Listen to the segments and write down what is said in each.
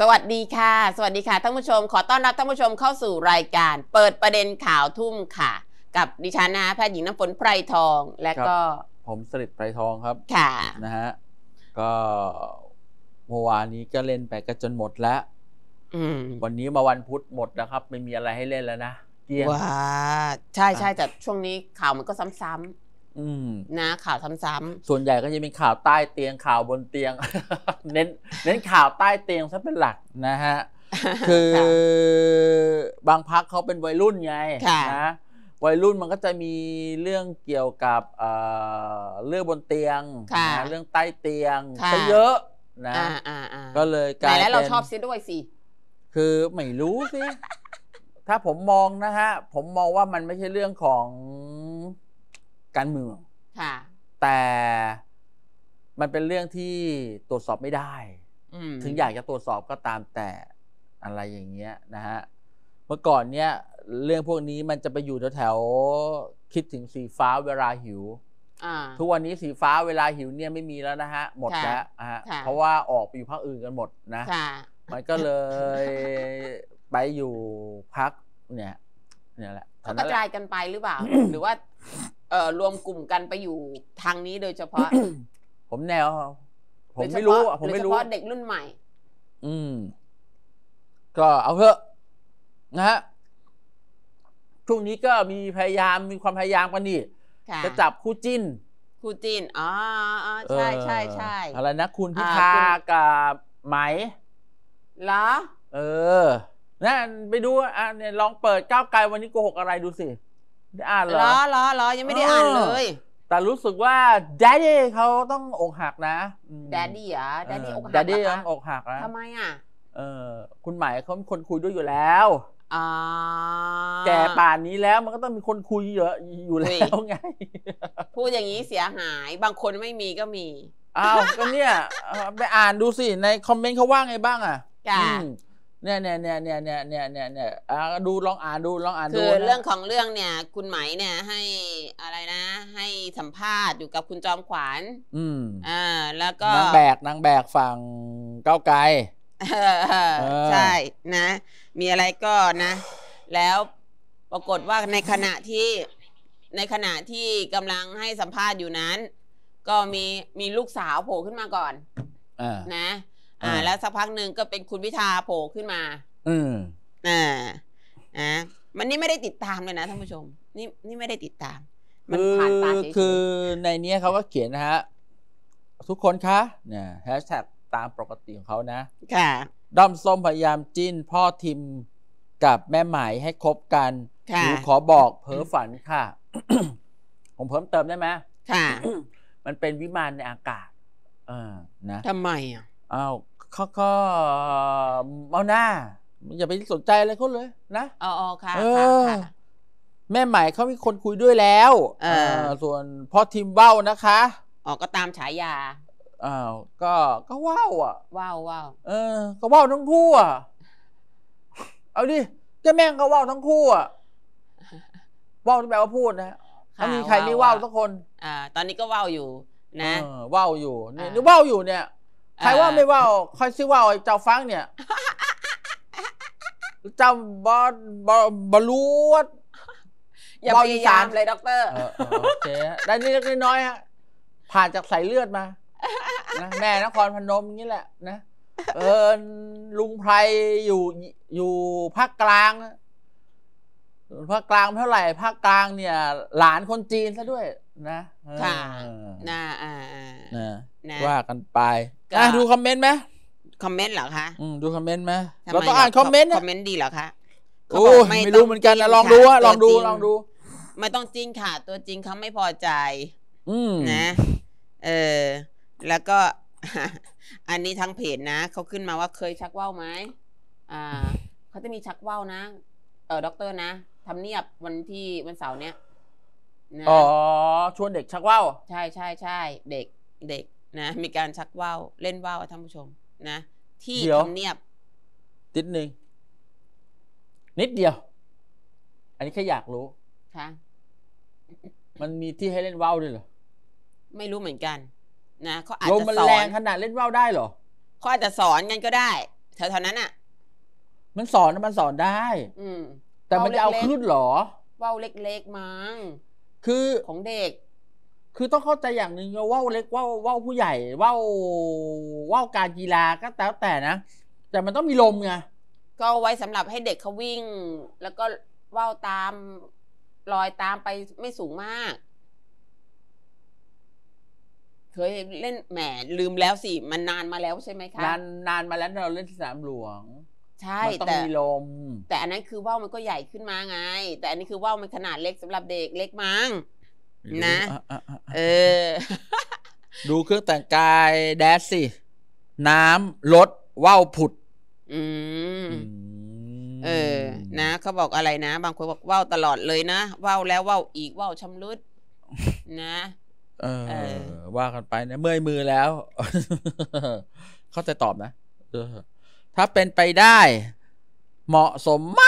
สวัสดีค่ะ สวัสดีค่ะท่านผู้ชม ขอต้อนรับท่านผู้ชมเข้าสู่รายการ เปิดประเด็นข่าวทุ่มค่ะ กับดิฉันนะแพทย์หญิงน้ำฝนไพรทองและก็ ผมสลิดไพรทองครับ ค่ะ นะฮะ ก็เมื่อวานนี้ก็เล่นไปก็จนหมดแล้ววันนี้มาวันพุธหมดนะครับ ไม่มีอะไรให้เล่นแล้วนะ เกียงว้าใช่ใช่แต่ช่วงนี้ข่าวมันก็ซ้ำๆนะข่าวซ้ำๆส่วนใหญ่ก็จะเป็นข่าวใต้เตียงข่าวบนเตียง เน้นเน้นข่าวใต้เตียงซะเป็นหลักนะฮะ คือบางพักเขาเป็นวัยรุ่นไงนะวัยรุ่นมันก็จะมีเรื่องเกี่ยวกับเรื่องบนเตียงเรื่องใต้เตียงก็เยอะนะก็เลยกลายแล้วเราชอบซิด้วยสิ คือไม่รู้สิถ้าผมมองนะฮะ ผมมองว่ามันไม่ใช่เรื่องของการเมืองค่ะ แต่มันเป็นเรื่องที่ตรวจสอบไม่ได้ ถึงอยากจะตรวจสอบก็ตามแต่อะไรอย่างเงี้ย นะฮะ เมื่อก่อนเนี้ยเรื่องพวกนี้มันจะไปอยู่แถวๆคิดถึงสีฟ้าเวลาหิวทุกวันนี้สีฟ้าเวลาหิวเนี่ยไม่มีแล้วนะฮะหมดแล้วฮะ เพราะว่าออกไปอยู่ภาคอื่นกันหมดนะะมันก็เลยไปอยู่พักเนี่ย เนี่ยแหละเขากระจายกันไปหรือเปล่าหรือว่าเอ่อ รวมกลุ่มกันไปอยู่ทางนี้โดยเฉพาะ ผมแนวผมไม่รู้อะผมไม่รู้เฉพาะเด็กรุ่นใหม่ อืม ก็เอาเถอะนะฮะช่วงนี้ก็มีพยายามมีความพยายามกันนี่ จะจับคู่จิ้น คู่จิ้นอ๋อใช่ใช่ใช่อะไรนะ คุณพิธากับไหมเหรอเออนั่นไปดูอ่ะเนี่ยลองเปิดก้าวไกลวันนี้โกหกอะไรดูสิได้อ่านเหรอรอรออยังไม่ได้อ่านเลย แต่รู้สึกว่าแดดดี้เขาต้องอกหักนะแดดดี้เหรอแดดดี้อกหักแดดดี้ต้องอกหักนะทำไมอ่ะ เออคุณหมายเขาคนคุยด้วยอยู่แล้วแก่ป่านนี้แล้วมันก็ต้องมีคนคุยเยอะอยู่แล้วไง พูดอย่างนี้เสียหายบางคนไม่มีก็มีอ้าวก็เนี่ย ไปอ่านดูสิในคอมเมนต์เขาว่าไงบ้างอ่ะเนี่ยเนี่ยเนี่ยเนี่ยเนี่ยเนี่ยเนี่ยเนี่ยอ่าดูลองอ่านดูลองอ่านดูคือเรื่องของเรื่องเนี่ย คุณไหมเนี่ยให้อะไรนะ ให้สัมภาษณ์อยู่กับคุณจอมขวัญอืมอ่าแล้วก็นางแบกนางแบกฝั่งเก้าไกลใช่นะ มีอะไรก็นะ แล้วปรากฏว่าในขณะที่ในขณะที่กำลังให้สัมภาษณ์อยู่นั้น ก็มีมีลูกสาวโผล่ขึ้นมาก่อนอนะอ่าแล้วสักพักหนึ่งก็เป็นคุณพิธาโผล่ขึ้นมา อืมอ่าอ่ามันนี่ไม่ได้ติดตามเลยนะท่านผู้ชม นี่ นี่ไม่ได้ติดตาม มันผ่านตาเฉยๆคือ ในเนี้ยเขาก็เขียนนะฮะ ทุกคนคะเนี่ยแฮชแท็กตามปกติของเขานะ ค่ะด้อมส้มพยายามจิ้นพ่อทิมกับแม่หมายให้คบกัน ค่ะหนูขอบอกเพ้อฝันค่ะ ผมเพิ่มเติมได้ไหม ค่ะ มันเป็นวิมานในอากาศ เออนะทำไมอ่ะอ้าวเขาก็เอาหน้าอย่าไปสนใจอะไรเขาเลยนะอ๋อค่ะค่ะแม่ใหม่เขามีคนคุยด้วยแล้วส่วนพ่อทีมเว้านะคะอ๋อก็ตามฉายาอ้าวก็ก็ว้าวอ่ะว้าวว้าวเออก็ว้าวทั้งคู่อ่ะเอาดิเจ้แม่งก็ว้าวทั้งคู่อ่ะ เว้า่แปลว่าพูดนะถ้ามีใครไม่ว้าวสักคน อ่า ตอนนี้ก็ว้าวอยู่ นะว้าวอยู่นี่เว้าวอยู่เนี่ยใครว่าไม่ว่าคอยซื้อว่า เจ้าฟังเนี่ย เจ้าบอบอบลูดอย่าพยายามเลยด็อกเตอร์โอเคได้นิดเล็กน้อยฮะ ผ่านจากสายเลือดมา นะแม่นครพนมนี่แหละ นะ เออลุงไพรอยู่อยู่ภาคกลางภาคกลางเท่าไหร่ภาคกลางเนี่ย หลานคนจีนซะด้วยนะค่ะนะอ่าอ่านะว่ากันไปอ่ะดูคอมเมนต์ไหมคอมเมนต์เหรอคะ อืม ดูคอมเมนต์ไหม เราต้องอ่านคอมเมนต์นะคอมเมนต์ดีเหรอคะโอ้ไม่รู้เหมือนกันนะลองดูว่าลองดูลองดู ไม่ต้องจริงค่ะ ตัวจริงเขาไม่พอใจ อืมนะ เออแล้วก็ อันนี้ทางเพจนะเขาขึ้นมาว่าเคยชักว่าวไหมอ่าเขาจะมีชักว่าวนะ เออด็อกเตอร์นะทำเนียบวันที่วันเสาร์เนี้ยนะอ๋อ ชวนเด็กชักว่าวใช่ใช่ใช่ เด็ก เด็กนะมีการชักว่าวเล่นว่าวท่านผู้ชม นะที่ทำเนียบนิดหนึ่งนิดเดียว อันนี้แค่อยากรู้ค่ะมันมีที่ให้เล่นว่าวด้วยเหรอไม่รู้เหมือนกัน นะเขาอาจจะสอนสอแรนงขนาดเล่นว่าวได้เหรอเขาอาจจะสอนกันก็ได้แถวๆนั้นอ่ะ มันสอนมันสอนได้ อืมแต่มันจะเอาลขึ้นเหรอว่าวเล็กๆมั้งคือของเด็กคือต้องเข้าใจอย่างหนึ่งว่าเล็ก ว่าว่าผู้ใหญ่ ว่าว่าการกีฬาก็แล้วแต่นะ แต่มันต้องมีลมไงก็ไว้สำหรับให้เด็กเขาวิ่ง แล้วก็ว่าวตามลอยตามไปไม่สูงมาก เคยเล่นแหมลืมแล้วสิมันนานมาแล้วใช่ไหมคะ นานนานมาแล้วเราเล่นที่สนามหลวง ใช่แต่มีลม แต่อันนั้นคือว่าวมันก็ใหญ่ขึ้นมาไง แต่อันนี้คือว่าวมันขนาดเล็กสำหรับเด็กเล็กมั้งนะเออดูเครื่องแต่งกาย แดดสิ น้ำรถว่าวผุด อืมเออนะเขาบอกอะไรนะ บางคนบอกว่าวตลอดเลยนะว่าวแล้วว่าวอีกว่าวชำรุดนะ เออว่ากันไปนะเมื่อยมือแล้ว เขาจะตอบนะถ้าเป็นไปได้ เหมาะสมม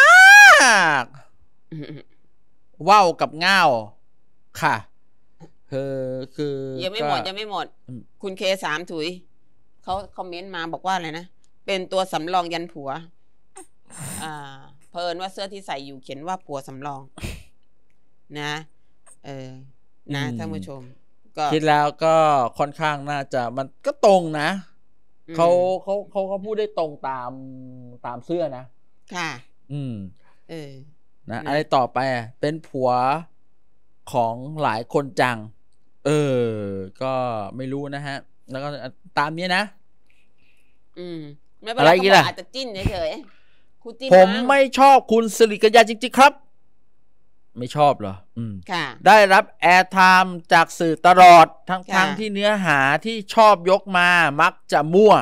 ากว่าวกับเงาค่ะ เออคือ ยังไม่หมด ยังไม่หมดคุณเคสามถุยเขาคอมเมนต์มาบอกว่าอะไรนะเป็นตัวสำรองยันผัวอ่าเพลินว่าเสื้อที่ใส่อยู่เขียนว่าผัวสำรอง นะ เออ นะ ท่านผู้ชมคิดแล้วก็ค่อนข้างน่าจะมันก็ตรงนะ เขาเขาเขาเขาพูดได้ตรงตามตามเสื้อนะ ค่ะ อืม เออ นะอะไรต่อไป เป็นผัวของหลายคนจัง เออ ก็ไม่รู้นะฮะ แล้วก็ตามนี้นะ อืม ไม่เป็นไรเขออาจจะจิ้นเฉยๆคุณจิ้นผมไม่ชอบคุณสิริกัญญาจริงๆครับ ไม่ชอบเหรอ อืม ค่ะ ได้รับแอร์ไทม์จากสื่อตลอดทั้งๆงที่เนื้อหาที่ชอบยกมามักจะมั่ว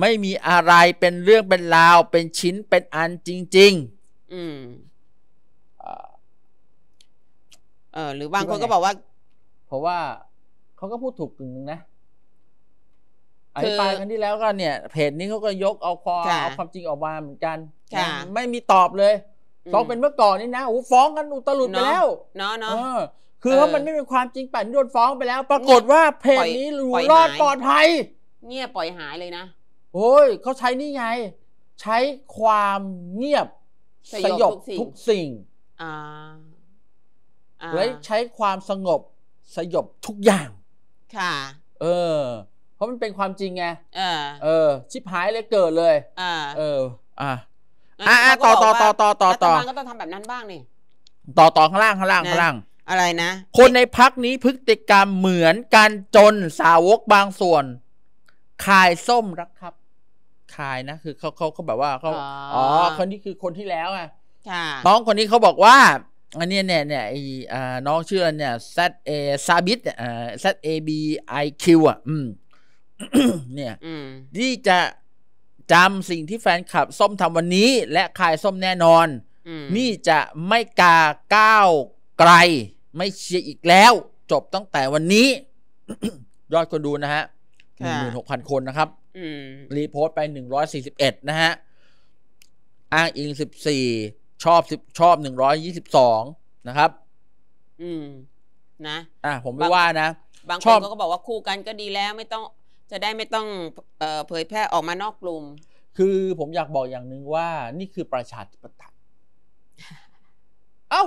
ไม่มีอะไรเป็นเรื่องเป็นราวเป็นชิ้นเป็นอันจริง ๆ อืมเออหรือบางคนก็บอกว่าเพราะว่าเขาก็พูดถูกกึ่งนึงนะอธิบายกันที่แล้วก็เนี่ยเพจนี้เขาก็ยกเอาความเอาความจริงออกมาเหมือนกันไม่มีตอบเลยฟ้องเป็นเมื่อก่อนนี่นะโอ้ฟ้องกันอุตลุดไปแล้วเนาะเนาะคือว่ามันไม่เป็นความจริงปั่นโดนฟ้องไปแล้ว ปรากฏว่าเพจนี้รูรอดปลอดภัยเงียบปล่อยหายเลยนะโอ้ยเขาใช้นี่ไง ใช้ความเงียบ สยบทุกสิ่ง อ่าและใช้ความสงบสยบทุกอย่าง ค่ะ เออ เพราะมันเป็นความจริงไง เออ เออ ชิบหายเลยเกิดเลยเออ อ่ะอ่ะต่อต่อ ต่อต่อต่อต่อก็ต้องทำแบบนั้นบ้างนี่ต่อต่อข้างล่าง ข้างล่าง ข้างล่าง อะไรนะ คนในพักนี้พฤติกรรมเหมือนการจนสาวกบางส่วนตายส้มรักครับ่ายนะคือเขาเขาเขาแบบว่าเขาอ๋อ คนนี้คือคนที่แล้วอ่ะน้องคนนี้เขาบอกว่าอันนี้เนี่ยเนี่ยไอ้น้องชื่อเนี่ย Z A ซาบิทเบีไอ Z A B I Q อ่ะ อืมเนี่ยนี่จะจำสิ่งที่แฟนคลับส้มทำวันนี้ และขายส้มแน่นอน นี่จะไม่กาก้าวไกล ไม่เชียร์อีกแล้ว จบตั้งแต่วันนี้ ยอดคนดูนะฮะหนึ่งหมื่นหกพันคนนะครับรีโพสต์ไปหนึ่งร้อยสี่สิบเอ็ดนะฮะอ้างอิงสิบสี่ชอบสิบชอบหนึ่งร้อยยี่สิบสองนะครับ อืม นะอ่ะผมไม่ว่านะบางคนก็บอกว่าคู่กันก็ดีแล้ว ไม่ต้อง จะได้ไม่ต้องเผยแพร่ออกมานอกกลุ่มคือผมอยากบอกอย่างหนึ่งว่า นี่คือประชาธิปไตยเอ้า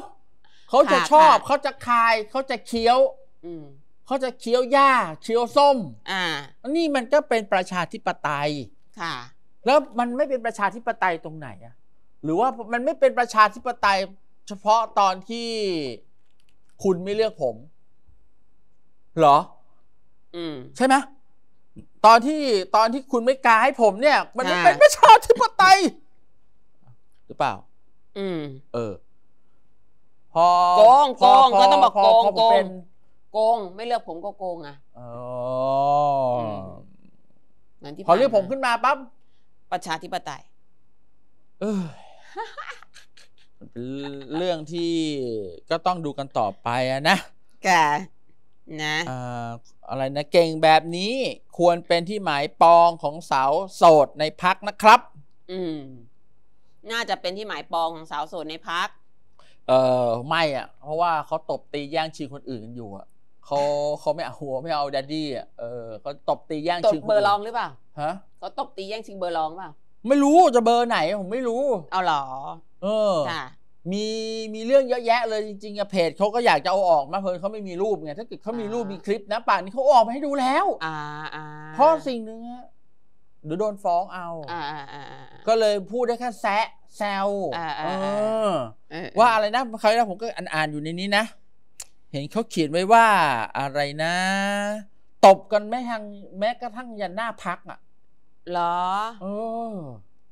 เขาจะชอบเขาจะคายเขาจะเคี้ยวเขาจะเคี้ยวหญ้าเคี้ยวส้ม อ่านี่มันก็เป็นประชาธิปไตยค่ะ แล้วมันไม่เป็นประชาธิปไตยตรงไหนอะหรือว่ามันไม่เป็นประชาธิปไตย เฉพาะตอนที่คุณไม่เลือกผม เหรอ อืมใช่ไหมตอนที่ตอนที่คุณไม่กาให้ผมเนี่ย มันไม่เป็นประชาธิปไตยหรือเปล่า อืมเออ พอโกงโกงก็ต้องบอกโกงโกงโกงไม่เลือกผมก็โกง อ่ะอ๋อพอเลือกผมขึ้นมาปั๊บประชาธิปไตย เออเรื่องที่ก็ต้องดูกันต่อไปอะนะแกนะอะไรนะเก่งแบบนี้ควรเป็นที่หมายปองของสาวโสดในพักนะครับ อืม น่าจะเป็นที่หมายปองของสาวโสดในพัก เออไม่ อ่ะเพราะว่าเขาตบตีแย่งชิงคนอื่นอยู่อ่ะเขาเขาไม่เอาหัวไม่เอาดัดดี้อ่ะเออเขาตบตีแย่งชิงเบอร์ลองหรือเปล่าฮะเขาตบตีแย่งชิงเบอร์ลองเปล่าไม่รู้จะเบอร์ไหนผมไม่รู้เอาหรอ เออจ้ะมีมีเรื่องเยอะแยะเลยจริงๆอะเพจเขาก็อยากจะเอาออกมาเพิ่นเขาไม่มีรูปไงถ้าเกิดเขามีรูปมีคลิปนะป่านนี้เขาออกมาให้ดูแล้ว อ่าเพราะสิ่งหนึ่งฮะเดี๋ยวโดนฟ้องเอาอก็เลยพูดได้แค่แซะแซวว่าอะไรนะใครนะผมก็อ่านอยู่ในนี้นะ เห็นเขาเขียนไว้ว่าอะไรนะ ตบกันแม้ทางแม้กระทั่งยันหน้าพักอ่ะเหรอเออ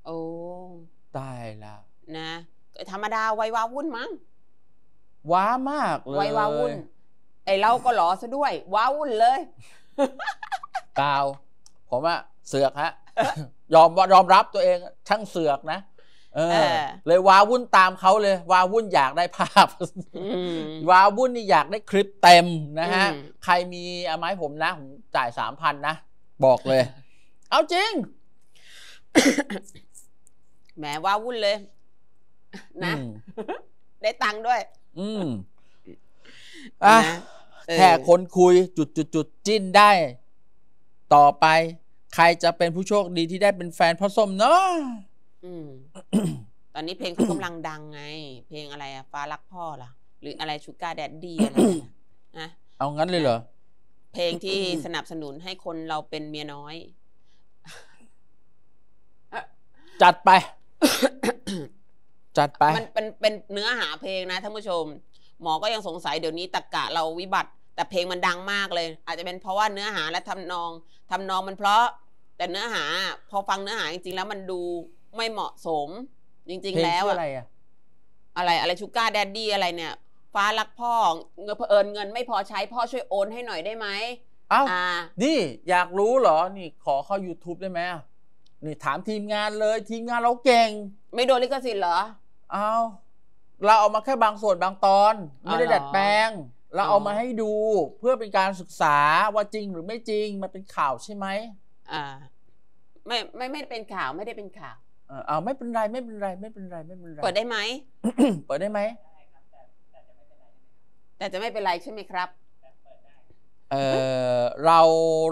โอ้ตายละนะธรรมดาวัยวาวุ่นมั้งว้ามากเลยวัยวาวุ่นไอเราก็หลอซะด้วยว้าวุ่นเลยเปล่าผมอะเสือกฮะยอมยอมรับตัวเอง ช่างเสือกนะเออ เลยว้าวุ่นตามเขาเลยว้าวุ่นอยากได้ภาพว้าวุ่นนี่อยากได้คลิปเต็มนะฮะใครมีเอาไม้ผมนะผมจ่ายสามพันนะบอกเลยเอาจริง แหมว้าวุ่นเลยนะได้ตังค์ด้วย อืมอ่ะแค่คนคุยจุดจุดจุดจิ้นได้ ต่อไป ใครจะเป็นผู้โชคดีที่ได้เป็นแฟนพ่อส้มเนาะตอนนี้เพลงเขากำลังดังไง เพลงอะไรอะฟ้ารักพ่อล่ะหรืออะไรชดกาแดดดีอะไรนะเอางั้นเลยเหรอ เพลงที่สนับสนุนให้คนเราเป็นเมียน้อยจัดไป จัดไปมันเป็นเป็นเนื้อหาเพลงนะท่านผู้ชม หมอก็ยังสงสัยเดี๋ยวนี้ตะกกะเราวิบัติ แต่เพลงมันดังมากเลย อาจจะเป็นเพราะว่าเนื้อหาและทำนอง ทำนองมันเพราะ แต่เนื้อหาพอฟังเนื้อหาจริงๆ แล้วมันดูไม่เหมาะสม จริง ๆ แล้วอะไรอะ อะไรอะไรชูก้าแดดดี้อะไรเนี่ย ฟ้ารักพ่อ เงินเอิญเงินไม่พอใช้พ่อช่วยโอนให้หน่อยได้ไหมอ้าวนี่ อยากรู้เหรอนี่ขอเข้า YouTube ได้ไหมนี่ถามทีมงานเลยทีมงานเราเก่งไม่โดนลิขสิทธิ์เหรอเอาเราเอามาแค่บางส่วนบางตอน ไม่ได้ดัดแปลง เราเอามาให้ดูเพื่อเป็นการศึกษาว่าจริงหรือไม่จริงมันเป็นข่าวใช่ไหมอ่า ไม่ไม่ไม่เป็นข่าวไม่ได้เป็นข่าวอ่เอาไม่เป็นไร ไม่เป็นไรไม่เป็นไรไม่เป็นไร เปิดได้ไหมเปิดได้ไหม แต่จะไม่เป็นไรใช่ไหมครับเออเรา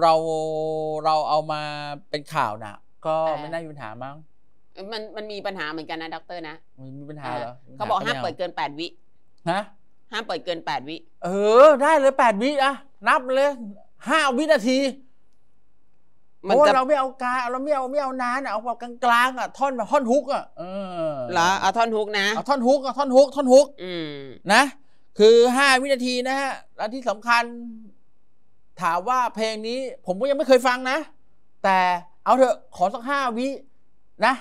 เราเราเอามาเป็นข่าวนะก็ไม่น่ามีปัญหามั้ง มันมันมีปัญหาเหมือนกันนะด็อกเตอร์นะ มันมีปัญหา เหรอ เขาบอกห้ามเปิดเกินแปดวิ ฮะ ห้ามเปิดเกินแปดวิ เออได้เลยแปดวิอะนับเลยห้าวินาทีราะเราไม่เอากาเราไม่เอาไม่เอานานเอาแบบกลางๆอ่ะท่อนแบบท่อนฮุกอ่ะ เออลหรอเอาท่อนฮุกนะเอาท่อนฮุกเอาท่อนฮุกท่อนฮุก อืมนะคือห้าวินาทีนะฮะแล้วที่สำคัญ ถามว่าเพลงนี้ ผมก็ยังไม่เคยฟังนะ แต่เอาเถอะขอสักห้าวินะ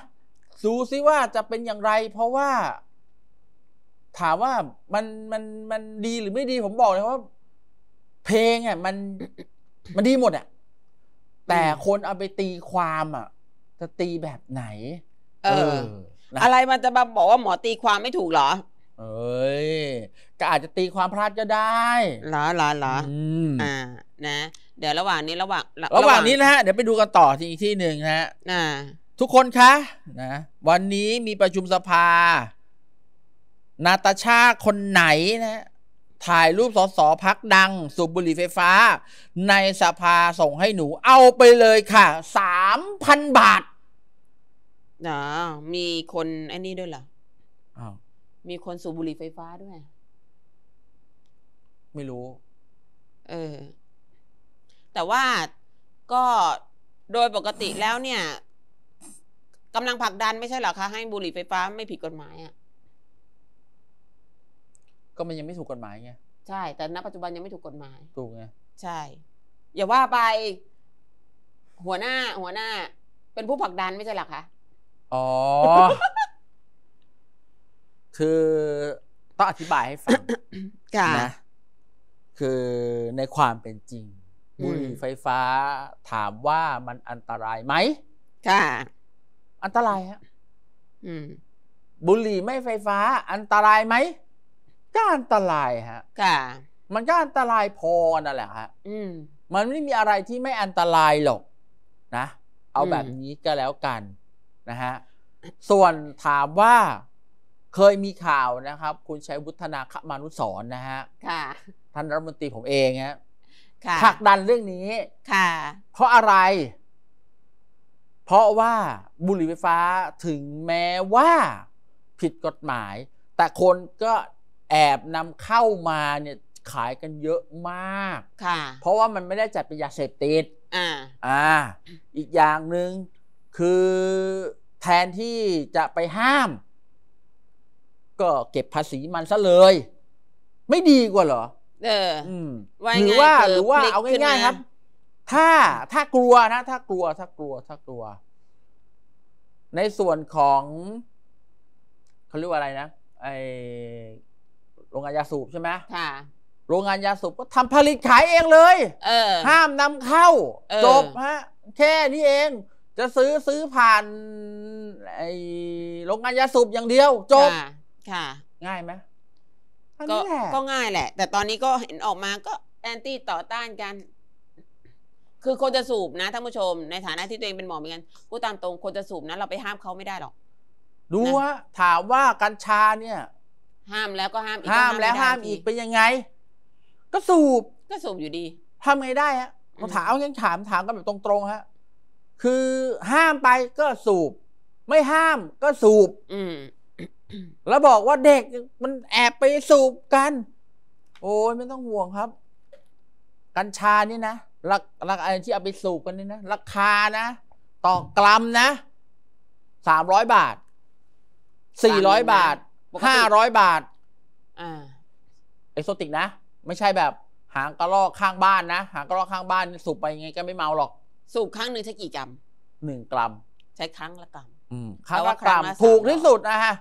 ดูซิว่าจะเป็นอย่างไรเพราะว่า ถามว่ามันมันมันดีหรือไม่ดีผมบอกเลยว่าเพลงอ่ะมัน มันดีหมดอ่ะแต่คนเอาไปตีความอ่ะ จะตีแบบไหน เออ อะไรมันจะมาบอกว่าหมอตีความไม่ถูกเหรอ เอ้ยก็อาจจะตีความพลาดก็ได้หรอหรอหรออ่านะเดี๋ยวระหว่างนี้ระหว่างระหว่างนี้นะฮะเดี๋ยวไปดูกันต่ออีกที่หนึ่งนะฮะทุกคนคะนะวันนี้มีประชุมสภา นาตาชาคนไหนนะ ถ่ายรูปสสพักดัง สูบบุหรี่ไฟฟ้า ในสภาส่งให้หนู เอาไปเลยค่ะสามพันบาทนะมีคนไอ้นี่ด้วยเหรออ้าวมีคนสูบบุหรี่ไฟฟ้าด้วย ไม่รู้เออแต่ว่าก็โดยปกติแล้วเนี่ยกำลังผลักดันไม่ใช่หรอคะ ให้บุหรี่ไฟฟ้าไม่ผิดกฎหมายอ่ะก็มันยังไม่ถูกกฎหมายไง ใช่แต่ณ ปัจจุบันยังไม่ถูกกฎหมาย ถูกไงใช่ อย่าว่าไป หัวหน้าหัวหน้า เป็นผู้ผลักดันไม่ใช่หรอคะอ๋อคือต้องอธิบายให้ฟังนะคือในความเป็นจริงบุหรี่ไฟฟ้าถามว่ามันอันตรายไหมค่ะ อันตรายฮะบุหรี่ไม่ไฟฟ้าอันตรายไหมก็อันตรายฮะค่ะ มันก็อันตรายพอนั่นแหละฮะมันไม่มีอะไรที่ไม่อันตรายหรอก นะ เอาแบบนี้ก็แล้วกัน นะฮะ ส่วนถามว่าเคยมีข่าวนะครับ คุณชัยวุฒนาคมานุสรนะฮะท่านรัฐมนตรีผมเองฮะผลักดันเรื่องนี้ค่ะ เพราะอะไร เพราะว่าบุหรี่ไฟฟ้าถึงแม้ว่าผิดกฎหมาย แต่คนก็แอบนำเข้ามาเนี่ยขายกันเยอะมากค่ะ เพราะว่ามันไม่ได้จัดเป็นยาเสพติดอ่า อ่า อีกอย่างหนึ่งคือแทนที่จะไปห้าม ก็เก็บภาษีมันซะเลย ไม่ดีกว่าเหรอเออหรือว่าหรือว่าเอาง่ายๆครับ ถ้าถ้ากลัวนะถ้ากลัวถ้ากลัวถ้ากลัว ในส่วนของเขาเรียกว่าอะไรนะไอโรงงานยาสูบใช่ไหมค่ะ โรงงานยาสูบก็ทำผลิตขายเองเลย เออ ห้ามนำเข้า จบฮะแค่นี้เอง จะซื้อซื้อผ่าน ไอโรงงานยาสูบอย่างเดียว จบ ค่ะง่ายไหมก็ก็ง่ายแหละ แต่ตอนนี้ก็เห็นออกมาก็แอนตี้ต่อต้านกัน คือคนจะสูบนะท่านผู้ชม ในฐานะที่ตัวเองเป็นหมอเหมือนกันพูดตามตรงคนจะสูบนะเราไปห้ามเขาไม่ได้หรอกดูว่าถามว่ากัญชาเนี่ย ห้ามแล้วก็ห้ามอีกห้ามแล้วห้ามอีกเป็นยังไง ก็สูบก็สูบอยู่ดีทำไงได้ฮะเราถามเยางถามถามกันแบบตรงๆฮะคือห้ามไปก็สูบ ไม่ห้ามก็สูบ อืแล้วบอกว่าเด็กมันแอบไปสูบกัน โอ้ยไม่ต้องห่วงครับ กัญชานี่นะรักรักอะไรที่เอาไปสูบกันนี่นะ ราคานะ ต่อกรัมนะสามร้อยบาทสี่ร้อยบาทห้าร้อยบาทเอโซติกนะไม่ใช่แบบ หางกระรอกข้างบ้านนะ หางกระรอกข้างบ้าน สูบไปยังไงก็ไม่เมาหรอก สูบครั้งหนึ่งใช้กี่กรัมหนึ่งกรัมใช้ครั้งละกรัมครั้งละกรัมถูกที่สุดนะฮะ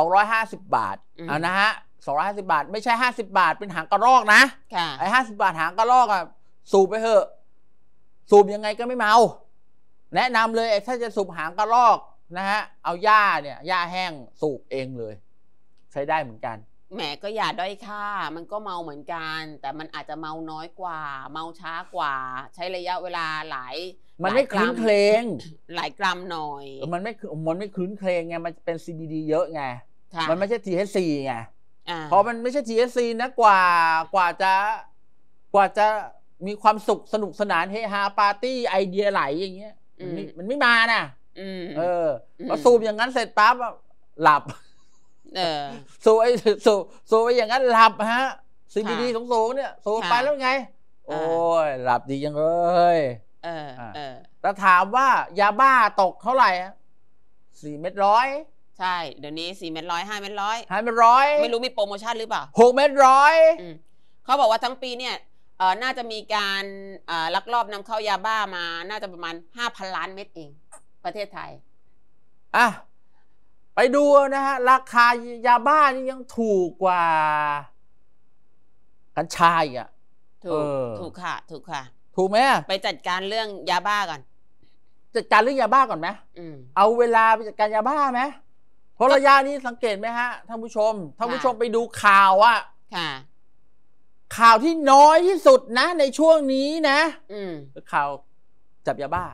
250 บาทเอานะฮะ250 บาท ไม่ใช่ 50 บาทเป็นหางกระรอกนะไอ้ห้าสิบาทหางกระรอกอะสูบไปเถอะสูบยังไงก็ไม่เมา แนะนำเลยถ้าจะสูบหางกระรอกนะฮะเอาหญ้าเนี่ยหญ้าแห้งสูบเองเลย ใช้ได้เหมือนกันแหมก็อย่าด้อยค่า มันก็เมาเหมือนกัน แต่มันอาจจะเมาน้อยกว่า เมาช้ากว่า ใช้ระยะเวลาหลายมันไม่คลื้นเพลง หลายกรัมหน่อย มันไม่มันไม่คลื้นเพลงไงมันเป็น CBD เยอะไงมันไม่ใช่ THC ไงพอมันไม่ใช่ THC นะกว่ากว่าจะกว่าจะมีความสุขสนุกสนานเฮฮาปาร์ตี้ไอเดียไหลอย่างเงี้ย มันไม่มาน่ะเออพอสูบอย่างนั้นเสร็จปั๊บหลับสูบไอสูบสูบไออย่างนั้นหลับฮะ CBD สูงๆเนี่ยสูบไปแล้วไง โอ้ยหลับดีจังเลยเออ เออแต่ถามว่า ยาบ้าตกเท่าไหร่สี่เม็ดร้อยใช่ เดี๋ยวนี้สี่เม็ดร้อยห้าเม็ดร้อยห้าเม็ดร้อยไม่รู้มีโปรโมชั่นหรือเปล่าหกเม็ดร้อยเขาบอกว่าทั้งปีเนี่ย น่าจะมีการลักลอบนำเข้ายาบ้ามา น่าจะประมาณห้าพันล้านเม็ดเอง ประเทศไทยอ่ะไปดูนะฮะ ราคายาบ้านี่ยังถูกกว่า กัญชาอ่ะถูกถูกค่ะ ถูกค่ะถูกไหมไปจัดการเรื่องยาบ้าก่อน จัดการเรื่องยาบ้าก่อนไหมเอาเวลาไปจัดการยาบ้าไหมเพราะระยะนี้สังเกตไหมฮะท่านผู้ชมท่านผู้ชมไปดูข่าวอะข่าวที่น้อยที่สุดนะ ในช่วงนี้นะข่าวจับยาบ้า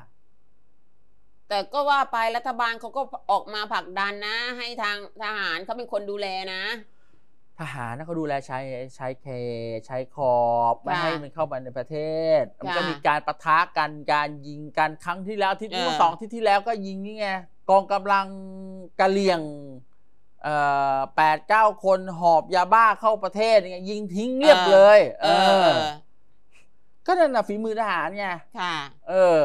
แต่ก็ว่าไปรัฐบาลเขาก็ออกมาผลักดันนะ ให้ทางทหารเขาเป็นคนดูแลนะทหารนเขาดูแลใช้ใช้ยเคช้ขอบไม่ให้มันเข้ามาในประเทศมันก็มีการประทะกันการยิงกันครั้งที่แล้วที่เมื่อสองที่ที่แล้วก็ยิงนี่ไงกองกำลังกะเหลี่ยง แปดเก้าคนหอบยาบ้าเข้าประเทศยิงทิ้งเงียบเลย เออ ก็นั่นนะฝีมือทหารไงค่ะ เออ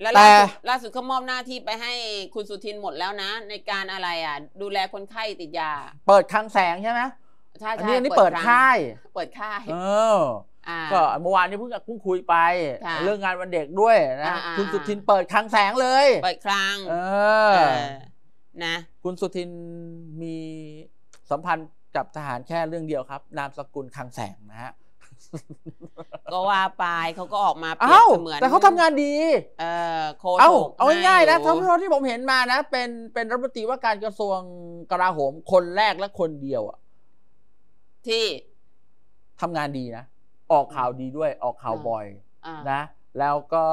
แล้ว่ล่าสุดเขามอบหน้าที่ไปให้คุณสุทินหมดแล้วนะในการอะไรอ่ะดูแลคนไข้ติดยา เปิดคลังแสงใช่ไหมใช่อันใช่นี้อันนี้เปิดค่าย เปิดค่ายเออก็เมื่อวานนี้เพิ่งเพิ่งคุยไปเรื่องงานวันเด็กด้วยนะคุณสุทินเปิดครังแสงเลย เปิดครังเออ นะ คุณสุทิน มีสัมพันธ์ กับ ทหารแค่เรื่องเดียวครับ นาม สกุลครังแสง นะฮะ ก็ว่าไปเขาก็ออกมาเปรียบเสมือน แต่เขาทำงานดี เออโครเอาเอาง่ายๆนะทั้เทาที่ผมเห็นมานะ เป็น เป็น รัฐมนตรีว่าการกระทรวงกลาโหม คนแรกและคนเดียวอะที่ทำงานดีนะ ออกข่าวดีด้วยออกข่าวบ่อยนะ แล้วก็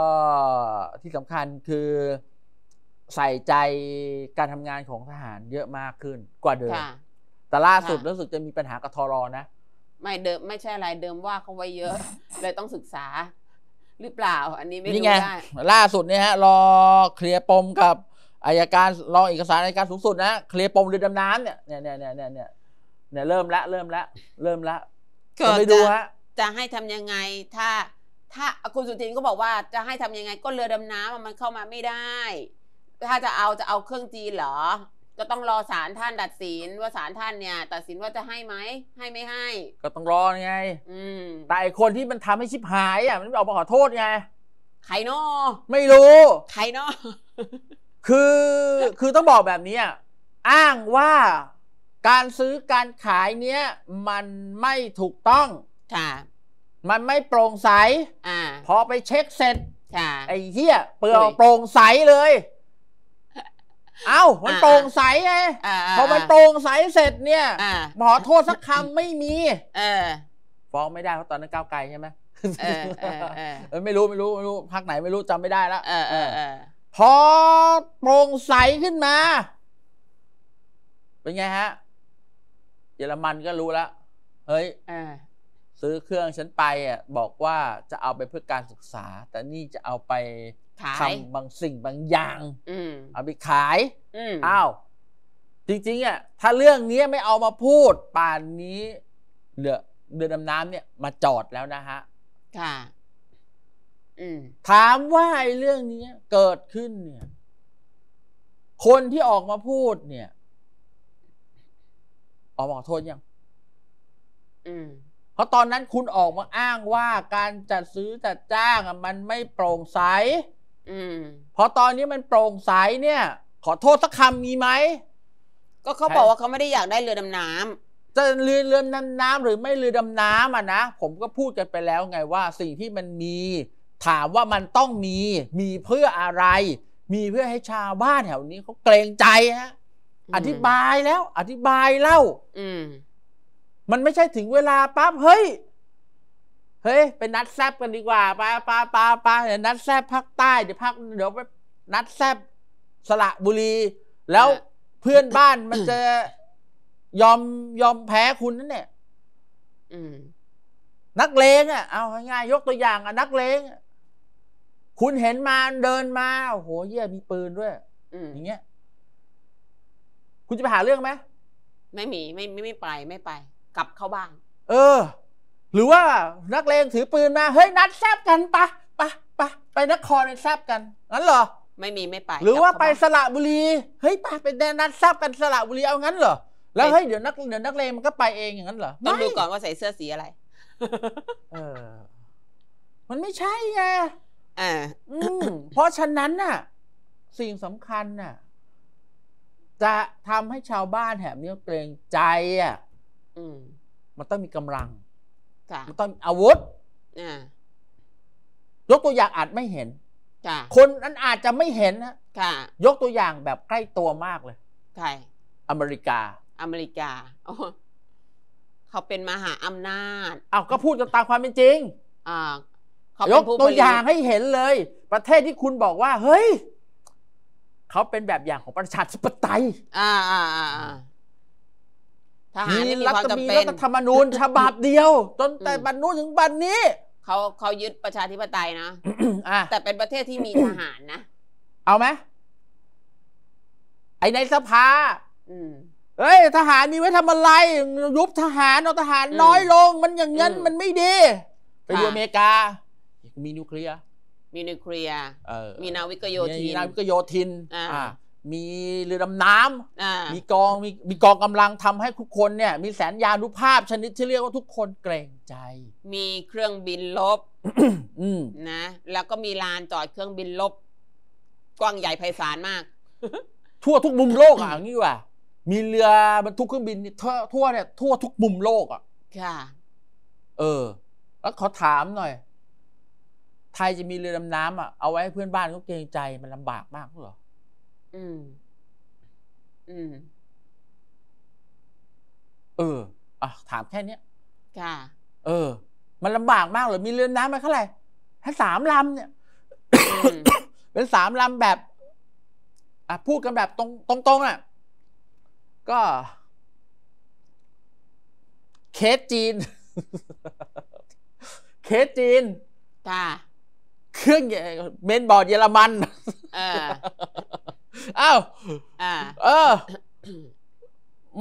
ที่สำคัญคือ ใส่ใจการทำงานของทหารเยอะมากขึ้นกว่าเดิมแต่ล่าสุดรู้สึกจะมีปัญหากับทรอนะไม่เดิมไม่ใช่อะไร เดิมว่าเขาไว้เยอะ เลยต้องศึกษา หรือเปล่า อันนี้ไม่รู้ได้ล่าสุดเนี่ยฮะรอเคลียร์ปมกับอายการรอเอกสารอายการสูงสุด นะเคลียร์ปมเรือดำน้ำเนี่ยเนี่ยเนี่ยเนี่ยเนี่ยเนี่ยเริ่มละเริ่มละเริ่มละก็ไปดูฮะ จะให้ทำยังไง ถ้า ถ้าคุณสุทินก็บอกว่าจะให้ทำยังไง ก็เรือดำน้ำมันเข้ามาไม่ได้ถ้าจะเอาจะเอาเครื่องจีนเหรอก็ต้องรอศาลท่านตัดสินว่าศาลท่านเนี่ยตัดสินว่าจะให้ไหมให้ไม่ให้ ก็ต้องรอไง อืม แต่คนที่มันทำให้ชิบหายอ่ะมันออกมาขอโทษไงใครนอไม่รู้ใครนอคือคือต้องบอกแบบนี้อ้างว่าการซื้อการขายเนี้ยมันไม่ถูกต้อง ค่ะ มันไม่โปร่งใส อ่า พอไปเช็คเสร็จ ค่ะไอ้เหี้ยเปลือกโปร่งใสเลย เอ้า มันโปร่งใสไงพอมันโปร่งใสเสร็จเนี่ยหมอโทษสักคำไม่มีฟ้องไม่ได้เพราะตอนนั้นก้าวไกลใช่ไหมไม่รู้ไม่รู้ไม่รู้ พักไหนไม่รู้จำไม่ได้แล้วพอโปร่งใสขึ้นมา เป็นไงฮะเยอรมันก็รู้แล้ว เฮ้ยซื้อเครื่องฉันไปอ่ะบอกว่าจะเอาไปเพื่อการศึกษา แต่นี่จะเอาไปทำบางสิ่งบางอย่างเอาไปขายอ้าวจริงๆอ่ะถ้าเรื่องนี้ไม่เอามาพูด ป่านนี้เรือเรือดำน้ำเนี่ยมาจอดแล้วนะฮะค่ะถามว่าไอ้เรื่องนี้เกิดขึ้นเนี่ย คนที่ออกมาพูดเนี่ยอบอกขอโทษยังเพราะตอนนั้นคุณออกมาอ้างว่าการจัดซื้อจัดจ้างมันไม่โปร่งใสเพราะตอนนี้มันโปร่งใสเนี่ย ขอโทษสักคำมีไหม ก็เขาบอกว่าเขาไม่ได้อยากได้เรือดำน้ำจะเรือเรือดำน้ำหรือไม่เรือดำน้ำอ่ะนะผมก็พูดกันไปแล้วไงว่าสิ่งที่มันมี ถามว่ามันต้องมีมีเพื่ออะไร มีเพื่อให้ชาวบ้านแถวนี้เขาเกรงใจฮะอธิบายแล้ว อธิบายเล่า อืมันไม่ใช่ถึงเวลาปั๊บเฮ้ย เฮ้ย ไปนัดแซบกันดีกว่าไปาปาปาปเดี๋ยวนัดแซบภาคใต้เดี๋ยวภาคเดี๋ยวไป นัดแซบสระบุรี แล้วเพื่อนบ้านมันจะยอมยอมแพ้คุณนั่นเนี่ยนักเลงอ่ะ เอาง่ายยกตัวอย่างอ่ะนักเลง คุณเห็นมาเดินมา โอ้โหเยี่ยมีปืนด้วยอย่างเงี้ยุณจะไปหาเรื่องไหมไม่มีไม่ไม่ไม่ไปไม่ไป กลับเข้าบ้านเออ หรือว่านักเลงถือปืนมาเฮ้ยนัดแซบกันปะปะปะไปนครไปแซบกันงั้นเหรอ ไม่มีไม่ไป หรือว่าไปสระบุรีเฮ้ยปะไปแดนนัดแซบกันสระบุรีเอางั้นเหรอแล้วเฮ้ยเดี๋ยวนักเดี๋ยวนักเลงมันก็ไปเองอย่างนั้นเหรอต้องดูก่อนว่าใส่เสื้อสีอะไรเออมันไม่ใช่ไงอ่าเพราะฉะนั้นน่ะ สิ่งสำคัญน่ะจะทำให้ชาวบ้านแถบนี้เกรงใจอ่ะ มันต้องมีกำลังมันต้องอาวุธยกตัวอย่างอาจไม่เห็น คนนั้นอาจจะไม่เห็นนะยกตัวอย่างแบบใกล้ตัวมากเลยใครอเมริกา อเมริกา เขาเป็นมหาอำนาจ เอาก็พูดกันตามความเป็นจริงยกตัวอย่างให้เห็นเลย ประเทศที่คุณบอกว่า เฮ้ยเขาเป็นแบบอย่างของประชาธิปไตย อ่าอ่าาทหารมีรัฐมีรัฐธรรมนูญฉบับเดียวจนแต่บรรลุถึงบัดนี้ เขาเขายึดประชาธิปไตยนะแต่เป็นประเทศที่มีทหารนะ เอาไหมไอในสภาเอ้ย ทหารมีไว้ทำอะไรยุบทหารเอาทหารน้อยลงมันอย่างนั้นมันไม่ดีไปดูอเมริกามีนิวเคลียร์มีนิวเคลียร์มีนาวิกโยธินมีนาวิกโยธินมีเรือดำน้ำมีกอง มี มีกองกำลังทำให้ทุกคนเนี่ย มีแสนยานุภาพชนิดที่เรียกว่าทุกคนเกรงใจ มีเครื่องบินลบนะ แล้วก็มีลานจอดเครื่องบินลบ กว้างใหญ่ไพศาลมาก ทั่วทุกมุมโลกอ่ะงี้ว่ามีเรือบรรทุกเครื่องบินทั่วเนี่ย ทั่ว ทุกมุมโลกอ่ะ ค่ะ เออ แล้วขอถามหน่อยไทยจะมีเรือดำน้ำอ่ะ เอาไว้ให้เพื่อนบ้านเขาเกรงใจ มันลำบากมากหรอ อืม อืม เอออ่ะถามแค่เนี้ยค่ะเออ มันลำบากมากเหรอ มีเรือน้ำมาเท่าไหร่ถ้าสามลำเนี่ย เป็นสามลำแบบ อ่ะ พูดกันแบบตรง ตรงๆอ่ะ ก็ เคสจีน เคสจีนค่ะเครื่องเมนบอร์ดเยอรมันอ้าวเออ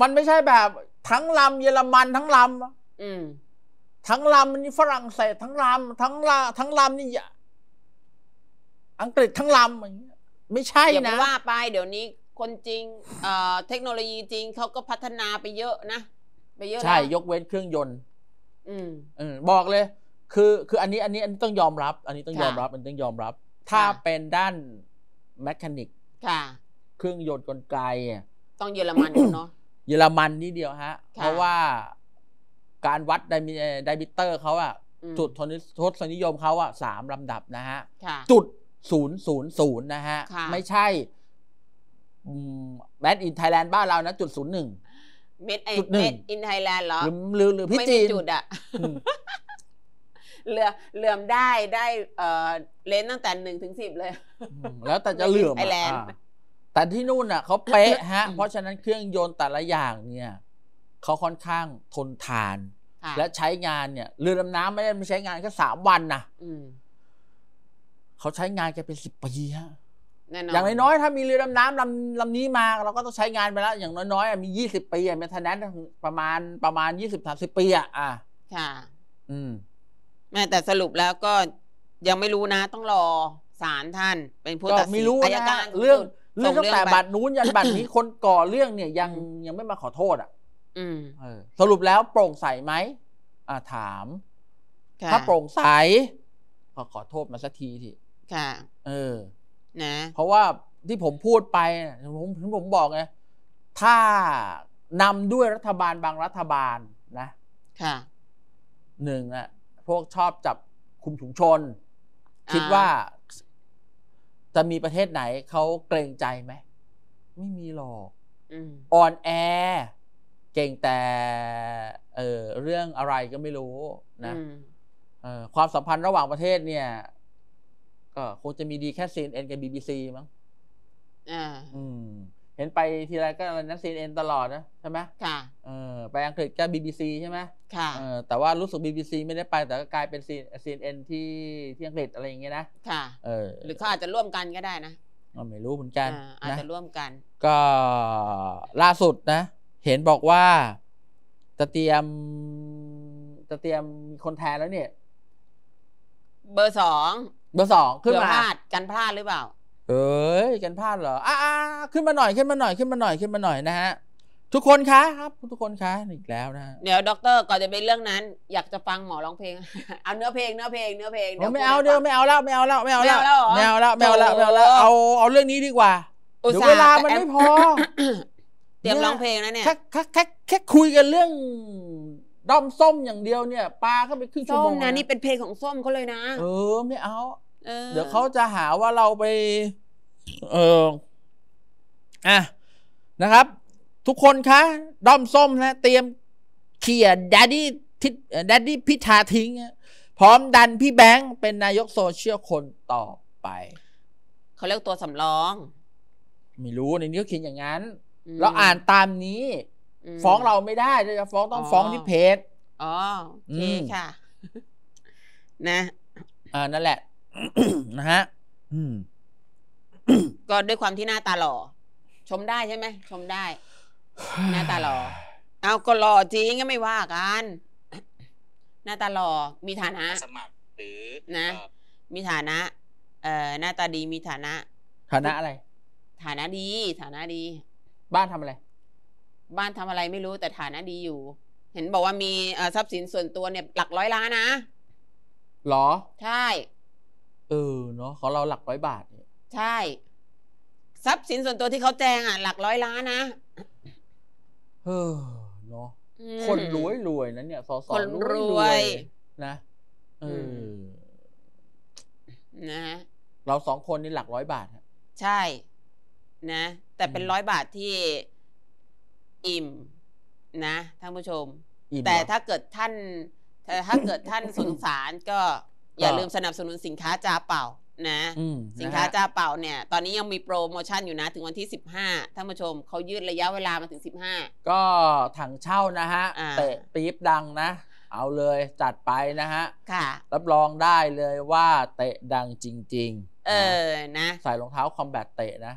มันไม่ใช่แบบ ทั้งลำเยอรมันทั้งลำทั้งลำนี่ฝรั่งเศสทั้งลำทั้งลาทั้งลำนี่อังกฤษทั้งลำไม่ใช่นะอย่าไปว่าไปเดี๋ยวนี้คนจริงเทคโนโลยีจริงเขาก็พัฒนาไปเยอะนะไปเยอะใช่ ยกเว้นเครื่องยนต์ อืมบอกเลยคือคือ อันนี้อันนี้อันนี้ต้องยอมรับ อันนี้ต้องยอมรับอันนี้ต้องยอมรับ ถ้าเป็นด้านแมชชีนิกค่ะ เครื่องยนต์กลไกอะต้องเยอรมันเนาะเยอรมันนี่เดียวฮะ เพราะว่าการวัดไดมิไดิเตอร์เขาอะจุดทนทศนิยมเขาอะสามลำดับนะฮะ จุดศูนย์ศูนย์ศูนย์นะฮะ ไม่ใช่แมดอินไทยแลนด์บ้านเรานะจุดศูนย์หนึ่งเมดหอึ่งอินไทยแลนด์เหรอหรือหรือหรือพี่จีนจุดอะเหลือเหลื่อมได้ได้ เอ่อเลนตั้งแต่หนึ่งถึงสิบเลย แล้วแต่จะเหลื่อมไอแลนด์แต่ที่นู่นอ่ะเขาเป๊ะฮะ เพราะฉะนั้นเครื่องยนต์แต่ละอย่างเนี่ยเขาค่อนข้างทนทาน และใช้งานเนี่ยเรือดำน้ำไม่ได้มาใช้งานแค่สามวันนะเขาใช้งานกันเป็นสิบปีฮะนนอย่างน้อยๆถ้ามีเรือดำน้ำลำลำนี้มา เราก็ต้องใช้งานไปแล้ว อย่างน้อยๆมียี่สิบปีอ่ะเมทแนนประมาณประมาณยี่สิบสามสิบปีอ่ะอ่ะค่ะ อืมแม่แต่สรุปแล้วก็ยังไม่รู้นะ ต้องรอศาลท่าน เป็นผู้ตัดสินไม่รู้อายนะการเรื่อง เรื่องตั้งแต่บัตรนู้นยันบัตรนี้คนก่อเรื่องเนี่ย ยังยังไม่มาขอโทษ อ่ะสรุปแล้วโปร่งใสไหมถามถ้าโปร่งใสก็ขอโทษมา สักทีทีค่ะ เออ นะ เพราะว่าที่ผมพูดไป ผมผมบอกไงถ้านำด้วยรัฐบาลบางรัฐบาลนะค่ะหนึ่งอะพวกชอบจับคุมถุงชน คิดว่าจะมีประเทศไหนเขาเกรงใจไหมไม่มีหรอกออนแอร์เก่งแต่เออเรื่องอะไรก็ไม่รู้ นะความสัมพันธ์ระหว่างประเทศเนี่ย ก็คงจะมีดีแค่ซีนเอ็นกับบีบีซีมั้งอ่าอืมห็นไปทีไรก็นักซีเอ็นตลอดนะ ใช่ไหมค่ะเออ ไปอังกฤษก็บีบีซีใช่ไหมค่ะเออแต่ว่ารู้สึกบีบีซีไม่ได้ไปแต่ก็กลายเป็นซีซีเอ็นที่ที่อังกฤษอะไรอย่างเงี้ยนะ ค่ะ เออ หรือเขาอาจจะร่วมกันก็ได้นะไม่รู้เหมือนกันอาจจะร่วมกัน ก็ ล่าสุดนะเห็นบอกว่าจะเตรียมจะเตรียมคนแทนแล้วเนี่ย เบอร์สองเบอร์สองขึ้นมาพลาดกันพลาดหรือเปล่าเอ้ยกันพลาดเหรออ่าขึ้นมาหน่อยขึ้นมาหน่อยขึ้นมาหน่อยขึ้นมาหน่อยนะฮะ ทุกคนคะครับทุกคนคะอีกแล้วนะเดี๋ยวด็อกเตอร์ก่อนจะไปเรื่องนั้น อยากจะฟังหมอร้องเพลง เอาเนื้อเพลงเนื้อเพลงเนื้อเพลงไม่เอาเดี๋ยวไม่เอาแล้วไม่เอาแล้วไม่เอาแล้วไม่เอาแล้วไม่เอาแล้วไม่เอาแล้วเอาเอาเรื่องนี้ดีกว่าเดี๋ยวเวลามันไม่พอเตรียมร้องเพลงนะเนี่ยแค่แค่แค่คุยกันเรื่องด้อมส้มอย่างเดียวเนี่ยปลาเข้าไปครึ่งชั่วโมงนะนี่เป็นเพลงของส้มเขาเลยนะ เออไม่เอาเดี๋ยวเขาจะหาว่าเราไปเอออ่ะ นะครับ ทุกคนคะด้อมส้มนะ เตรียมเขี่ยดัดดี้ทิดดดดี้พิธาทิ้ง พร้อมดันพี่แบงค์ เป็นนายกโซเชียลคนต่อไป เขาเรียกตัวสำรอง ไม่รู้ในนี้เขาเขียนอย่างนั้น เราอ่านตามนี้ ฟ้องเราไม่ได้จะฟ้องต้องฟ้องที่เพจ อ๋อโอเคค่ะ นะอ่านั่นแหละ นะฮะ อืมก็ด้วยความที่หน้าตาหล่อ ชมได้ใช่ไหมชมได้ หน้าตาหล่อ เอาก็หล่อจริงก็ไม่ว่ากัน หน้าตาหล่อ มีฐานะ สมัครหรือนะ มีฐานะ เอ่อหน้าตาดีมีฐานะฐานะอะไร ฐานะดีฐานะดี บ้านทำอะไร บ้านทำอะไรไม่รู้แต่ฐานะดีอยู่ เห็นบอกว่ามีทรัพย์สินส่วนตัวเนี่ย หลักร้อยล้านนะหรอใช่ เออเนาะของเราหลักร้อยบาทใช่ ทรัพย์สินส่วนตัวที่เขาแจงอ่ะ หลักร้อยล้านนะเออเนาะคนรวยรวยนะเนี่ยสอสอคนรวยนะเออนะ เราสองคนนี่หลักร้อยบาทใช่นะแต่เป็นร้อยบาทที่อิ่ม นะท่านผู้ชม แต่ถ้าเกิดท่านถ้าเกิดท่านสงสารก็ อย่าลืมสนับสนุนสินค้าจาเป่านะสินค้าจ้าเป่าเนี่ย ตอนนี้ยังมีโปรโมชั่นอยู่นะถึงวันที่ 15ท่านผู้ชม เขายืดระยะเวลามาถึง 15 ก็ถังเช่านะฮะเตะปี๊บดังนะ เอาเลยจัดไปนะฮะค่ะ รับรองได้เลยว่าเตะดังจริง ๆ เออนะ ใส่รองเท้า คอมแบทเตะนะ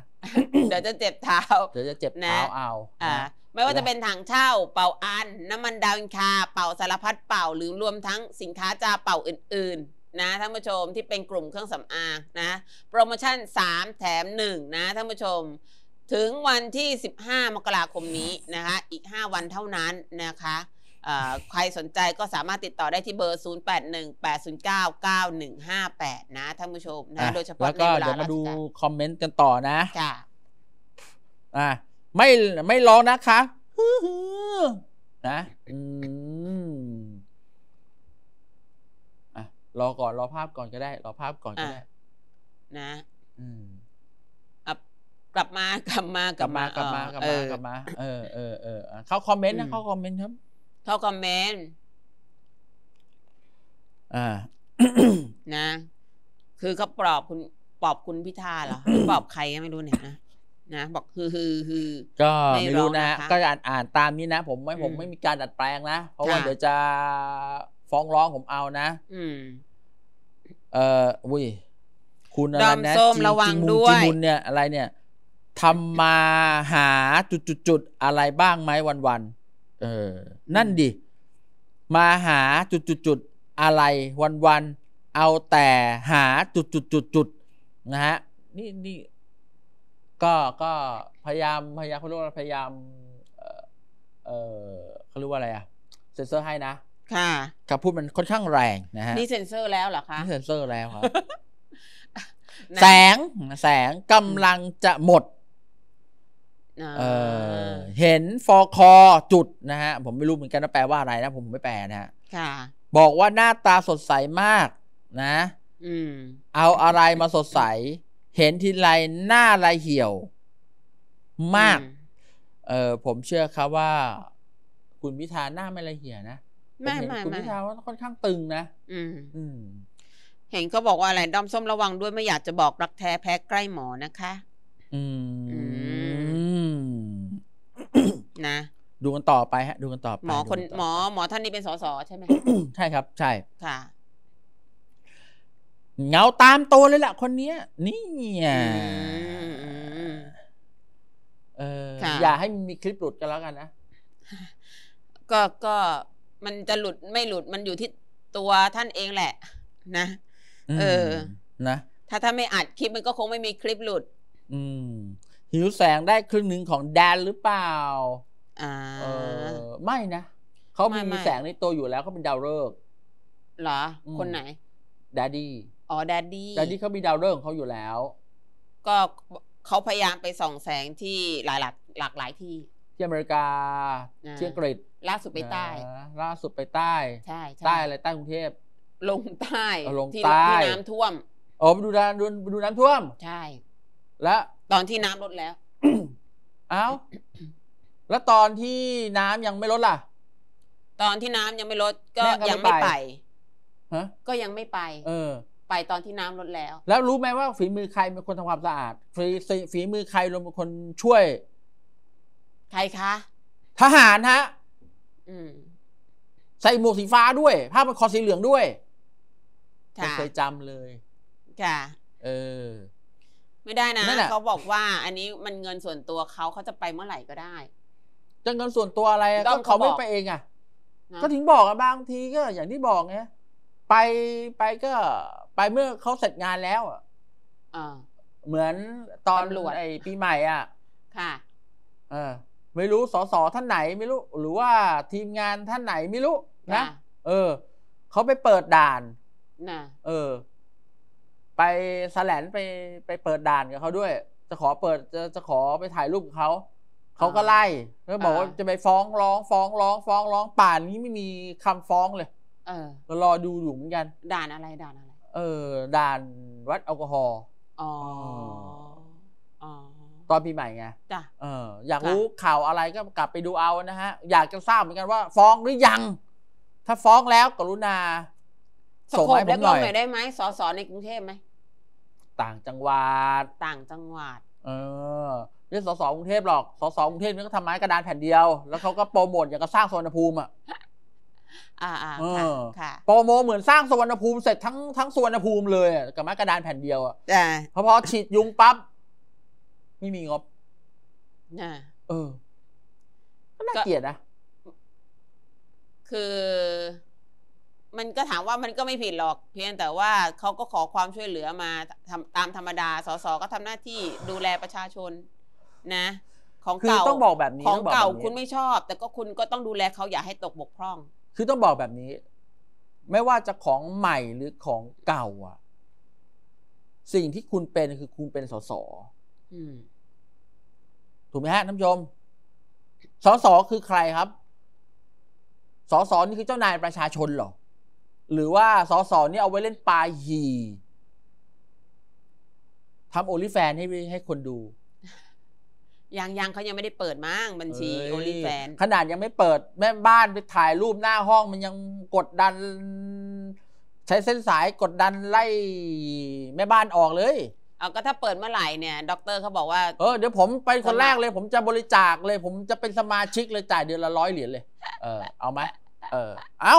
เดี๋ยวจะเจ็บเท้า เดี๋ยวจะเจ็บเท้าเอาไม่ว่าจะเป็นถังเช่า เป่าอันน้ำมันดาวอินคาเป่าสารพัดเป่าหรือรวมทั้งสินค้าจาเป่าอื่นๆนะท่านผู้ชมที่เป็นกลุ่มเครื่องสำอางนะ โปรโมชั่น 3 แถม 1 นะ ท่านผู้ชม ถึงวันที่ 15 มกราคมนี้นะคะอีก 5 วันเท่านั้นนะคะใครสนใจก็สามารถติดต่อได้ที่เบอร์ 0818099158 นะ ท่านผู้ชมนะ โดยเฉพาะในเวลาแล้วก็เดี๋ยวมาดูคอมเมนต์กันต่อนะจ้ะอ่าไม่ไม่ร้องนะคะนะอืมรอก่อนรอภาพก่อนก็ได้ รอภาพก่อนก็ได้ นะ อืมกลับมากลับมากลับมากลับมากลับมากลับมาเออเออเออเข้าคอมเมนต์นะ เข้าคอมเมนต์ครับเข้าคอมเมนต์อ่า นะ คือเขาปลอบคุณปลอบคุณพิธาเหรอปลอบใครก็ไม่รู้เนี่ยนะนะบอกคือคือคือก็ไม่รู้นะ ก็อ่านอ่านตามนี้นะ ผมไม่ผมไม่มีการดัดแปลงนะ เพราะว่าเดี๋ยวจะฟ้องร้องผมเอานะเอออุ้ย คุณอะไรนะจริมุนจิมุนเนี่ย อะไรเนี่ย ทำมาหาจุดจจุุดดอะไรบ้างไหมวันวัน เออ นั่นดิ มาหาจุดจจุุดดอะไรวันวัน เอาแต่หาจุดจจจุุุดดดนะฮะ นี่นี่ ก็ ก็พยายามพยายามเขาเรียกว่าพยายาม เออเขาเรียกว่าอะไรอะเซนเซอร์ให้นะค่ะคำพูดมันค่อนข้างแรงนะฮะนี่เซ็นเซอร์แล้วเหรอคะนี่เซ็นเซอร์แล้วครับ แสง แสงกำลังจะหมดเห็นฟอคอจุดนะฮะ ผมไม่รู้เหมือนกันว่าแปลว่าอะไรนะ ผมไม่แปลนะฮะบอกว่าหน้าตาสดใสมากนะเอาอะไรมาสดใส เห็นทีไรหน้าไรเหี่ยวมากเออผมเชื่อครับว่า คุณพิธาหน้าไม่ไรเหี่ยนะไม่ไม่คุณพิธาว่าค่อนข้างตึงนะอืมอืมเห็นเขาบอกว่า อะไร ดอมส้มระวังด้วยไม่อยากจะบอกรักแท้แพ้ใกล้หมอนะคะ อืมนะดูกันต่อไปฮะดูกันต่อไปหมอ คนหมอหมอท่านนี้เป็นสส ใช่ไหมใช่ครับ ใช่ค่ะ เงาตามตัวเลยแหละคนเนี้ย นี่เอออย่าให้มีคลิปหลุดกันแล้วกันนะ ก็ก็มันจะหลุดไม่หลุดมันอยู่ที่ตัวท่านเองแหละ นะ เออ นะถ้าถ้าไม่อัดคลิปมันก็คงไม่มีคลิปหลุด อืม หิวแสงได้ครึ่งหนึ่งของแดนหรือเปล่าอ่าเออ ไม่นะเขามีมแสงในตัวอยู่แล้วเขาเป็นดาวฤกษ์เหรอ คนไหนดดดี้อ๋อดดดี้ดดดี้เขามีดาวฤกษ์ของเขาอยู่แล้ว ก็เขาพยายามไปส่องแสงที่หลายหลักหลากหลายที่ ที่อเมริกาที่อังกฤษล่าสุดไปใต้ล่าสุดไปใต้ ใช่ใต้อะไรใต้กรุงเทพลงใต้ลงใต้ ที่น้ำท่วมอ๋อไปดูน้ำดูไปดูน้ำท่วม ใช่ แล้วตอนที่น้ำลดแล้วอ้าวแล้วตอนที่น้ำยังไม่ลดล่ะ ตอนที่น้ำยังไม่ลดก็ยังไม่ไป ฮะ ก็ยังไม่ไป เออ ไปตอนที่น้ำลดแล้ว แล้วรู้ไหมว่าฝีมือใครเป็นคนทำความสะอาดฝีฝีมือใครเป็นคนช่วย ใครคะ ทหารฮะใส่หมวกสีฟ้าด้วย ผ้าพันคอสีเหลืองด้วยไม่เคยจำเลย ค่ะ เออ ไม่ได้นะนนเขาบอกว่า อันนี้มันเงินส่วนตัวเขาเขาจะไปเมื่อไหร่ก็ได้จะเงินส่วนตัวอะไรก็เขาไม่ไปเองอ่ะก็ถึงบอกบางทีก็อย่างที่บอกไง ไปไปก็ ไปเมื่อเขาเสร็จงานแล้วอ่ะเหมือนตอนไอปีใหม่อ่ะ ค่ะ เออไม่รู้สสท่านไหนไม่รู้ หรือว่าทีมงานท่านไหนไม่รู้นะ เออเขาไปเปิดด่าน นะเออ ไปสแลนไปไปเปิดด่านกับเขาด้วย จะขอเปิดจะจะขอไปถ่ายรูปเขา เขาก็ไล่แล้วบอกว่าจะไปฟ้องร้องฟ้องร้องฟ้องร้องป่านนี้ไม่มีคำฟ้องเลย เออ ก็รอดูอยู่เหมือนกัน ด่านอะไรด่านอะไร เออ ด่าน วัดแอลกอฮอล์อ๋อตอนปีใหม่ไงจ้ะเออ อยากรู้ข่าวอะไรก็กลับไปดูเอานะฮะ อยากจะทราบเหมือนกันว่าฟ้องหรือยัง ถ้าฟ้องแล้วกรุณาส่งให้ผมหน่อยได้ไหมสอสอในกรุงเทพไหมต่างจังหวัด ต่างจังหวัด เออเรื่องสสกรุงเทพหรอกสสกรุงเทพนี่ก็ทำไม้กระดานแผ่นเดียว แล้วเขาก็โปรโมทอย่างกับสร้างสวนภูมิอ่ะ อ่าอ่าค่ะโปรโมเหมือนสร้างสวนภูมิเสร็จทั้งทั้งสวนภูมิเลยกับไม้กระดานแผ่นเดียวอ่ะพ่พอฉีดยุงปั๊บไม่มีงบนะเออก็น่าเกลียดนะ คือ มันก็ถามว่ามันก็ไม่ผิดหรอกเพียงแต่ว่าเขาก็ขอความช่วยเหลือมาทำตามธรรมดา สสก็ทำหน้าที่ดูแลประชาชน นะ ของเก่าต้องบอกแบบนี้ ของเก่าคุณไม่ชอบ แต่ก็คุณก็ต้องดูแลเขาอย่าให้ตกบกพร่อง คือต้องบอกแบบนี้ ไม่ว่าจะของใหม่หรือของเก่า อ่ะ สิ่งที่คุณเป็นคือคุณเป็นสสถูกไหมฮะท่านผู้ชม สส คือใครครับ สส นี่คือเจ้านายประชาชนหรอ หรือว่าสสนี่เอาไว้เล่นปลาหีทำโอลิแฟนให้ให้คนดู ยังยังเขายังไม่ได้เปิดมั้งบัญชีโอลิแฟน ขนาดยังไม่เปิดแม่บ้านไปถ่ายรูปหน้าห้องมันยังกดดัน ใช้เส้นสายกดดันไล่แม่บ้านออกเลยาก็ถ้าเปิดเมื่อไหร่เนี่ยด็อกเตอร์เขาบอกว่า เออ เดี๋ยวผมไปคนแรกเลย ผมจะบริจาคเลย ผมจะเป็นสมาชิกเลยจ่ายเดือนละร้อยเหรียญเลย เออ เอาไหมเออ เอา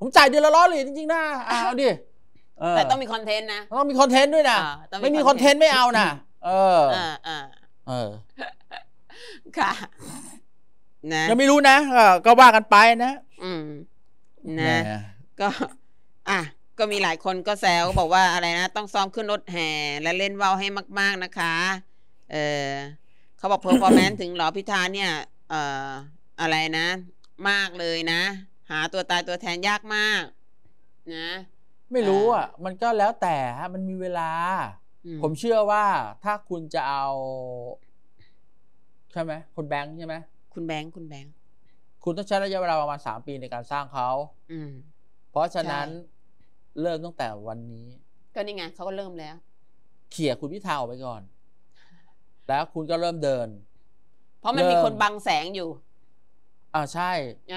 ผมจ่ายเดือนละร้อยเหรียญจริงๆ นะเอาดิแต่ต้องมีคอนเทนต์นะ ต้องมีคอนเทนต์ด้วยนะ ไม่มีคอนเทนต์ไม่เอานะ เออเออ ค่ะ นะ ยังไม่รู้นะ ก็ว่ากันไปนะ อืมนะ ก็ อ่ะก็มีหลายคนก็แซวบอกว่าอะไรนะ ต้องซ้อมขึ้นรถแห่ และเล่นว่าวให้มาก ๆนะคะ เออเขาบอกเพอร์ฟอร์แมนซ์ถึงหรอพิธาเนี่ยเอ่อ อะไรนะ มากเลยนะ หาตัวตายตัวแทนยากมากนะไม่รู้อ่ะ มันก็แล้วแต่ฮะมันมีเวลา ผมเชื่อว่าถ้าคุณจะเอา ใช่ไหมคุณแบงค์ใช่ไหมคุณแบงค์ คุณแบงค์คุณต้องใช้ระยะเวลาประมาณสามปีในการสร้างเขาเพราะฉะนั้นเริ่มตั้งแต่วันนี้ ก็นี่ไงเขาก็เริ่มแล้ว เขี่ยคุณพิธาออกไปก่อน แล้วคุณก็เริ่มเดิน เพราะมันมีคนบังแสงอยู่อ่าใช่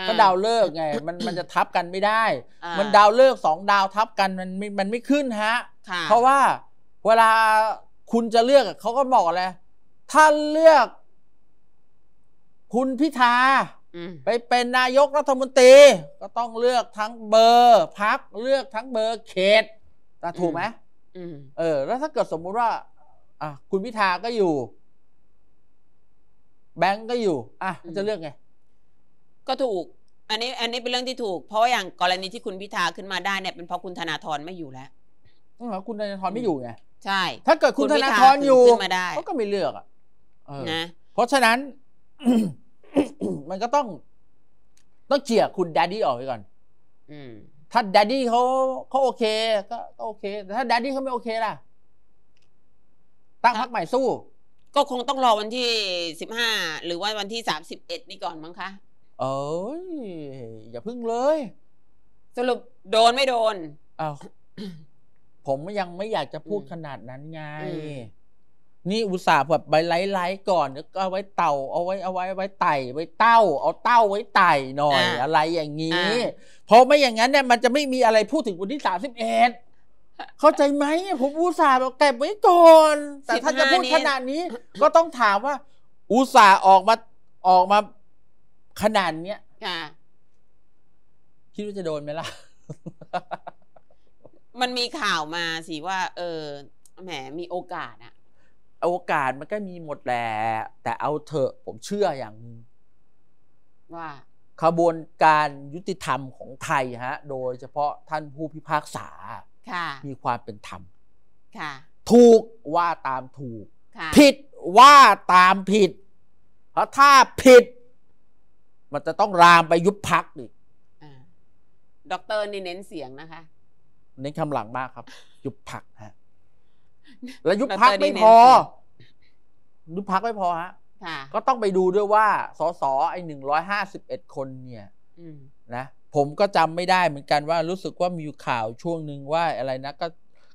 ก็ดาวเลิกไงมันมันจะทับกันไม่ได้ มันดาวเลิกสองดาวทับกันมัน มันไม่ขึ้นฮะเพราะว่าเวลาคุณจะเลือกเขาก็บอกเลยถ้าเลือก คุณพิธาไปเป็นนายกรัฐมนตรี ก็ต้องเลือกทั้งเบอร์ พักเลือกทั้งเบอร์ เขตแต่ถูกไหมเออแล้วถ้าเกิดสมมุติว่า อ่ะคุณพิธาก็อยู่ แบงก์ก็อยู่ อ่ะจะเลือกไง ก็ถูก อันนี้ อันนี้เป็นเรื่องที่ถูกเพราะอย่างกรณีที่คุณพิธาขึ้นมาได้เนี่ย เป็นเพราะคุณธนาธรไม่อยู่แล้วเหรอคุณธนาธรไม่อยู่ไงใช่ ถ้าเกิดคุณธนาธรอยู่ก็ไม่เลือกอ่ะนะเพราะฉะนั้นมันก็ต้อง ต้องเลียคุณแดดดี้ออกไปก่อน อืมถ้าแดดดี้เขาเขาโอเคก็ก็โอเค แต่ถ้าแดดดี้เขาไม่โอเคล่ะ ตั้งพักใหม่สู้ ก็คงต้องรอวันที่สิบห้าหรือว่าวันที่สามสิบเอ็ดนี่ก่อนมั้งคะเอ้ยอย่าพึ่งเลย สรุปโดนไม่โดนอ้าผมยังไม่อยากจะพูดขนาดนั้นไงนี่อุตส่าห์แบบใบไล้ๆก่อนแล้วก็เอาไว้เต่า เอาไว้ เอาไว้ไว้ไต่ไว้เต้าเอาเต้าไว้ไต่หน่อยอะไรอย่างนี้ เพราะไม่อย่างนั้นเนี่ย มันจะไม่มีอะไรพูดถึงวันที่สามสิบเอ็ดเข้าใจไหมผมอุตส่าห์บเก็บไว้ก่อนแต่ถ้าจะพูดขนาดนี้ ก็ต้องถามว่า อุตส่าห์ออกมาออกมา ขนาดเนี้ยคคิดว่าจะโดนไหมล่ะมันมีข่าวมาสิว่า เออ แหมมีโอกาสอะโอกาสมันก็มีหมดแหละ แต่เอาเถอะผมเชื่ออย่างนึงว่าขบวนการยุติธรรมของไทยฮะ โดยเฉพาะท่านผู้พิพากษามีความเป็นธรรมถูกว่าตามถูก ผิดว่าตามผิดเพราะถ้าผิด มันจะต้องรามไปยุบพักดิด็อกเตอร์นี่เน้นเสียงนะคะเน้นคำหลังมากครับ ยุบพักฮะและยุบพักไม่พอยุบพักไม่พอฮะ ก็ต้องไปดูด้วยว่า สส ไอ้หนึ่งร้อยห้าสิบเอ็ดคน เนี่ยนะ ผมก็จำไม่ได้เหมือนกันว่า รู้สึกว่ามีข่าวช่วงหนึ่งว่าอะไรนะก็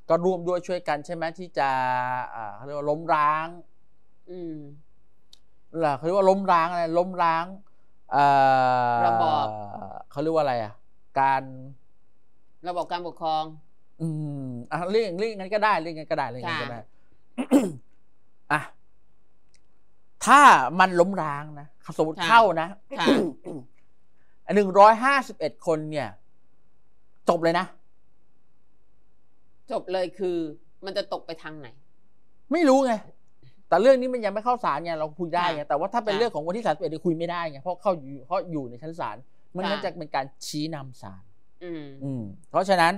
ก็ร่วมด้วยช่วยกันใช่ไหมที่จะเขาเรียกว่าล้มร้าง อืมลระเขาเรียกว่า ล้มร้าง อะไร ล้มร้างระบอบเขาเรียกว่าอะไรอ่ะ การ ระบบการปกครองอืมอ่ะเรียกเรียกงั้นก็ได้เรียกงั้นก็ได้เรียกงั้นก็ได้อ่ะถ้ามันล้มร้างนะสมมติเข้านะหนึ่งร้อยห้าสิบเอ็ดคนเนี่ย จบเลยนะ จบเลยคือ มันจะตกไปทางไหน ไม่รู้ไง แต่เรื่องนี้มันยังไม่เข้าศาลไงเราคุยได้ไงแต่ว่าถ้าเป็นเรื่องของวันที่สามสิบเอ็ดคุยไม่ได้ไงเพราะเข้าอยู่เพราะอยู่ในชั้นศาลมันน่นจะเป็นการชี้นำศาลเพราะฉะนั้น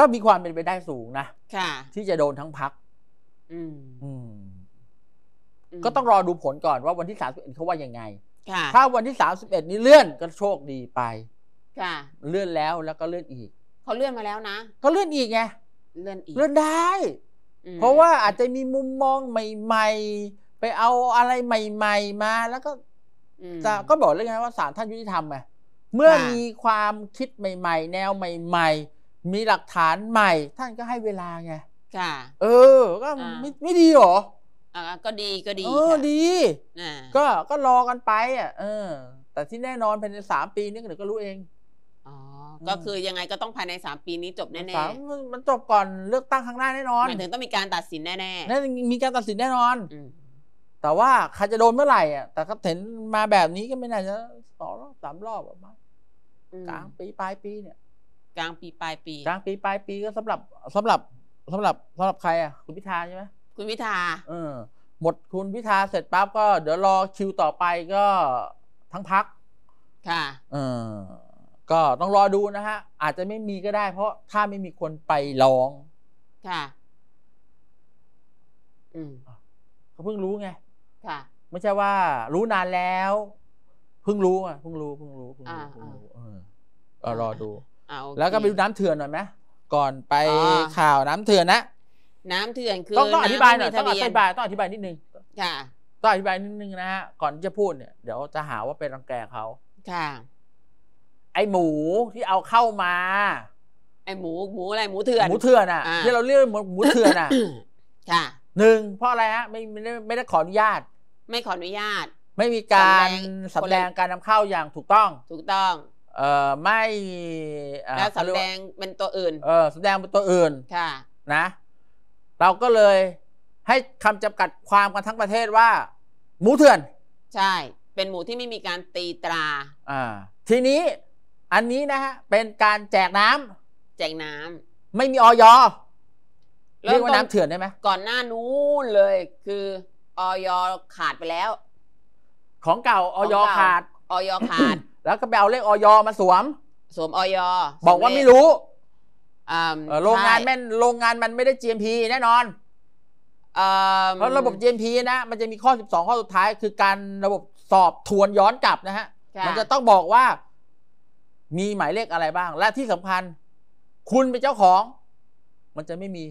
ก็มีความเป็นไปได้สูงนะค่ะ ที่จะโดนทั้งพักอืมก็ต้องรอดูผลก่อนว่าวันที่สามสิบเอ็ดเขาว่ายังไงถ้าวันที่สามสิบเอ็ดนี้เลื่อนก็โชคดีไป ค่ะ เลื่อนแล้วแล้วก็เลื่อนอีก เขาเลื่อนมาแล้วนะก็เลื่อนอีกไงเลื่อนอีกเลื่อนได้เพราะว่าอาจจะมีมุมมองใหม่ ๆ ไปเอาอะไรใหม่ ๆ มา แล้วก็จะก็บอกเลยไงว่าศาลท่านยุติธรรมไงเมื่อมีความคิดใหม่ ๆ แนวใหม่ ๆมีหลักฐานใหม่ท่านก็ให้เวลาไงค่ะเออ ก็ไม่ไม่ดีหรออ่ะก็ดีก็ดีเออดีก็ก็รอกันไปอ่ะ เออ แต่ที่แน่นอนภายในสามปีนี้เดี๋ยวก็รู้เองอ๋อก็คือยังไงก็ต้องภายในสามปีนี้จบแน่ๆสามมันจบก่อนเลือกตั้งครั้งหน้าแน่นอนมถึงต้องมีการตัดสินแน่ๆนั่นมีการตัดสินแน่นอนแต่ว่าใครจะโดนเมื่อไหร่ อ่ะแต่ก็เห็นมาแบบนี้ก็ไม่น่าจะสองรอบสามรอบออกมา กลางปีปลายปีเนี่ยกลางปีปลายปีกลางปีปลายปีก็สำหรับสำหรับ สำหรับ สำหรับใครอ่ะคุณพิธาใช่ไหมคุณพิธาเออ หมดคุณพิธาเสร็จปั๊บก็เดี๋ยวรอคิวต่อไปก็ทั้งพักค่ะเออก็ต้องรอดูนะฮะ อาจจะไม่มีก็ได้ เพราะถ้าไม่มีคนไปร้อง ค่ะอืมเขาเพิ่งรู้ไงค่ะ ไม่ใช่ว่า รู้นานแล้วเพิ่งรู้ อ่ะเพิ่งรู้เพิ่งรู้เพิ่งรู้เพิ่งรู้เออรอดูแล้วก็ไปดูน้ำเถื่อนหน่อยไหมก่อนไปข่าวน้ำเถื่อนนะน้ำเถื่อนคือต้องอธิบายหน่อยต้องอธิบายต้องอธิบายนิดนึงค่ะต้องอธิบายนิดนึงนะฮะก่อนที่จะพูดเนี่ยเดี๋ยวจะหาว่าเป็นรังแกเขาค่ะไอหมูที่เอาเข้ามาไอหมูหมูอะไรหมูเถื่อนหมูเถื่อนอ่ะ ที่เราเรียกหมูเถื่อนอ่ะค่ะหนึ่งเพราะอะไรฮะไม่ไม่ได้ไม่ได้ขออนุญาตไม่ขออนุญาต ไม่มีการสำแดงสแดงการนำเข้าอย่างถูกต้องถูกต้องเอ่อไม่แล้วสแดงเป็นตัวอื่นเออสำแดงเป็นตัวอื่นค่ะ นะ เราก็เลยให้คำจำกัดความกันทั้งประเทศว่า หมูเถื่อน ใช่ เป็นหมูที่ไม่มีการตีตราอ่าทีนี้อันนี้นะฮะเป็นการแจกน้ำแจกน้ไม่มีออยเรียกว่าน้ำเถื่อนได้ไหมก่อนหน้านู้นเลย คือออยขาดไปแล้ว ของเก่าออยอขาดออยขาดแล้วก็ไปเอาเลขออยมาสวม สวมออยบอกว่าไม่รู้อโรงงานแม่นโรงงานมันไม่ได้ GMP แน่นอนเพราะระบบ GMP นะ มันจะมีข้อ12ข้อสุดท้าย คือการระบบสอบทวนย้อนกลับนะฮะมันจะต้องบอกว่า มีหมายเลขอะไรบ้าง และที่สำคัญคุณเป็นเจ้าของ มันจะไม่มี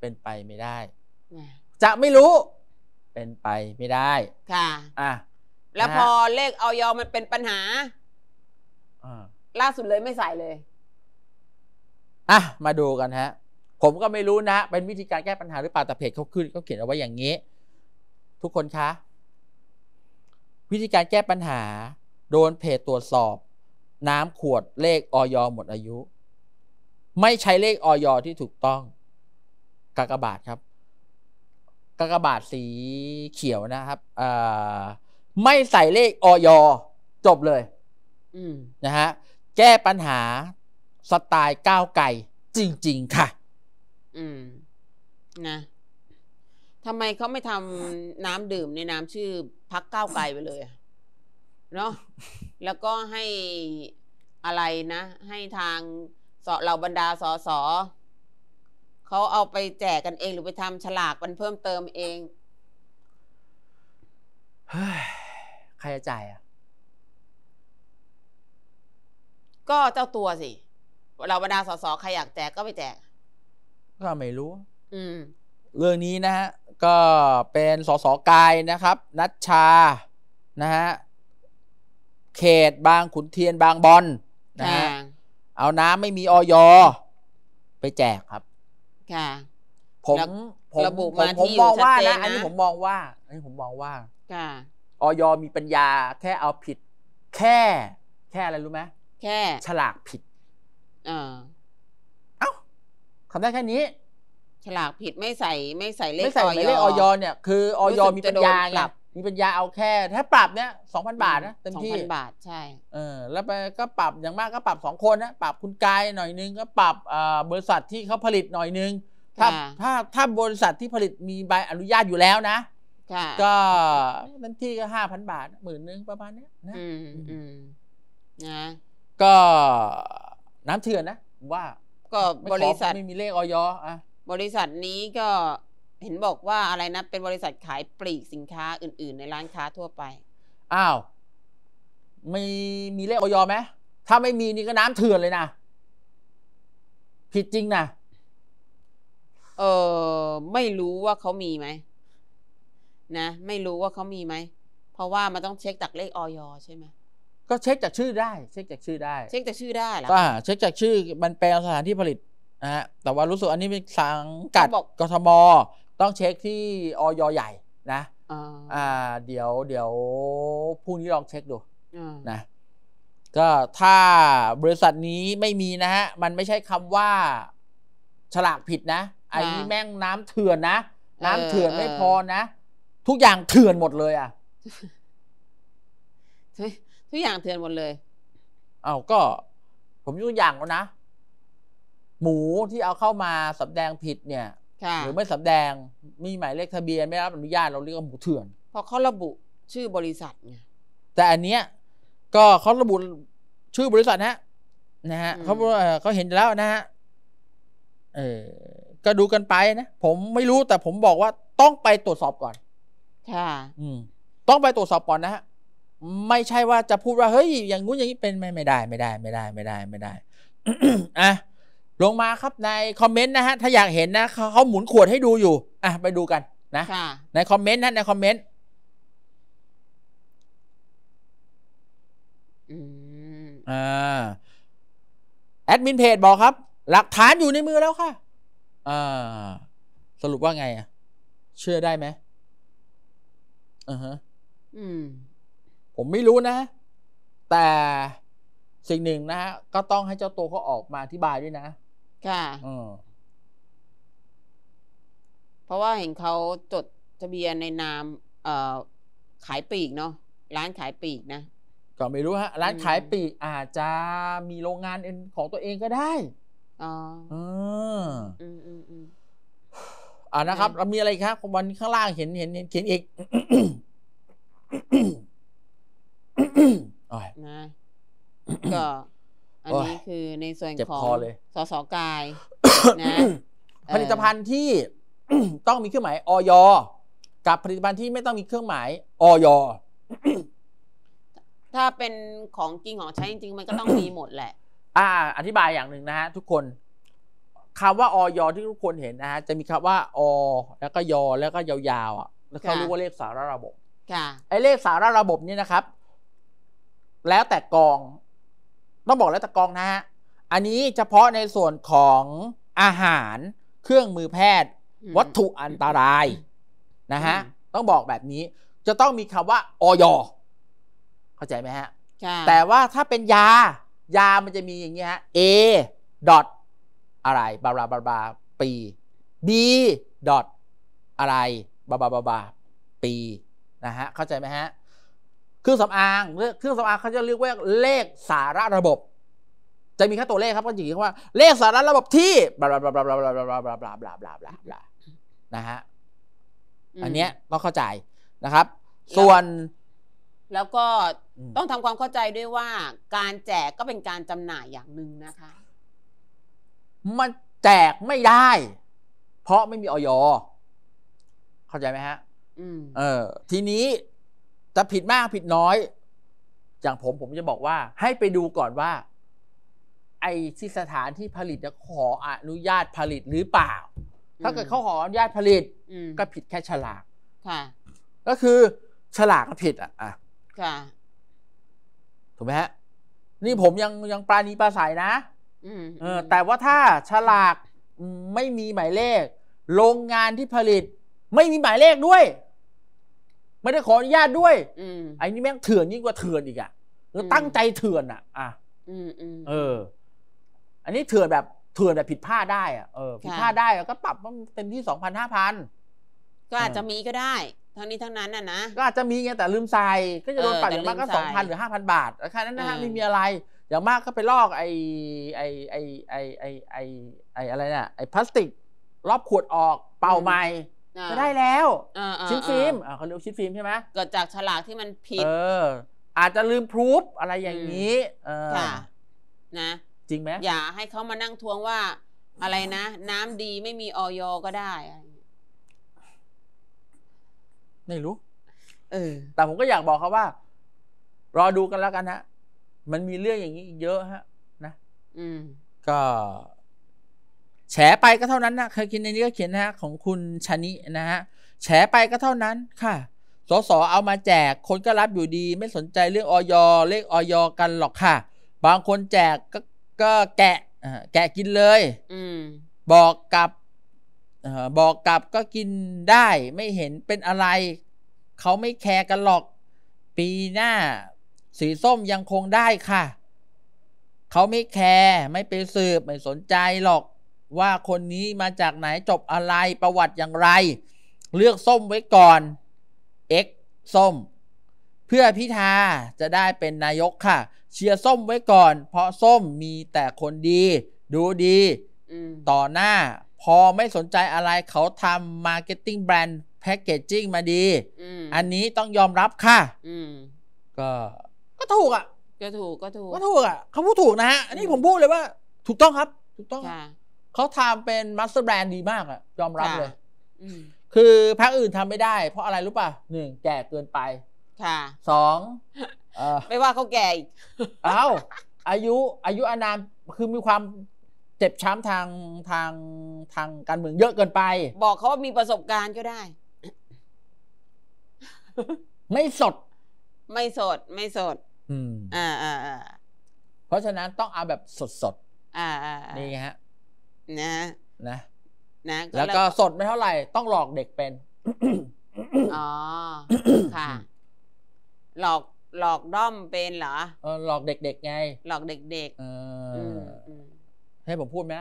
เป็นไปไม่ได้จะไม่รู้ เป็นไปไม่ได้ค่ะอ่ะแล้วพอเลขออยมันเป็นปัญหาล่าสุดเลยไม่ใส่เลย อ่ะ มาดูกันฮะ ผมก็ไม่รู้นะ เป็นวิธีการแก้ปัญหาหรือเปล่าแต่เพจเขาขึ้นเขาเขียนเอาไว้อย่างนี้ทุกคนคะ วิธีการแก้ปัญหา โดนเพจตรวจสอบ น้ำขวดเลขออยหมดอายุ ไม่ใช้เลขออยที่ถูกต้อง กากบาทครับกากบาทสีเขียวนะครับไม่ใส่เลขออยจบเลยนะฮะแก้ปัญหา สไตล์ก้าวไก่ จริงๆ ค่ะ อืม นะทำไมเขาไม่ทำน้ำดื่มในน้ำชื่อพักก้าวไกลไปเลยเนาะแล้วก็ให้อะไรนะ ให้ทางสเหล่าบรรดาสอสอเขาเอาไปแจกกันเองหรือไปทำฉลากมันเพิ่มเติมเองใครจะจ่ายอ่ะก็เจ้าตัวสิ เราบรรดาสสใครอยากแจกก็ไปแจก ก็ไม่รู้ อืมเรื่องนี้นะฮะก็เป็นสสกายนะครับ นัชชานะฮะเขตบางขุนเทียนบางบอน นะฮะเอาน้ำไม่มีออยไปแจกครับ ค่ะผมผมผมผมมองว่านะ อันนี้ผมมองว่าอันนี้ผมมองว่า ค่ะออยมีปัญญาแค่เอาผิด แค่ แค่อะไรรู้ไหมแค่ ฉลากผิด เอ้าคำได้แค่นี้ ฉลากผิดไม่ใส่ไม่ใส่เลขไม่ใส่เลขออยเนี่ยคือออยมีปัญญาับมีปัญญาเอาแค่ ถ้าปรับเนี่ยสองพันบาทนะเต็มที่สองพันบาท ใช่เออ แล้วไปก็ปรับอย่างมากก็ปรับสองคนนะปรับคุณกายหน่อยนึงก็ปรับบริษัทที่เขาผลิตหน่อยนึงถ้าถ้าถ้าบริษัทที่ผลิตมีใบอนุญาตอยู่แล้วนะก็เต็มที่ก็ห้าพันบาทหมื่นนึงประมาณนี้นะนะก็น้ำเถื่อนนะว่า ก็บริษัทไม่มีเลขออยอ่ะบริษัทนี้ก็เห็นบอกว่าอะไรนะ เป็นบริษัทขายปลีกสินค้าอื่น ๆ ในร้านค้าทั่วไปอ้าวมีมีเลขออยไหมถ้าไม่มีนี่ก็น้ำเถื่อนเลยนะผิดจริงนะเออไม่รู้ว่าเขามีไหมนะไม่รู้ว่าเขามีไหมเพราะว่ามันต้องเช็คจากเลขออยใช่ไหมก็เช็คจากชื่อได้ เช็คจากชื่อได้เช็คจากชื่อได้เหรอก็เช็คจากชื่อ มันแปลสถานที่ผลิตนะฮะแต่ว่ารู้สึกอันนี้เป็นสังกัดกทมต้องเช็คที่ออยใหญ่นะอ่า เดี๋ยวเดี๋ยวพรุ่งนี้ลองเช็คดูนะก็ถ้าบริษัทนี้ไม่มีนะฮะมันไม่ใช่คำว่าฉลากผิดนะ ไอ้นี่แม่งน้ำเถื่อนนะน้ำเถื่อนไม่พอนะทุกอย่างเถื่อนหมดเลยอ่ะทุกอย่างเถื่อนหมดเลย เอาก็ ผมยกตัวอย่างแล้วนะ หมูที่เอาเข้ามาสำแดงผิด เนี่ยหรือไม่สำแดงมีหมายเลขทะเบียนไม่รับอนุญาต เราเรียกว่าหมูเถื่อนเพราะเขาระบุชื่อบริษัทไงแต่อันเนี้ยก็เขาระบุ ชื่อบริษัทนะนะฮะเขาเขาเห็นแล้วนะฮะเออก็ดูกันไปนะผมไม่รู้แต่ผมบอกว่าต้องไปตรวจสอบก่อน ค่ะ อืมต้องไปตรวจสอบก่อนนะฮะไม่ใช่ว่าจะพูดว่าเฮ้ย อย่างงู้นอย่างนี้เป็นไม่ไม่ได้ ไม่ได้ ไม่ได้ ไม่ได้ ไม่ได้อ่ะลงมาครับในคอมเมนต์นะฮะ ถ้าอยากเห็นนะเขาหมุนขวดให้ดูอยู่อ่ะไปดูกันนะในคอมเมนต์นะในคอมเมนต์อ่าแอดมินเพจบอกครับ หลักฐานอยู่ในมือแล้วค่ะ อ่าสรุปว่าไงอ่ะ เชื่อได้ไหมอือฮะอืมผมไม่รู้นะ แต่สิ่งหนึ่งนะฮะก็ต้องให้เจ้าตัวเขาออกมาอธิบายด้วยนะค่ะเพราะว่าเห็นเขาจดทะเบียนในนาม เอ่อ ขายปีกเนาะร้านขายปีกนะก็ไม่รู้ฮะ ร้านขายปีกอาจจะมีโรงงานเองของตัวเองก็ได้อ๋ออืมอืมอืมอืมอ่านะครับเรามีอะไรครับวันข้างล่างเห็นเห็นเห็นเขียนอีกนะก็อันนี้คือในส่วนของสสกายนะผลิตภัณฑ์ที่ต้องมีเครื่องหมายออยกับผลิตภัณฑ์ที่ไม่ต้องมีเครื่องหมายออยถ้าเป็นของจริงของใช้จริงมันก็ต้องมีหมดแหละ อ่า อธิบายอย่างหนึ่งนะฮะทุกคนคำว่าออยที่ทุกคนเห็นนะฮะจะมีคำว่าอแล้วก็ยอแล้วก็ยาวๆอ่ะแล้วเขารู้ว่าเลขสาระระบบค่ะ ไอ้เลขสาระระบบนี่นะครับแล้วแต่กอง ต้องบอกแล้วแต่กองนะฮะ อันนี้เฉพาะในส่วนของอาหารเครื่องมือแพทย์ วัตถุอันตรายนะฮะ ต้องบอกแบบนี้ จะต้องมีคำว่าออยเข้าใจไหมฮะแต่ว่าถ้าเป็นยา ยามันจะมีอย่างเงี้ยฮะ A ดอทอะไรบาบาบาบาปี B ดอทอะไรบาบาบาบาปีนะฮะ เข้าใจไหมฮะเครื่องสำอางเครื่องสำอางเขาจะเรียกว่าเลขสาระระบบ จะมีแค่ตัวเลขครับก็จะเรียว่าเลขสาระระบบที่บลาบลาบลาบลาบลาบลาบลาบลาบลาบลาบลาบลานะฮะอันเนี้ยต้องเข้าใจนะครับ ส่วนแล้วก็ต้องทำความเข้าใจด้วยว่า การแจกก็เป็นการจำหน่ายอย่างหนึ่งนะคะ มันแจกไม่ได้ เพราะไม่มีออยเข้าใจไหมฮะเออ ทีนี้แต่ผิดมากผิดน้อยอย่างผมผมจะบอกว่า ให้ไปดูก่อนว่า ไอ้ที่สถานที่ผลิต จะขออนุญาตผลิตหรือเปล่า ถ้าเกิดเขาขออนุญาตผลิตก็ผิดแค่ฉลาก ค่ะ ก็คือ ฉลากก็ผิด อ่ะอ่ะค่ะถูกไหมฮะนี่ผมยังยังปลาณีปลาใสนะเออ แต่ว่าถ้าฉลาก ไม่มีหมายเลข โรงงานที่ผลิต ไม่มีหมายเลขด้วยไม่ได้ขออนุญาตด้วยอไอ้นี่แม่งเถื่อนยิ่งกว่าเถื่อนอีกอ่ะคือตั้งใจเถื่อนอ่ะ อ่ะอเออ อันนี้เถื่อนแบบเถื่อนแบบผิดพลาดได้อ่ะเออ ผิดพลาดได้ก็ปรับต้งเต็มที่สองพันห้าพัน ก็อาจจะมีก็ได้ ทั้งนี้ทั้งนั้นน่ะนะ ก็อาจจะมีไงแต่ลืมใส่ก็จะโดนปรับอย่างมากก็สองพันหรือห้าพันบาทแค่นั้นนะฮะไม่มีอะไรอย่างมากก็ไปลอก ไอ้ไอ้ไอ้ไอ้ไอ้ไอ้อะไรเนี่ยไอ้พลาสติก รอบขวดออกเป่าใหม่ก็ได้แล้วชิ้นฟิล์มเขาเรียกชิ้นฟิล์มใช่ไหมเกิดจากฉลากที่มันผิดออาจจะลืมพรูฟอะไรอย่างนี้ค่ะนะจริงไหมอย่าให้เขามานั่งทวงว่า อะไรนะน้ำดีไม่มีออยก็ได้ไม่รู้แต่ผมก็อยากบอกเขาว่า รอดูกันแล้วกันฮะมันมีเรื่องอย่างนี้ เยอะฮะนะก็แฉไปก็เท่านั้นนะเคยกินในนี้ก็เขียนนะฮะของคุณชนินะฮะแฉไปก็เท่านั้น ค่ะสสเอามาแจก คนก็รับอยู่ดี ไม่สนใจเรื่องออยเลขออยกันหรอกค่ะ บางคนแจกก็ก็แกะแกะกินเลยบอกกับบอกกับก็กินได้ไม่เห็นเป็นอะไร เขาไม่แคร์กันหรอกปีหน้า สีส้มยังคงได้ค่ะเขาไม่แคร์ไม่ไปสืบไม่สนใจหรอกว่าคนนี้มาจากไหนจบอะไรประวัติอย่างไร เลือกส้มไว้ก่อน X ส้ม เพื่อพิธาจะได้เป็นนายกค่ะ เชียร์ส้มไว้ก่อน เพราะส้มมีแต่คนดี ดูดีต่อหน้า พอไม่สนใจอะไรเขาทำมาร์เก็ตติ้งแบรนด์แพคเกจจิ้งมาดีอันนี้ต้องยอมรับค่ะก็ ก็ถูกอ่ะ ก็ถูกก็ถูกก็ถูกอ่ะเขาพูดถูกนะฮะ อันนี้ผมพูดเลยว่า ถูกต้องครับ ถูกต้องค่ะเขาทำเป็นมัสเตอร์แบรนด์ดีมากอะยอมรับเลยคือพักอื่นทำไม่ได้เพราะอะไรรู้ป่ะ หนึ่งแก่เกินไป ค่ะ สองไม่ว่าเขาแก่อีกเอ้าอายุอายุอานาม คือมีความเจ็บช้ำทางทางทางการเมืองเยอะเกินไป บอกเขาว่ามีประสบการณ์ก็ได้ ไม่สด ไม่สดไม่สด อืมอ่าอ่าเพราะฉะนั้นต้องเอาแบบสดสดอ่าอ่านี่ฮะนะ นะนะแล้วก็สดไม่เท่าไหร่ต้องหลอกเด็กเป็นอ๋อค่ะ หลอกหลอกด้อมเป็นเหรอเออหลอกเด็กๆไงหลอกเด็กๆเออ ให้ผมพูดไหม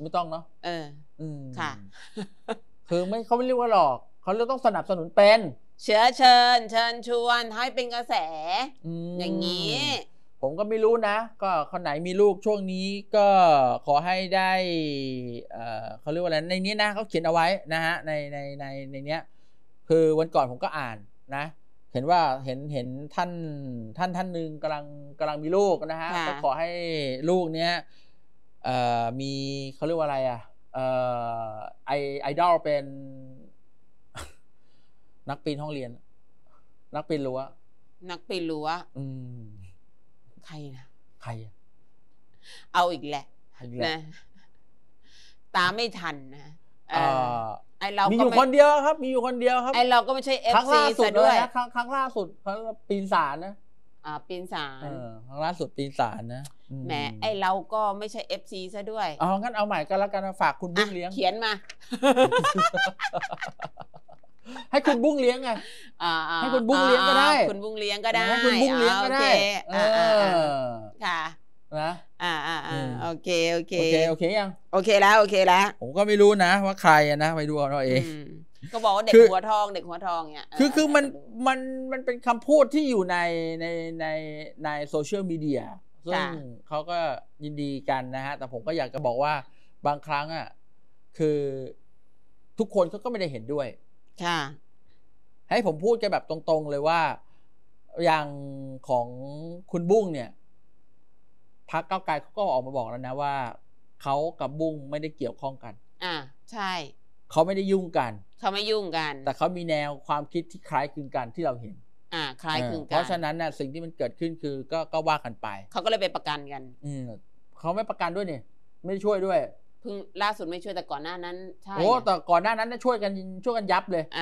ไม่ต้องเนาะเออ อืมค่ะ คือไม่เขาไม่เรียกว่าหลอกเขาเรียกต้องสนับสนุนเป็น เชื้อเชิญเชิญชวนให้เป็นกระแสอย่างนี้ผมก็ไม่รู้นะ ก็คนไหนมีลูกช่วงนี้ ก็ขอให้ได้เขาเรียกว่าอะไร ในนี้นะเขาเขียนเอาไว้ นะฮะในในในในเนี้ย คือวันก่อนผมก็อ่านนะเห็นว่าเห็นเห็นท่านท่านท่านหนึ่งกำลังกำลังมีลูกนะฮะก็ขอให้ลูกเนี้ยมีเขาเรียกว่าอะไร อ่ะไอไอดอลเป็นนักปีนห้องเรียน นักปีนรั้วนักปีนรั้วอืมใครนะใครเอาอีกแหละ นะ ตาไม่ทันนะไอ่อไอเรามีอยู่คนเดียวครับมีอยู่คนเดียวครับไอเราก็ไม่ใช่เอฟซีสะด้วยครั้งครั้งล่าสุดเขาปีนศาลนะอ่าปีนศาลครั้งล่าสุดปีนศาลนะแหมไอเราก็ไม่ใช่เอฟซีซะด้วยอ๋องั้นเอาใหม่ก็แล้วกันฝากคุณบุ้กเลี้ยงเขียนมาให้คุณบุ้งเลี้ยงไงให้คุณบุ้งเลี้ยงก็ได้ คุณบุ้งเลี้ยงก็ได้ให้คุณบุ้งเลี้ยงก็ได้ ค่ะนะอ่าอ่าโอเค โอเค โอเค โอเคยัง โอเคแล้ว โอเคแล้ว ผมก็ไม่รู้นะ ว่าใครนะไปดูเอาเอง ก็บอกว่าเด็กหัวทอง เด็กหัวทองเนี่ยคือ คือมันมัน มันเป็นคำพูดที่อยู่ใน ใน ใน ในโซเชียลมีเดียซึ่งเขาก็ยินดีกันนะฮะ แต่ผมก็อยากจะบอกว่าบางครั้งอ่ะ คือทุกคนเขาก็ไม่ได้เห็นด้วยค่ะ ให้ผมพูดกันแบบตรงๆ เลยว่าอย่างของคุณบุ้งเนี่ยพักเก้าไกลเขาก็ออกมาบอกแล้วนะ ว่าเขากับบุ้งไม่ได้เกี่ยวข้องกัน อ่า ใช่เขาไม่ได้ยุ่งกันเขาไม่ยุ่งกัน แต่เขามีแนวความคิดที่คล้ายคลึงกันที่เราเห็น อ่า คล้ายคลึงกันเพราะฉะนั้นน่ะ สิ่งที่มันเกิดขึ้นคือก็ก็ว่ากันไปเขาก็เลยไปประกันกัน อืมเขาไม่ประกันด้วยเนี่ยไม่ช่วยด้วยพิ่งล่าสุดไม่ช่วยแต่ก่อนหน้านั้นใช่โอ้แต่ก่อนหน้านั้นช่วยกันช่วยกันยับเลยอ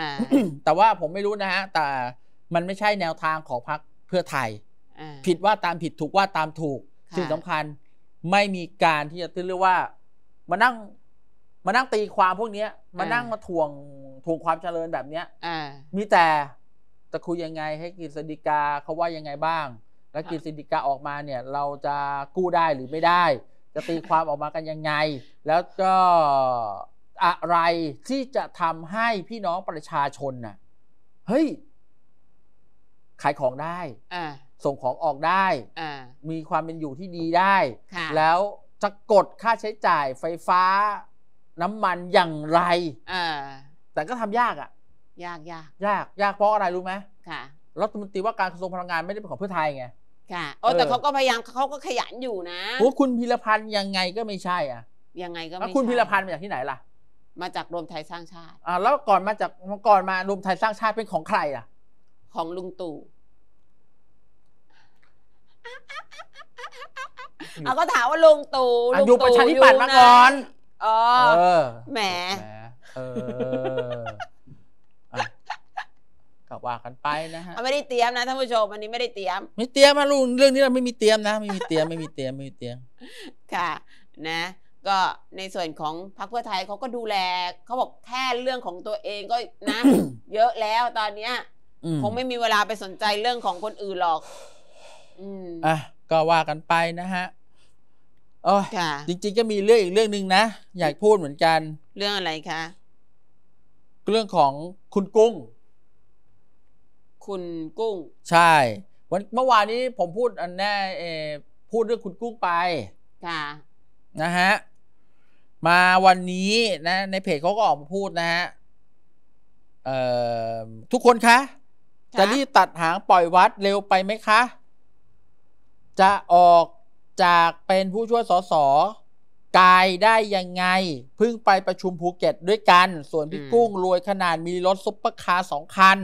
แต่ว่าผมไม่รู้นะฮะแต่มันไม่ใช่แนวทางของพรรคเพื่อไทย ผิดว่าตามผิดถูกว่าตามถูกสิ่งสำคัญไม่มีการที่จะเรียกว่ามานั่งมานั่งตีความพวกนี้มานั่งมาถ่วงถ่วงความเจริญแบบเนี้ยมีแต่จะคุยยังไงให้กิษฎิกาเขาว่ายังไงบ้าง และกิษฎิกาออกมาเนี่ย เราจะกู้ได้หรือไม่ได้จะตีความออกมากันยังไง แล้วก็อะไรที่จะทำให้พี่น้องประชาชนน่ะ เฮ้ยขายของได้ส่งของออกได้มีความเป็นอยู่ที่ดีได้แล้วจะกดค่าใช้จ่าย ไฟฟ้าน้ำมันอย่างไรแต่ก็ทำยากอ่ะ ยากยากยาก ยากเพราะอะไรรู้ไหมรัฐมนตรีว่าการกระทรวงพลังงานไม่ได้เป็นของเพื่อไทยไงค่ะ โอ้แต่เขาก็พยายามเขาก็ขยันอยู่นะโอ้คุณพิรพันธ์ยังไงก็ไม่ใช่ อ่ะ ยังไงก็ไม่คุณพิรพันธ์มาจากที่ไหนล่ะ มาจากรวมไทยสร้างชาติ อ่าแล้วก่อนมาจากก่อนมารวมไทยสร้างชาติเป็นของใครอ่ะ ของลุงตู่เอาก็ถามว่าลุงตู่ลุงตูู่่ประชาธิปัตย์มาก่อนอ๋อแหม็ว่ากันไปนะฮะไม่ได้เตรียมนะท่านผู้ชมวันนี้ไม่ได้เตรียมไม่เตรียมมาลุงเรื่องนี้เราไม่มีเตรียมนะไม่มีเตรียมไม่มีเตรียมไม่มีเตรียม ค่ะ นะ ก็ในส่วนของพรรคเพื่อไทยเขาก็ดูแลเขาบอกแค่เรื่องของตัวเองก็นะเยอะแล้วตอนเนี้ยคงไม่มีเวลาไปสนใจเรื่องของคนอื่นหรอก อืมอ่ะก็ว่ากันไปนะฮะโอ้จริงจริงก็มีเรื่องอีกเรื่องหนึ่งนะอยากพูดเหมือนกัน เรื่องอะไรคะเรื่องของคุณกุ้งคุณกุ้ง ใช่วันเมื่อวานนี้ผมพูดอันแน่เอพูดเรื่องคุณกุ้งไปค่ะนะฮะมาวันนี้นะในเพจเขาก็ออกมาพูดนะฮะเอ่อทุกคนคะ จะรีบตัดหางปล่อยวัดเร็วไปไหมคะ จะออกจากเป็นผู้ช่วยสสกายได้ยังไง พึ่งไปประชุมภูเก็ตด้วยกัน ส่วนพี่กุ้งรวยขนาดมีรถซุปเปอร์คาร์สองคัน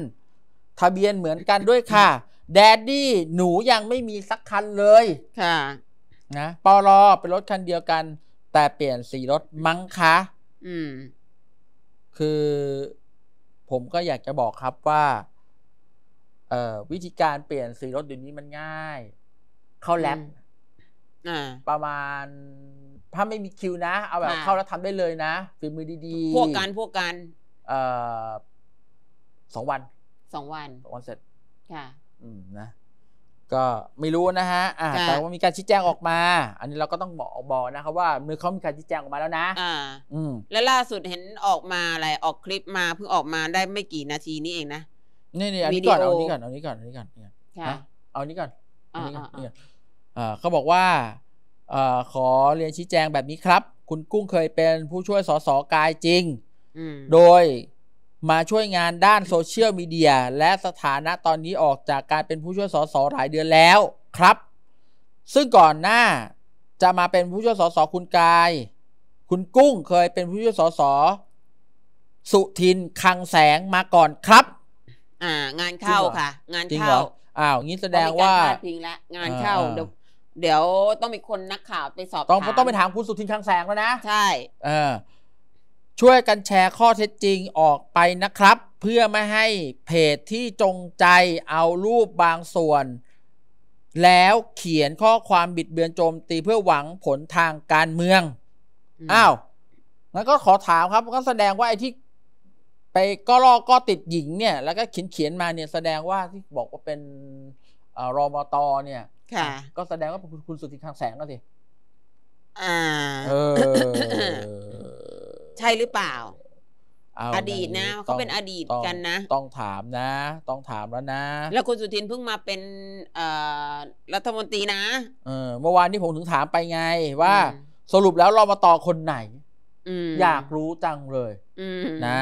ทะเบียนเหมือนกันด้วยค่ะ แดดดี้หนูยังไม่มีสักคันเลย ค่ะ นะปอลอเป็นรถคันเดียวกัน แต่เปลี่ยนสีรถมั้งคะ อืม คือ ผมก็อยากจะบอกครับว่า เอ่อวิธีการเปลี่ยนสีรถเดี๋ยวนี้มันง่าย เข้าแล็บประมาณ ถ้าไม่มีคิวนะ เอาแบบเข้าแล้วทำได้เลยนะฝีมือดี ๆ พวกกันพวกกันเออสองวันสองวันสองวันเสร็จค่ะ อืมนะ ก็ไม่รู้นะฮะะแต่ว่ามีการชี้แจงออกมา อันนี้เราก็ต้องบอกบอกนะครับว่าเมื่อเขามีการชี้แจงออกมาแล้วนะ อ่า อืมแล้วล่าสุดเห็นออกมาอะไรออกคลิปมาเพิ่งออกมาได้ไม่กี่นาทีนี่เองนะนี่นี่อันนี้ก่อนเอาอันีนี้ก่อนเอาอันนี้ก่อนเอาอันนี้ก่อนเอานี้ก่อนค่ะเอาอันนี้ก่อนเอ่ออ่าอ่าเอานี้ก่อนเขาบอกว่าอ่ขอเรียนชี้แจงแบบนี้ครับ คุณกุ้งเคยเป็นผู้ช่วยสสกายจริง อืม โดยมาช่วยงานด้านโซเชียลมีเดียและสถานะตอนนี้ออกจากการเป็นผู้ช่วยสสหลายเดือนแล้ว ครับ ซึ่งก่อนหน้า จะมาเป็นผู้ช่วยสสคุณกาย คุณกุ้งเคยเป็นผู้ช่วยสสสุทินคังแสงมาก่อนครับ อ่า งานเข้าค่ะ งานเข้าอ้าวงี้แสดงว่าพิงละงานเข้า เดี๋ยวต้องมีคนนักข่าวไปสอบต้องต้องไปถามคุณสุทินคังแสงแล้วนะ ใช่ เออช่วยกันแชร์ข้อเท็จจริงออกไปนะครับ เพื่อไม่ให้เพจที่จงใจเอารูปบางส่วน แล้วเขียนข้อความบิดเบือนโจมตีเพื่อหวังผลทางการเมืองอ้าวงั้นก็ขอถามครับ ก็แสดงว่า ไอ้ที่ ไปก็ลอกก็ติดหญิงเนี่ย แล้วก็เขียนเขียนมาเนี่ยแสดงว่าที่บอกว่าเป็นรอมตเนี่ยก็แสดงว่าคุณสุทธิทางแสงก็สิอ่า เออใช่หรือเปล่า อดีตนะเขาเป็นอดีตกันนะ ต้องถามนะ ต้องถามแล้วนะ แล้วคุณสุทินเพิ่งมาเป็นรัฐมนตรีนะเมื่อวานนี้ผมถึงถามไปไงว่าสรุปแล้วเรามาต่อคนไหนอยากรู้จังเลยนะ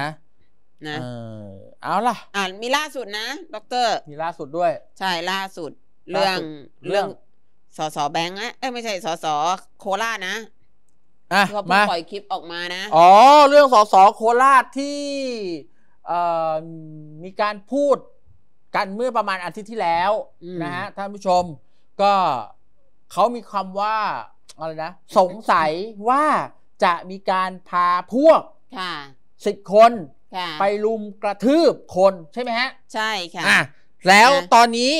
นะเอาล่ะ อ่านมีล่าสุดนะด็ออกเตร์มีล่าสุดด้วย ใช่ล่าสุด เรื่อง เรื่อง สสแบงค์นะเอ้ไม่ใช่สสโคลานะอ่ะเขามาปล่อยคลิปออกมานะ อ๋อ เรื่องสสโคราชที่มีการพูดกันเมื่อประมาณอาทิตย์ที่แล้ว นะฮะท่านผู้ชม ก็เขามีคำว่าอะไรนะสงสัยว่าจะมีการพาพวกค่ะสิบคนค่ะไปลุมกระทืบคนใช่ไหมฮะ ใช่ค่ะอ่ะแล้วตอนนี้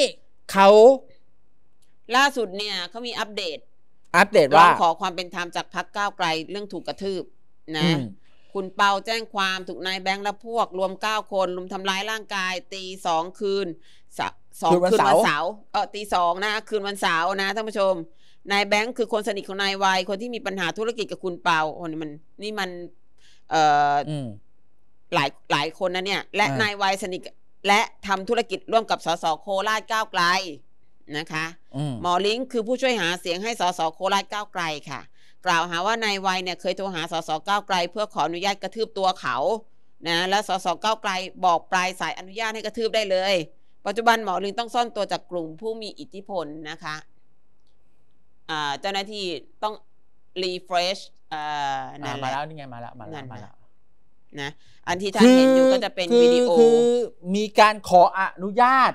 เขาล่าสุดเนี่ยเขามีอัปเดตอัปเดตว่าร้องขอความเป็นธรรมจากพักก้าวไกลเรื่องถูกกระทืบนะ คุณเปาแจ้งความถูกนายแบงค์และพวก รวมเก้าคนรุมทำร้ายร่างกาย ตีสองคืนสองคืนวันเสาร์เออตีสองนะคืนวันเสาร์นะท่านผู้ชม นายแบงค์คือคนสนิทของนายวายคนที่มีปัญหาธุรกิจกับคุณเปาคนนี้มันนี่มัน เอ่อหลายหลายคนนะเนี่ย และนายวายสนิทและทำธุรกิจร่วมกับสสโคราชก้าวไกลนะคะหมอลิงคือผู้ช่วยหาเสียงให้สส โคราชก้าวไกลค่ะ กล่าวหาว่านายวัยเนี่ยเคยโทรหาสสก้าวไกล เพื่อขออนุญาตกระทืบตัวเขา นะ และสสก้าวไกล บอกปลายสายอนุญาตให้กระทืบได้เลย ปัจจุบันหมอลิงต้องซ่อนตัวจากกลุ่มผู้มีอิทธิพลนะคะเจ้าหน้าที่ต้องรีเฟรชนั่นมาแล้วนี่ไงมาแล้วมาแล้วมาแล้วนะอันที่ท่านเห็นอยู่ก็จะเป็นวิดีโอคือมีการขออนุญาต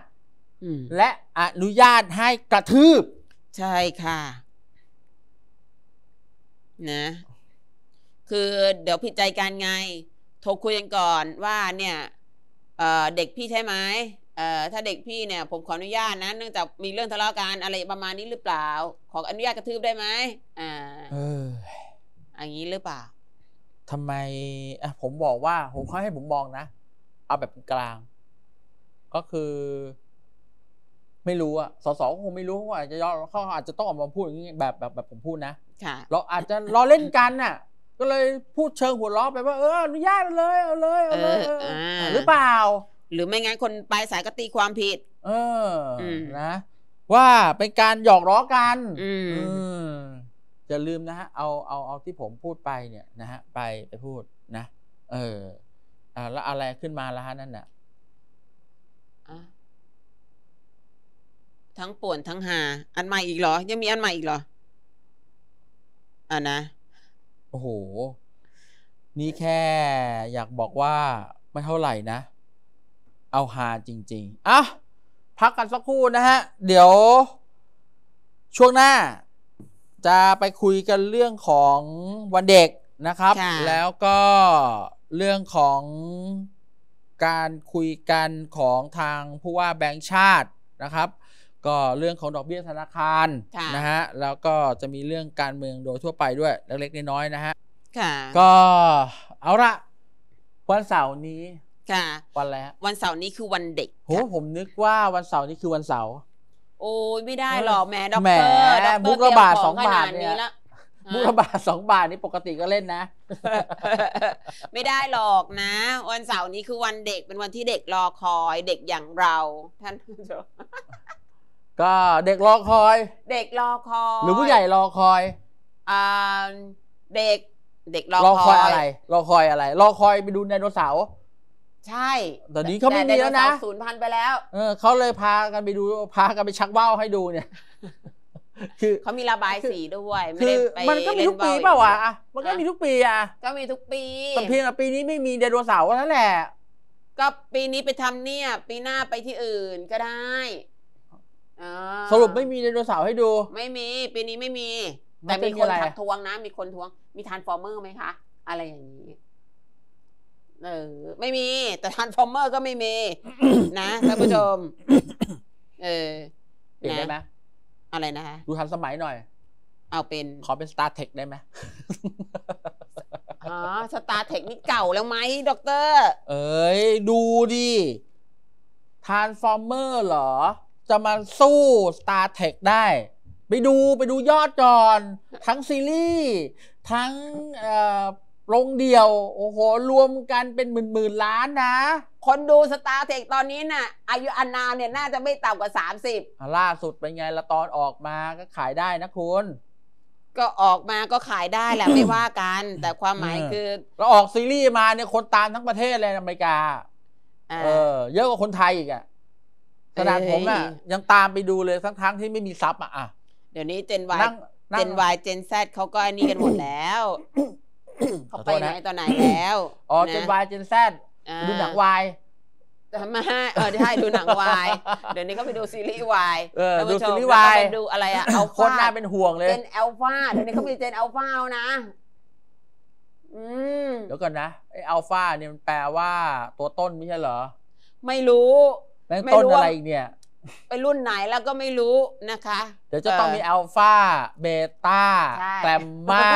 และ อนุญาตให้กระทืบ ใช่ค่ะ นะ คือเดี๋ยวผิดใจกันไง โทรคุยกันก่อน ว่าเนี่ยเเด็กพี่ใช่ไหมถ้าเด็กพี่เนี่ย ผมขออนุญาตนะเนื่องจากมีเรื่องทะเลาะกันอะไรประมาณนี้หรือเปล่า ขออนุญาตกระทืบได้ไหมอ่า เอออย่างนี้หรือเปล่า ทำไมอ่ะผมบอกว่า ผมขอให้ผมมองนะ เอาแบบกลาง ก็คือไม่รู้อะสสคงไม่รู้เขาอาจจะเขาอาจจะต้องออกมาพูดอย่างนี้แบบแบบแบบผมพูดนะเราอาจจะรอเล่นกันน่ะก็เลยพูดเชิงหัวล้อไปว่าเอออนุญาตเลย เอาเลยเอาเลยหรือเปล่า หรือไม่งั้น คนปลายสายก็ตีความผิดเออนะ ว่าเป็นการหยอกล้อกันจะลืมนะฮะ เอาเอาเอาที่ผมพูดไปเนี่ยนะฮะ ไปไปพูดนะ เอออ่าแล้วอะไรขึ้นมาแลวฮะ นั่นน่ะทั้งป่วนทั้งหา อันใหม่อีกเหรอ ยังมีอันใหม่อีกเหรอ อ่านะ โอ้โห นี่แค่อยากบอกว่าไม่เท่าไหร่นะ เอาฮาจริงๆ อ่ะ พักกันสักครู่นะฮะ เดี๋ยว ช่วงหน้า จะไปคุยกันเรื่องของวันเด็กนะครับ แล้วก็เรื่องของการคุยกันของทางผู้ว่าแบงค์ชาตินะครับก็เรื่องของดอกเบี้ยธนาคารนะฮะแล้วก็จะมีเรื่องการเมืองโดยทั่วไปด้วยเล็กๆน้อยๆนะฮะก็เอาละวันเสาร์นี้ ค่ะ วันอะไรฮะวันเสาร์นี้คือวันเด็ก โหผมนึกว่าวันเสาร์นี้คือวันเสาร์โอ้ยไม่ได้หรอกแหมด็อกเตอร์ด็อกเตระบาดสยองบาาเนี้ละบุรบาดสองบาทนี่ปกติก็เล่นนะ ไม่ได้หรอกนะ วันเสาร์นี้คือวันเด็กเป็นวันที่เด็กรอคอยเด็กอย่างเราท่านผู้ชมก็เด็กรอคอย เด็กรอคอยหรือผู้ใหญ่รอคอย อ่า เด็ก เด็กรอคอยอะไรรอคอยอะไร รอคอยไปดูไดโนเสาร์ใช่ ตอนนี้เขาไม่มีแล้วนะศูนย์พันไปแล้วเออเขาเลยพากันไปดูพากันไปชักว่าวให้ดูเนี่ย คือเขามีระบายสีด้วยคมอมันก็มีทุกปีเปล่าวะมันก็มีทุกปีอ่ะก็มีทุกปีแต่เพียงปีนี้ไม่มีไดโนเสาร์นั่นแหละก็ปีนี้ไปทำเนี่ย ปีหน้าไปที่อื่นก็ได้สรุปไม่มีไดโนเสาร์ให้ดู ไม่มี ปีนี้ไม่มี แต่มีคนทักทวงนะ มีคนทวง มีทานฟอร์เมอร์ไหมคะ อะไรอย่างนี้เออ ไม่มี แต่ทานฟอร์เมอร์ก็ไม่มีนะท่านผู้ชม เออเปลี่ยนได้ไหมอะไรนะะดูทันสมัยหน่อย เอาเป็นขอเป็นสตาร์เทคได้ไหมอ๋อสตาร์เทคนี่เก่าแล้วไหมด็อกเตอร์ เอ้ยดูดิทานฟอร์เมอร์เหรอจะมาสู้ Star t e ทได้ ไปดูไปดูยอดจอนทั้งซีรีส์ ทั้งลงเดียวโอ้โห รวมกันเป็นหมื่นหมื่นล้านนะ คนดูสตาร์เทคตอนนี้นะ่ะ อายุอานามเนี่ยน่าจะไม่ต่ำกว่า30ล่าสุดเป็นไงละตอนออกมาก็ขายได้นะคุณ ก็ออกมาก็ขายได้แหละไม่ว่ากัน แต่ความหมายคือ เราออกซีรีส์มาเนี่ยคนตามทั้งประเทศเลยอเมริกา เออเยอะกว่าคนไทยอีกอะขนาดผมอ่ะยังตามไปดูเลยทั้งทั้งที่ไม่มีซับอ่ะอ่ะเดี๋ยวนี้เจนวายเจนวายเจนแซดเขาก็อันนี้กันหมดแล้วเขาไปไหนตอนไหนแล้วอ๋อเจนวายเจนแซดดูหนังวายทำมาให้ เออให้ดูหนังวายเดี๋ยวนี้เขาไปดูซีรีส์วายดูซีรีส์วายดูอะไรอ่ะเอาคนน่าเป็นห่วงเลยเจนเอลฟาเดี๋ยวนี้เขามีเจนเอลฟาแล้วนะเดี๋ยวก่อนนะไออัลฟาเนี่ยมันแปลว่าตัวต้นไม่ใช่เหรอ ไม่รู้แั่นต้นอะไรเนี่ยไปรุ่นไหนแล้วก็ไม่รู้นะคะ เดี๋ยวจะต้องมีอัลฟาเบต้าแกรมมา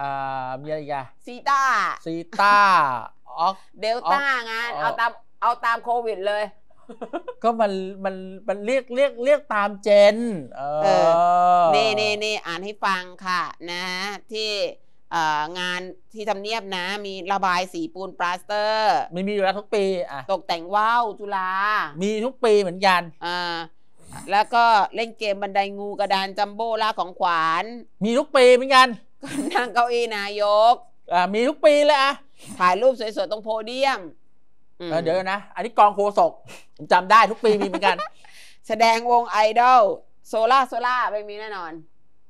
อ่ามีอะไรกันซีต้าซีต้าออกเดลต้าไงเอาตามเอาตามโควิดเลย ก็มันมันมันเรียกเรียก เรียกตามเจน เออนี่นี่นี่อ่านให้ฟังค่ะ นะที่งานที่ทำเนียบนะมีระบายสีปูนปลาสเตอร์ ไม่มีอยู่แล้วทุกปีอ่ะตกแต่งว่าวจุฬามีทุกปีเหมือนกันอ่าแล้วก็เล่นเกมบันไดงูกระดานจัมโบ้ลาของขวานมีทุกปีเหมือนกันนั่งเก้าอี้นายกอ่ามีทุกปีเลยอ่ะถ่ายรูปสวยๆตรงโพเดียมเดี๋ยวนะ อันนี้กองโคศกจำได้ทุกปีมีเหมือนกัน แสดงวงไอดอลโซล่าโซล่าไม่มีแน่นอน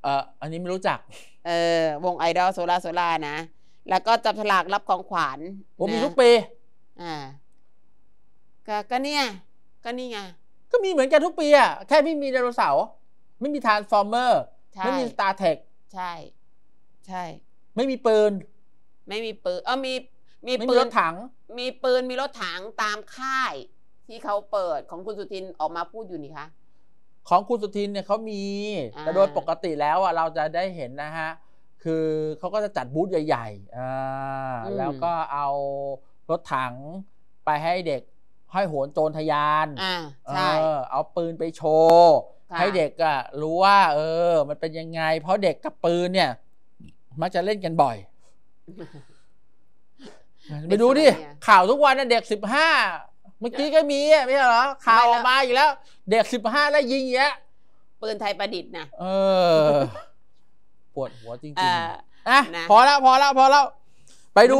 เอออันนี้ไม่รู้จักเออวงไอดอลโซล่าโซล่านะ แล้วก็จับฉลากรับของขวัญผมมีทุกปีอ่าก็ก็เนี่ยก็นี่ไงก็มีเหมือนกันทุกปีอ่ะแค่ไม่มีไดโนเสาร์ไม่มีทารนฟอร์เมอร์ไม่มีสตาร์เทคใช่ ใช่ ไม่มีปืนไม่มีปืนเออมีมีปืนรถถัง มีปืน มีรถถังตามค่าย ที่เขาเปิดของคุณสุทินออกมาพูดอยู่นี่คะของคุณสุทินเนี่ยเขามีแต่โดยปกติแล้วอ่ะเราจะได้เห็นนะฮะ คือเขาก็จะจัดบูธใหญ่ๆอแล้วก็เอารถถังไปให้เด็ก ห้อยโหนโจรทะยานอ่าใช่เอาปืนไปโชว์ ให้เด็กอ่ะรู้ว่า เออ มันเป็นยังไง เพราะเด็กกับปืนเนี่ย มักจะเล่นกันบ่อย ไปดูดิ ข่าวทุกวันเด็กสิบห้าเมื่อกี้ก็มีไม่ใช่เหรอข่าวออกมาอีกแล้ว เด็กสิบห้าแล้วยิงเยอะปืนไทยประดิษฐ์นะ เออ ปวดหัวจริงๆอ่ะพอแล้วพอแล้วพอแล้ว ไปดู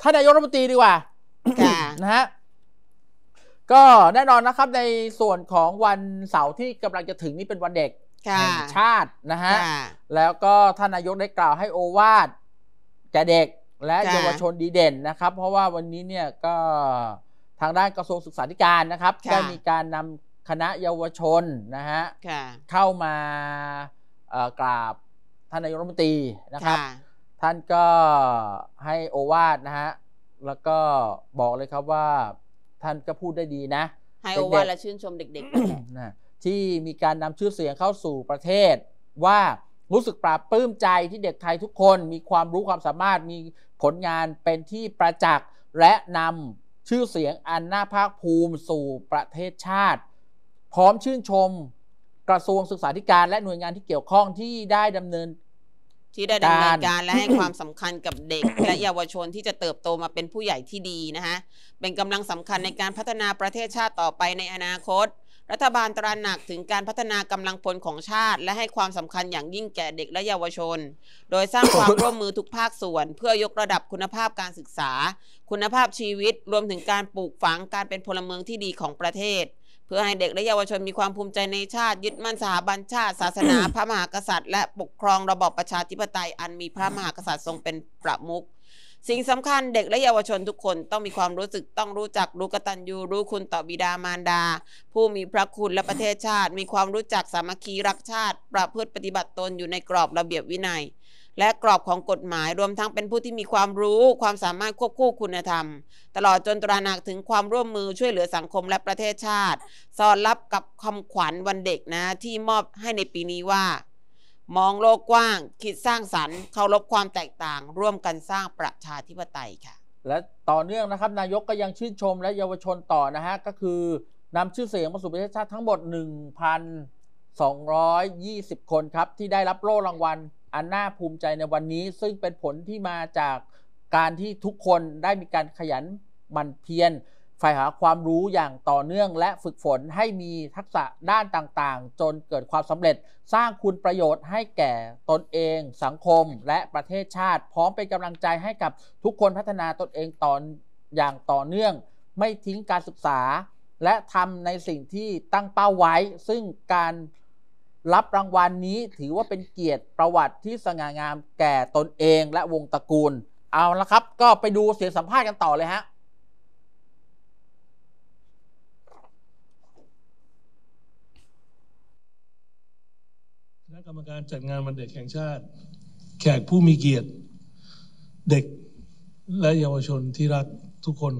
ท่านนายกรัฐมนตรีดีกว่านะฮะก็แน่นอนนะครับ ในส่วนของวันเสาร์ที่กำลังจะถึงนี้เป็นวันเด็กแห่งชาตินะฮะแล้วก็ท่านนายกได้กล่าวให้โอวาทแก่เด็กและเยาวชนดีเด่นนะครับ เพราะว่าวันนี้เนี่ยก็ทางด้านกระทรวงศึกษาธิการนะครับได้มีการนำคณะเยาวชนนะฮะเข้ามากราบท่านนายกรัฐมนตรีนะครับ ท่านก็ให้โอวาทนะฮะแล้วก็บอกเลยครับว่าท่านก็พูดได้ดีนะให้โอวาทและชื่นชมเด็กๆนะที่มีการนำชื่อเสียงเข้าสู่ประเทศว่ารู้สึกปราบปลื้มใจที่เด็กไทยทุกคนมีความรู้ความสามารถมีผลงานเป็นที่ประจักษ์และนำชื่อเสียงอันน่าภาคภูมิสู่ประเทศชาติ พร้อมชื่นชมกระทรวงศึกษาธิการและหน่วยงานที่เกี่ยวข้องที่ได้ดำเนินที่ได้ดำเนินการและให้ความสำคัญกับเด็ก และเยาวชนที่จะเติบโตมาเป็นผู้ใหญ่ที่ดีนะคะเป็นกำลังสำคัญในการพัฒนาประเทศชาติต่อไปในอนาคตรัฐบาลตระหนักถึงการพัฒนากำลังพลของชาติและให้ความสำคัญอย่างยิ่งแก่เด็กและเยาวชน โดยสร้างความร่วมมือทุกภาคส่วนเพื่อยกระดับคุณภาพการศึกษา คุณภาพชีวิตรวมถึงการปลูกฝังการเป็นพลเมืองที่ดีของประเทศ เพื่อให้เด็กและเยาวชนมีความภูมิใจในชาติยึดมั่นสถาบันชาติ ศาสนาพระมหากษัตริย์ และปกครองระบอบประชาธิปไตยอันมีพระมหากษัตริย์ทรงเป็นประมุขสิ่งสำคัญเด็กและเยาวชนทุกคนต้องมีความรู้สึกต้องรู้จักรู้กตัญญู รู้คุณต่อบิดามารดา ผู้มีพระคุณและประเทศชาติ มีความรู้จักสามัคคีรักชาติ ประพฤติปฏิบัติตนอยู่ในกรอบระเบียบวินัย และกรอบของกฎหมาย รวมทั้งเป็นผู้ที่มีความรู้ ความสามารถควบคู่คุณธรรม ตลอดจนตระหนักถึงความร่วมมือช่วยเหลือสังคมและประเทศชาติ สอดรับกับคำขวัญวันเด็กนะ ที่มอบให้ในปีนี้ว่ามองโลกกว้าง คิดสร้างสรรค์เคารพความแตกต่างร่วมกันสร้างประชาธิปไตยค่ะ และต่อเนื่องนะครับ นายกก็ยังชื่นชมและเยาวชนต่อนะฮะ ก็คือนำชื่อเสียงมาสู่ประเทศชาติทั้งหมด 1,220 คนครับ ที่ได้รับโล่รางวัลอันน่าภูมิใจในวันนี้ ซึ่งเป็นผลที่มาจากการที่ทุกคนได้มีการขยันหมั่นเพียรฝ่ายหาความรู้อย่างต่อเนื่องและฝึกฝนให้มีทักษะด้านต่างๆ จนเกิดความสำเร็จ สร้างคุณประโยชน์ให้แก่ตนเอง สังคมและประเทศชาติ พร้อมเป็นกำลังใจให้กับทุกคนพัฒนาตนเองต่ออย่างต่อเนื่อง ไม่ทิ้งการศึกษา และทำในสิ่งที่ตั้งเป้าไว้ ซึ่งการรับรางวัลนนี้ถือว่าเป็นเกียรติประวัติที่สง่างาม แก่ตนเอง และวงตระกูล เอาละครับ ก็ไปดูเสียงสัมภาษณ์กันต่อเลยฮะกรรมการจัดงานวันเด็กแห่งชาติ แขกผู้มีเกียรติ เด็กและเยาวชนที่รักทุกคน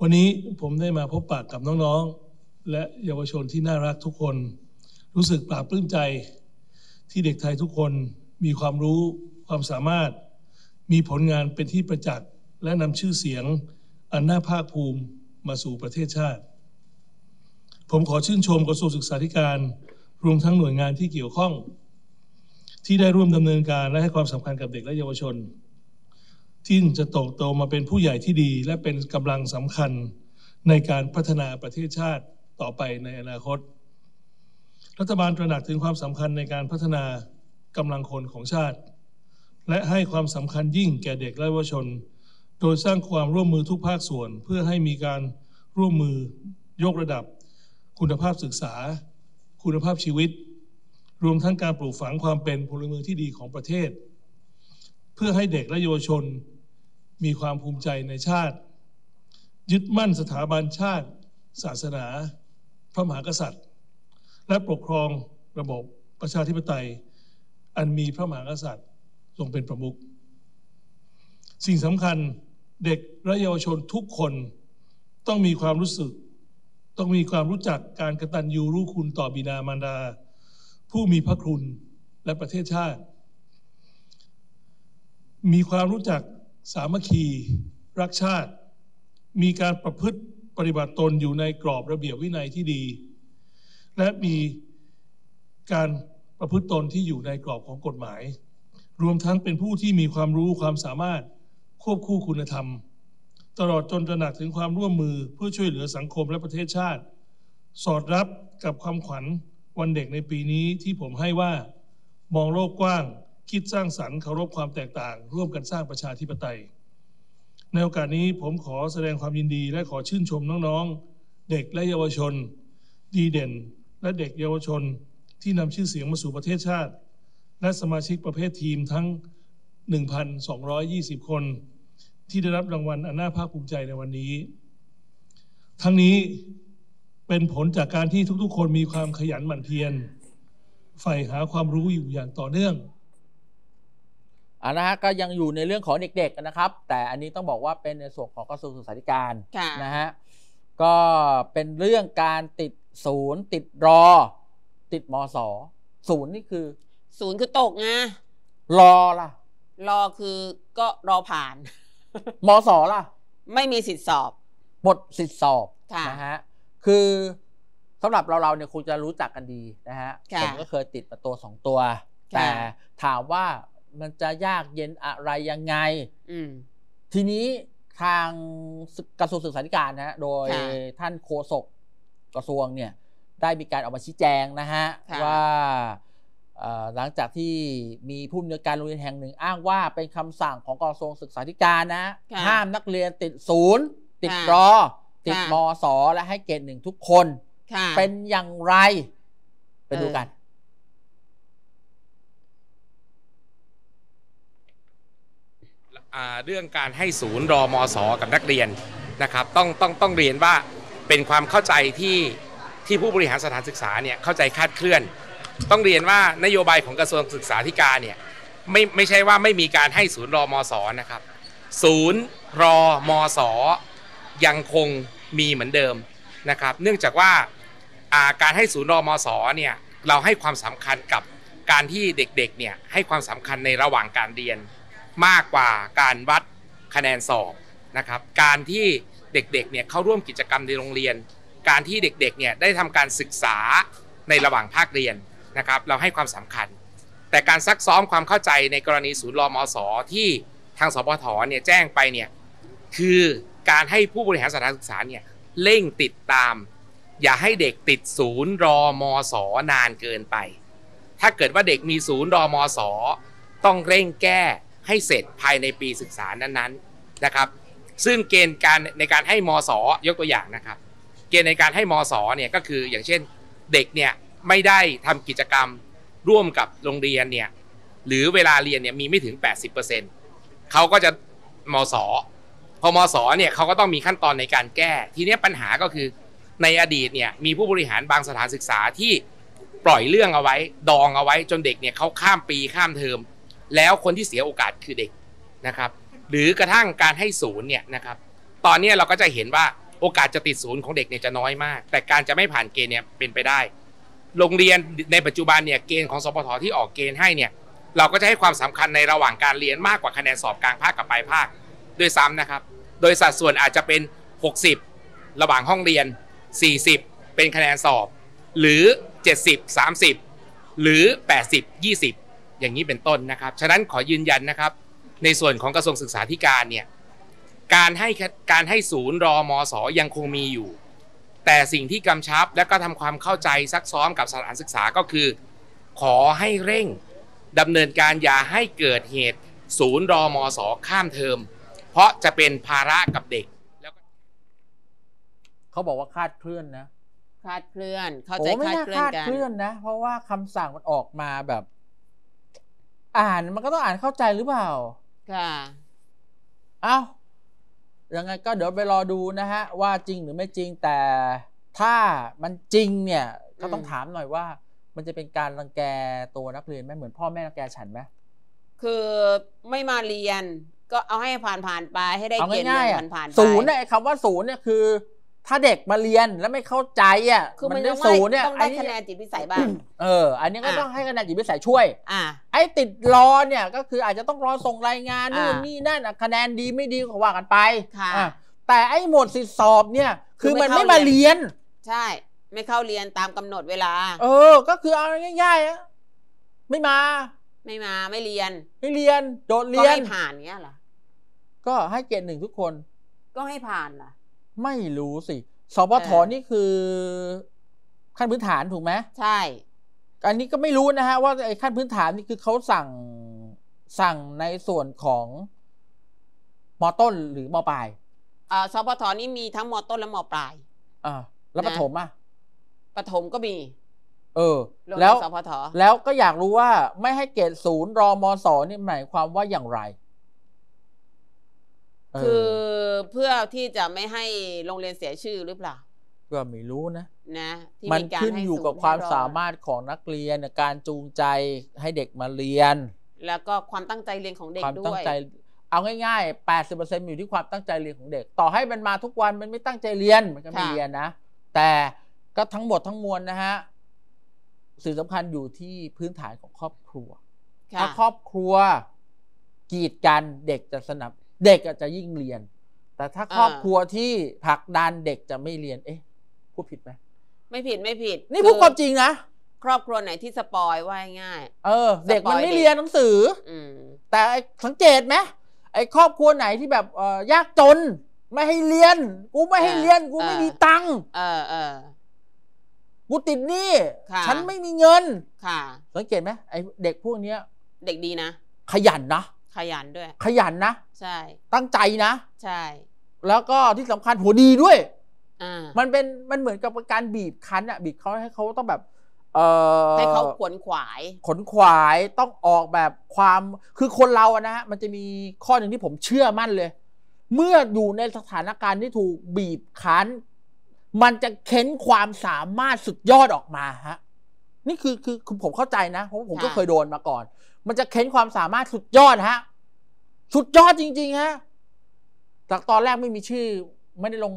วันนี้ผมได้มาพบปากกับน้อง ๆ และเยาวชนที่น่ารักทุกคน รู้สึกปลาบปลื้มใจ ที่เด็กไทยทุกคนมีความรู้ความสามารถมีผลงานเป็นที่ประจักษ์และนำชื่อเสียงอันน่าภาคภูมิมาสู่ประเทศชาติ ผมขอชื่นชมกระทรวงศึกษาธิการรวมทั้งหน่วยงานที่เกี่ยวข้อง ที่ได้ร่วมดำเนินการและให้ความสำคัญกับเด็กและเยาวชน ที่จะโตโตมาเป็นผู้ใหญ่ที่ดี และเป็นกำลังสำคัญในการพัฒนาประเทศชาติต่อไปในอนาคต รัฐบาลตระหนักถึงความสำคัญในการพัฒนากำลังคนของชาติ และให้ความสำคัญยิ่งแก่เด็กและเยาวชน โดยสร้างความร่วมมือทุกภาคส่วน เพื่อให้มีการร่วมมือยกระดับ คุณภาพศึกษาคุณภาพชีวิต รวมทั้งการปลูกฝังความเป็นพลเมืองที่ดีของประเทศ เพื่อให้เด็กและเยาวชนมีความภูมิใจในชาติ ยึดมั่นสถาบันชาติ ศาสนาพระมหากษัตริย์ และปกครองระบบประชาธิปไตย อันมีพระมหากษัตริย์ทรงเป็นประมุขสิ่งสำคัญเด็กและเยาวชนทุกคนต้องมีความรู้สึกต้องมีความรู้จักการกระตันยูรู้คุณต่อบิดามารดา ผู้มีพระคุณและประเทศชาติ มีความรู้จักสามัคคีรักชาติ มีการประพฤติปฏิบัติตนอยู่ในกรอบระเบียบวินัยที่ดี และมีการประพฤติตนที่อยู่ในกรอบของกฎหมาย รวมทั้งเป็นผู้ที่มีความรู้ความสามารถควบคู่คุณธรรมตลอดจนตระหนักถึงความร่วมมือเพื่อช่วยเหลือสังคมและประเทศชาติสอดรับกับความขวัญวันเด็กในปีนี้ที่ผมให้ว่ามองโลกกว้างคิดสร้างสรรค์เคารพความแตกต่าง ร่วมกันสร้างประชาธิปไตยในโอกาสนี้ผมขอแสดงความยินดีและขอชื่นชมน้องๆเด็กและเยาวชน ดีเด่น และเด็กเยาวชนที่นำชื่อเสียงมาสู่ประเทศชาติ และสมาชิกประเภททีมทั้ง 1,220 คนที่ได้รับรางวัลอันน่าภาคภูมิใจในวันนี้ ทั้งนี้เป็นผลจากการที่ทุก ๆ คนมีความขยันหมั่นเพียร ใฝ่หาความรู้อยู่อย่างต่อเนื่องอ่านะฮะก็ยังอยู่ในเรื่องของเด็กๆ นะครับ แต่อันนี้ต้องบอกว่าเป็นในส่วนของกระทรวงศึกษาธิการนะฮะ ก็เป็นเรื่องการติดศูนย์ติดรอ ติดมสศูนย์นี่คือศูนย์คือ ตกไงรอล่ะรอคือก็รอผ่านมสอล่ะ ไม่มีสิทธิสอบหมดสิทธิสอบนะฮะคือสำหรับเราเราเนี่ยคงจะรู้จักกันดีนะฮะผมก็เคยติดระตัวสองตัว แต่ถามว่ามันจะยากเย็นอะไรยังไง อืทีนี้ทางกระทรวงศึกษาธิการนะฮะโดยท่านโฆษกกระทรวงเนี่ย ได้มีการออกมาชี้แจงนะฮะว่าหลังจากที่มีผู้มีการโรงเรียนแห่งหนึ่งอ้างว่าเป็นคำสั่งของกองทรวงศึกษาธิการนะห้ามนักเรียนติดศูนย์ติดรอติดมสอและให้เกรดหนึ่งทุกคนเป็นอย่างไรไปดูกันเรื่องการให้ศูนย์รอมสอกับนักเรียนนะครับต้องต้องต้องเรียนว่าเป็นความเข้าใจที่ที่ผู้บริหารสถานศึกษาเนี่ยเข้าใจคาดเคลื่อนต้องเรียนว่านโยบายของกระทรวงศึกษาธิการเนี่ยไม่ไม่ใช่ว่าไม่มีการให้ศูนย์รอมอสอนะครับศูนย์รอมอสอยังคงมีเหมือนเดิมนะครับเนื่องจากว่าการให้ศูนย์รอมอสอเนี่ยเราให้ความสำคัญกับการที่เด็กๆเนี่ยให้ความสำคัญในระหว่างการเรียน มากกว่าการวัดคะแนนสอบนะครับการที่เด็กๆเนี่ยเข้าร่วมกิจกรรมในโรงเรียน การที่เด็กๆเนี่ยได้ทำการศึกษาในระหว่างภาคเรียนนะครับเราให้ความสำคัญ แต่การซักซ้อมความเข้าใจในกรณีศูนย์รอมอสอที่ทางสพทเนี่ยแจ้งไปเนี่ยคือการให้ผู้บริหารสถานศึกษาเนี่ยเร่งติดตาม อย่าให้เด็กติดศูนย์รอมอสอนานเกินไป ถ้าเกิดว่าเด็กมีศูนย์รอมอสอต้องเร่งแก้ให้เสร็จภายในปีศึกษานั้นๆนะครับ ซึ่งเกณฑ์การในการให้มอสอยกตัวอย่างนะครับ เกณฑ์ในการให้มอสอเนี่ยก็คืออย่างเช่นเด็กเนี่ยไม่ได้ทำกิจกรรมร่วมกับโรงเรียนเนี่ยหรือเวลาเรียนเนี่ยมีไม่ถึง 80%เขาก็จะมสอ พอมอเนี่ยเขาก็ต้องมีขั้นตอนในการแก้ ทีนี้ปัญหาก็คือในอดีตเนี่ยมีผู้บริหารบางสถานศึกษาที่ปล่อยเรื่องเอาไว้ ดองเอาไว้จนเด็กเนี่ยเขาข้ามปีข้ามเทอม แล้วคนที่เสียโอกาสคือเด็กนะครับ หรือกระทั่งการให้ศูนย์เนี่ยนะครับตอนนี้เราก็จะเห็นว่าโอกาสจะติดศูนย์ของเด็กเนี่ยจะน้อยมาก แต่การจะไม่ผ่านเกณฑ์เนี่ยเป็นไปได้โรงเรียนในปัจจุบันเนี่ยเกณฑ์ของสปทที่ออกเกณฑ์ให้เนี่ยเราก็จะให้ความสำคัญในระหว่างการเรียนมากกว่าคะแนนสอบกลางภาคกับปลายภาคด้วยซ้ำนะครับ โดยสัดส่วนอาจจะเป็น 60 ระหว่างห้องเรียน 40 เป็นคะแนนสอบหรือ 70 30 หรือ 80 20 อย่างนี้เป็นต้นนะครับ ฉะนั้นขอยืนยันนะครับ ในส่วนของกระทรวงศึกษาธิการเนี่ยการให้การให้ศูนย์รอมอสอยังคงมีอยู่แต่สิ่งที่กำชับและก็ทำความเข้าใจซักซ้อมกับสถานศึกษาก็คือ ขอให้เร่งดำเนินการอย่าให้เกิดเหตุ ศูนย์รอมอสอข้ามเทอมเพราะจะเป็นภาระกับเด็กแล้วเขาบอกว่าคาดเคลื่อนนะคาดเคลื่อน เขาใจคาดเคลื่อนกันเคลื่อนนะ เพราะว่าคำสั่งมันออกมาแบบ อ่านมันก็ต้องอ่านเข้าใจหรือเปล่าค่ะเอ้ายังไงก็เดี๋ยวไปรอดูนะฮะ ว่าจริงหรือไม่จริงแต่ถ้ามันจริงเนี่ยก็ต้องถามหน่อยว่ามันจะเป็นการรังแกตัวนักเรียนไหมเหมือนพ่อแม่รังแกฉันไหมคือไม่มาเรียนก็เอาให้ผ่านผ่านไปให้ได้เกณฑ์ผ่านผ่านศูนย์เนี่ยคำว่าศูนย์เนี่ยคือถ้าเด็กมาเรียนแล้วไม่เข้าใจอ่ะคือมันได้ศูนย์เนี่ยต้องได้คะแนนจิตวิสัยบ้างเอออันนี้ก็ต้องให้คะแนนจิตวิสัยช่วย อ่า ไอ้ติดรอเนี่ย ก็คืออาจจะต้องรอส่งรายงานนู่นนี่นั่นคะแนนดีไม่ดีก็ว่ากันไปค่ะ แต่ไอ้หมดสิสอบเนี่ย คือมันไม่มาเรียน ใช่ ไม่เข้าเรียนตามกำหนดเวลา เออ ก็คือเอาง่ายๆอ่ะไม่มา ไม่มาไม่เรียน ไม่เรียน โดดเรียนก็ให้ผ่านเงี้ยเหรอก็ให้เกรดหนึ่งทุกคน ก็ให้ผ่านล่ะไม่รู้สิสปทนี่คือ ขั้นพื้นฐานถูกไหมใช่ อันนี้ก็ไม่รู้นะฮะว่าไอ้ขั้นพื้นฐานนี่คือเขาสั่งสั่งในส่วนของ มอต้นหรือ มอปลายอ่าสปทนี่มีทั้งมอต้นและมอปลายอ่าแล้วประถมอ่ะ ประถมก็มี เออ แล้วสทแล้วก็อยากรู้ว่า ไม่ให้เกรดศูนย์รอมอสอนี่หมายความว่าอย่างไรคือเพื่อที่จะไม่ให้โรงเรียนเสียชื่อหรือเปล่า ก็ไม่รู้นะ นะ มันขึ้นอยู่กับความสามารถของนักเรียนการจูงใจให้เด็กมาเรียน แล้วก็ความตั้งใจเรียนของเด็กด้วยความตั้งใจ เอาง่ายๆ80%อยู่ที่ความตั้งใจเรียนของเด็ก ต่อให้มันมาทุกวันมันไม่ตั้งใจเรียนมันก็ไม่เรียนนะ แต่ก็ทั้งหมดทั้งมวลนะฮะสื่อสำคัญอยู่ที่พื้นฐานของครอบครัวถ้าครอบครัวกีดกันเด็กจะสนับเด็กอาจจะยิ่งเรียน แต่ถ้าครอบครัวที่ผักดันเด็กจะไม่เรียน เอ๊ะ พูดผิดไหม ไม่ผิดไม่ผิด นี่พูดความจริงนะ ครอบครัวไหนที่สปอยว่าง่าย เออ เด็กมันไม่เรียนหนังสืออแต่สังเกตไหมไอ้ครอบครัวไหนที่แบบยากจน ไม่ให้เรียน กูไม่ให้เรียนกูไม่มีตังค์ เออเออกูติดหนี้ฉันไม่มีเงิน ค่ะ สังเกตไหมไอ้เด็กพวกเนี้ย เด็กดีนะ ขยันนะขยันด้วย ขยันนะใช่ ตั้งใจนะใช่ แล้วก็ที่สำคัญหัวดีด้วยอมันเป็นมันเหมือนกับการบีบคั้นอะบีบเขาให้เขาต้องแบบ เอให้เขาขวนขวายขนขวายต้องออกแบบความคือคนเราอะนะฮะมันจะมีข้อหนึ่งที่ผมเชื่อมั่นเลย เมื่ออยู่ในสถานการณ์ที่ถูกบีบคั้น มันจะเค้นความสามารถสุดยอดออกมาฮะ นี่คือคือคือผมเข้าใจนะเพราะผมก็เคยโดนมาก่อนมันจะเข็นความสามารถสุดยอดฮะ สุดยอดจริงๆฮะ จากตอนแรกไม่มีชื่อ ไม่ได้ลง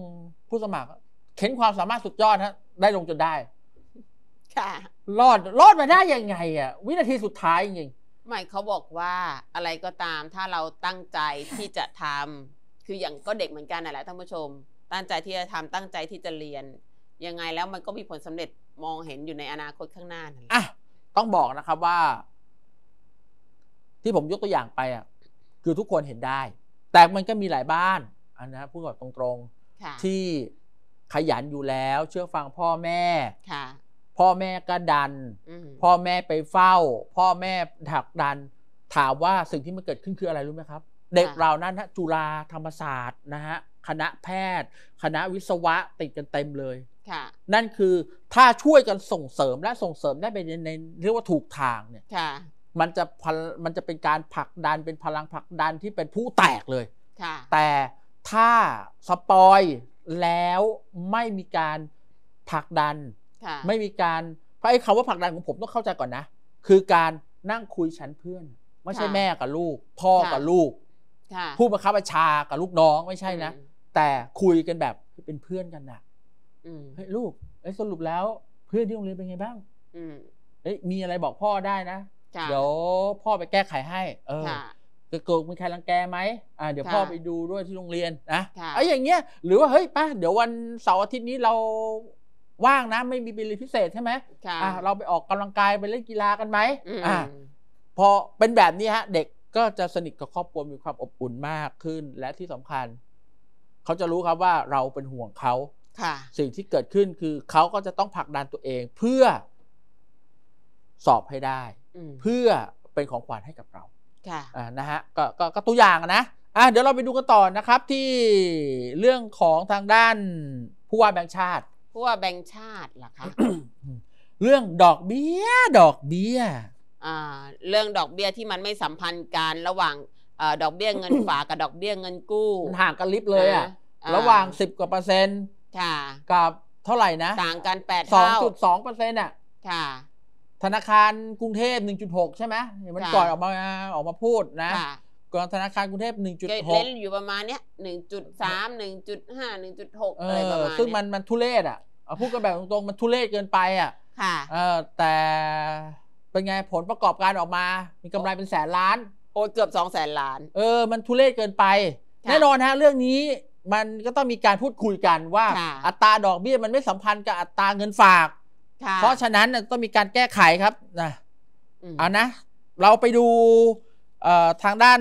ผู้สมัครเข็นความสามารถสุดยอดฮะ ได้ลงจนได้ ค่ะรอดรอดมาได้ยังไงอ่ะ วินาทีสุดท้ายจริงๆไม่เขาบอกว่าอะไรก็ตาม ถ้าเราตั้งใจที่จะทำคืออย่างก็เด็กเหมือนกันนั่นแหละท่านผู้ชม ตั้งใจที่จะทำตั้งใจที่จะเรียนยังไงแล้วมันก็มีผลสำเร็จมองเห็นอยู่ในอนาคตข้างหน้านั่นแหละอ่ะต้องบอกนะครับว่าที่ผมยกตัวอย่างไปอ่ะคือทุกคนเห็นได้ แต่มันก็มีหลายบ้านอันนะพูดก่อนตรงๆที่ขยันอยู่แล้ว เชื่อฟังพ่อแม่ พ่อแม่ก็ดัน พ่อแม่ไปเฝ้า พ่อแม่ถักดัน ถามว่าสิ่งที่มันเกิดขึ้นคืออะไรรู้ไหมครับ เด็กเรานั้นจุฬาธรรมศาสตร์นะฮะคณะแพทย์ คณะวิศวะติดกันเต็มเลยนั่นคือถ้าช่วยกันส่งเสริมและส่งเสริมได้ไปในเรียกว่าถูกทางเนี่ยมันจะมันจะเป็นการผลักดันเป็นพลังผลักดันที่เป็นผู้แตกเลย แต่ถ้าสปอยแล้วไม่มีการผลักดัน ไม่มีการ เพราะไอ้คำว่าผลักดันของผมต้องเข้าใจก่อนนะ คือการนั่งคุยชั้นเพื่อน ไม่ใช่แม่กับลูก พ่อกับลูกผู้บังคับบัญชากับลูกน้องไม่ใช่นะ แต่คุยกันแบบเป็นเพื่อนกันนะเฮ้ยลูกสรุปแล้วเพื่อนที่โรงเรียนเป็นไงบ้างเอ้ยมีอะไรบอกพ่อได้นะเดี๋ยวพ่อไปแก้ไขให้ เออจะเกิดมีใครรังแกไหมอ่าเดี๋ยวพ่อไปดูด้วยที่โรงเรียน นะไอ้อย่างเงี้ย หรือว่าเฮ้ยป้าเดี๋ยววันเสาร์อาทิตย์นี้เราว่างนะ ไม่มีบิลพิเศษใช่ไหมอ่าเราไปออกกำลังกายไปเล่นกีฬากันไหมอ่าพอเป็นแบบนี้ฮะ เด็กก็จะสนิทกับครอบครัวมีความอบอุ่นมากขึ้น และที่สำคัญ เขาจะรู้ครับว่าเราเป็นห่วงเขาสิ่งที่เกิดขึ้นคือเขาก็จะต้องผลักดันตัวเอง เพื่อ สอบให้ได้เพื่อเป็นของขวัญให้กับเรา ค่ะนะฮะกก็ ก็ตัวอย่างนะ อ่ะ เดี๋ยวเราไปดูกันต่อนะครับที่ เรื่องของทางด้านผู้ว่าแบงค์ชาติผู้ว่าแบงค์ชาติเหรอคะ เรื่องดอกเบี้ย ดอกเบี้ยอ่าเรื่องดอกเบี้ยที่มันไม่สัมพันธ์กันระหว่างดอกเบี้ยเงินฝากกับดอกเบี้ยเงินกู้ห่างกันลิบเลยอ่ะระหว่างสิบกว่าเปอร์เซ็นต์ค่ะกับเท่าไหร่นะ ต่างกันแปดเท่าสองจุดสองเปอร์เซ็นต์อ่ะค่ะธนาคารกรุงเทพ 1.6 ใช่ไหมมันก่อนออกมาออกมาพูดนะ ก่อนธนาคารกรุงเทพ 1.6เล่นอยู่ประมาณเนี้ย 1.3 1.5 1.6 อะไรประมาณนี้ซึ่งมันมันทุเรศอ่ะพูดกันแบบตรงๆ มันทุเรศเกินไปอ่ะค่ะเออแต่เป็นไงผลประกอบการออกมา มีกำไรเป็นแสนล้าน โอ้เกือบสองแสนล้าน เออ มันทุเรศเกินไป แน่นอนฮะเรื่องนี้มันก็ต้องมีการพูดคุยกันว่า อัตราดอกเบี้ยมันไม่สัมพันธ์กับอัตราเงินฝากเพราะฉะนั้นต้องมีการแก้ไขครับ นะเอานะเราไปดูทางด้าน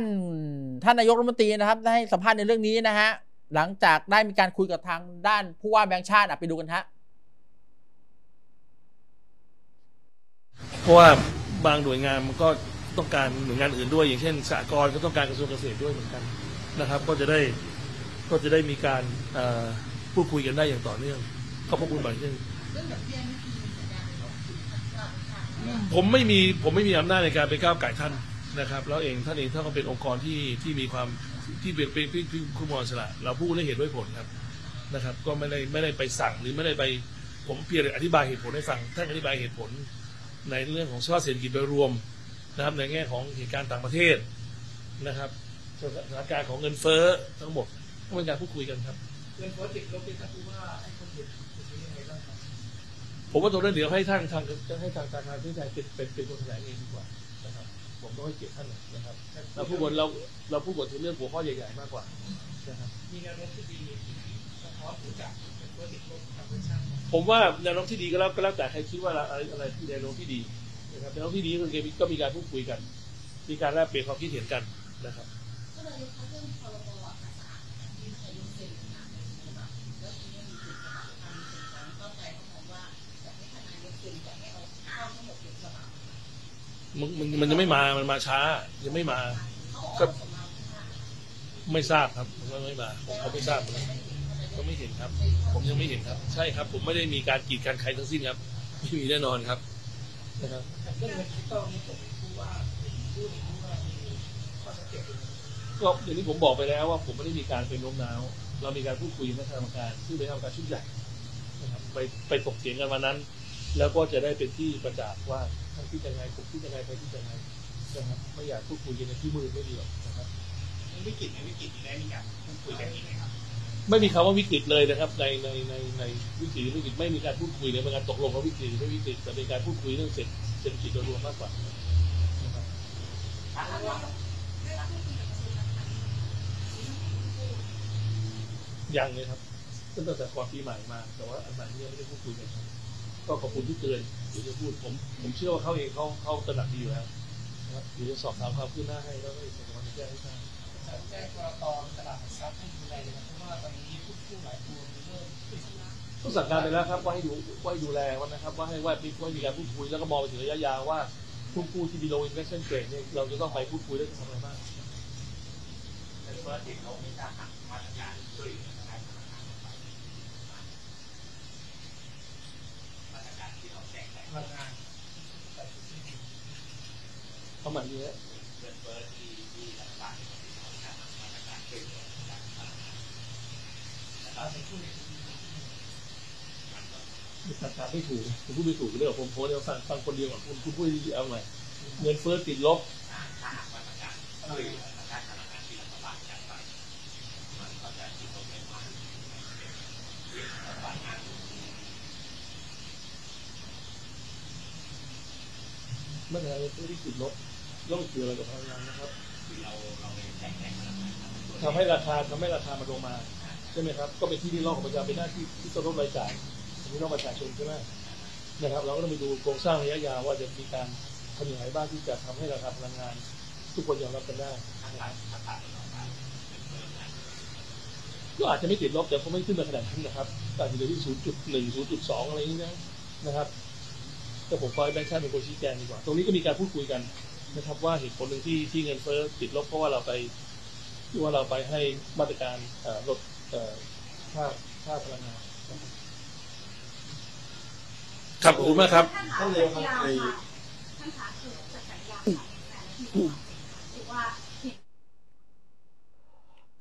ท่านนายกรัฐมนตรีนะครับ ได้ให้สัมภาษณ์ในเรื่องนี้นะฮะหลังจากได้มีการคุยกับทางด้านผู้ว่าแบงค์ชาติไปดูกันฮะเพราะว่าบางหน่วยงานมันก็ต้องการหน่วยงานอื่นด้วย อย่างเช่นสากลก็ต้องการกระทรวงเกษตรด้วยเหมือนกัน นะครับก็จะได้ก็จะได้มีการพูดคุยกันได้อย่างต่อเนื่องขอบพระคุณหลายเรื่องเรื่องดอกเบี้ยผมไม่มีผมไม่มีอำนาจในการไปก้าวไก่ท่านนะครับแล้วเองท่านเองท่านก็เป็นองค์กรที่ ที่ มีความที่เป็นเป็นที่คุณมอสละเราพูดด้เหตุด้วยผลครับนะครับก็ไม่ได้ไม่ได้ไปสั่งหรือไม่ได้ไปผมเพียงอธิบายเหตุผลให้ฟังท่านอธิบายเหตุผลในเรื่องของสภาพเศรษฐกิจโดยรวมนะครับในแง่ของเหตุการณ์ต่างประเทศนะครับสถานการณ์ของเงินเฟ้อทั้งหมดก็เป็นการพูดคุยกันครับเงินเฟ้อติดลบเป็ท่านพดว่าผมว่าตรงนั้นเดี๋ยวให้ท่านทางจะให้ทางกางทางที่ไทยเป็นเป็นเป็นคนแถลงเองดีกว่านะครับ ผมต้องให้เกียรติท่านนะครับ เราผู้บนเราเราผู้บนถึงเรื่องหัวข้อใหญ่ ๆ มากกว่านะครับมีแนวโน้มที่ดีเฉพาะหรืเป็นตัวติดลกทางเนชาผมว่าแนวโน้มที่ดีก็แล้วก็แล้วแต่ใครคิดว่าอะไรอะไรที่แนวโน้มที่ดีนะครับแนวโน้มที่ดีก็ก็มีการพูดคุยกัน มีการแลกเปลี่ยนความคิดเห็นกันนะครับมันมันมันยังไม่มา มันมาช้า ยังไม่มาก็ไม่ทราบครับผมก็ไม่มาผมเขาไม่ทราบเลยก็ไม่เห็นครับ ผมยังไม่เห็นครับ ใช่ครับ ผมไม่ได้มีการกีดกันใครทั้งสิ้นครับไม่มีแน่นอนครับนะครับก็อย่างที่ผมบอกไปแล้วว่า ผมไม่ได้มีการเป็น้มน้าว เรามีการพูดคุยกับางการซึ่งเป็นคการชุดใหญ่นะครับไปไปตกเถียงกันวันนั้น แล้วก็จะได้เป็นที่ประจักษ์ว่าคิดยังไงผมคิดยังไงไปคิดยังไงนะครับไม่อยากพูดคุยในที่มืดไม่ดีหรอกนะครับวิกฤตในวิกฤตนี้ได้มีการพูดคุยกันอีกไหมครับไม่มีคำว่าวิกฤตเลยนะครับ ในในในในวิกฤตวิกฤตไม่มีการพูดคุยในการตกลงว่าวิกฤตไม่วิกฤตแต่เป็นการพูดคุยเรื่องเศรษฐกิจโดยรวมมากกว่ายังเลยครับตั้งแต่ก่อนปีใหม่มา แต่ว่าอันใหม่นี้ไม่ได้พูดคุยกันก็ขอบคุณที่เตือนเดี๋ยวจะพูดผมผมเชื่อว่าเขาเองเขาเขาตระหนักดีอยู่แล้วนะครับเดี๋ยวจะสอบถามความคืบหน้าให้แล้วก็สะมาแจ้งให้ทราบแจ้งกรตตลาดลทรัพย์ให้ดูแลเลยนะเพราะว่าตอนนี้ผู้ผู้หลายตัวมีเริ่มู้สั่งการไปแล้วครับว่าให้ดูว่าให้ดูแลวันนะครับ ว่าให้ว่ามีว่ามีการพูดคุยแล้วก็มองไปถึงระยะยาวว่าผู้กู้ที่มีโลอินเวสชั่นเกรดเนี่ยเราจะต้องไปพูดคุยเรื่องอะไรบ้างใน่เมื่อที่เขามีการาเข้ามาเยอะตัดตาไม่ถูก คุณพูดไม่ถูกเรื่อง ผมโพสเอาสฟังฟังคนเดียวอ่ะ คุณคุณพูดเอาใหม่เงินเฟ้อติดลบเมื่อไหร่เฟ้อที่ติดลบร่องเกลืออะไรกับพลังงานนะครับ ทำให้ราคาทำให้ราคามาลงมาใช่ไหมครับ ก็เป็นที่ที่รองของประชาชนเป็นหน้าที่ที่ต้องรับายจ่ายนี่นอกประชาชนใช่ไหมนะครับ เราก็ต้องไปดูโครงสร้างระยะยาวว่าจะมีการทำอย่างไรบ้างที่จะทำให้ราคาพลังงาน ทุกคนยอมรับกันได้ ก็อาจจะไม่ติดลบแต่ก็ไม่ขึ้นมาขนาดนั้นนะครับ อาจจะอยู่ที่0.1 0.2อะไรอย่างนี้นะครับ แต่ผมขอให้แบงค์ชาติเป็นคนชี้แจงดีกว่า ตรงนี้ก็มีการพูดคุยกันนะครับว่าเหตุผลหนึ่งที่ที่เงินเฟ้อติดลบเพราะว่าเราไปว่าเราไปให้มาตรการลดค่าค่าพลังงานครับขอบคุณมากครับท่านเลขาไ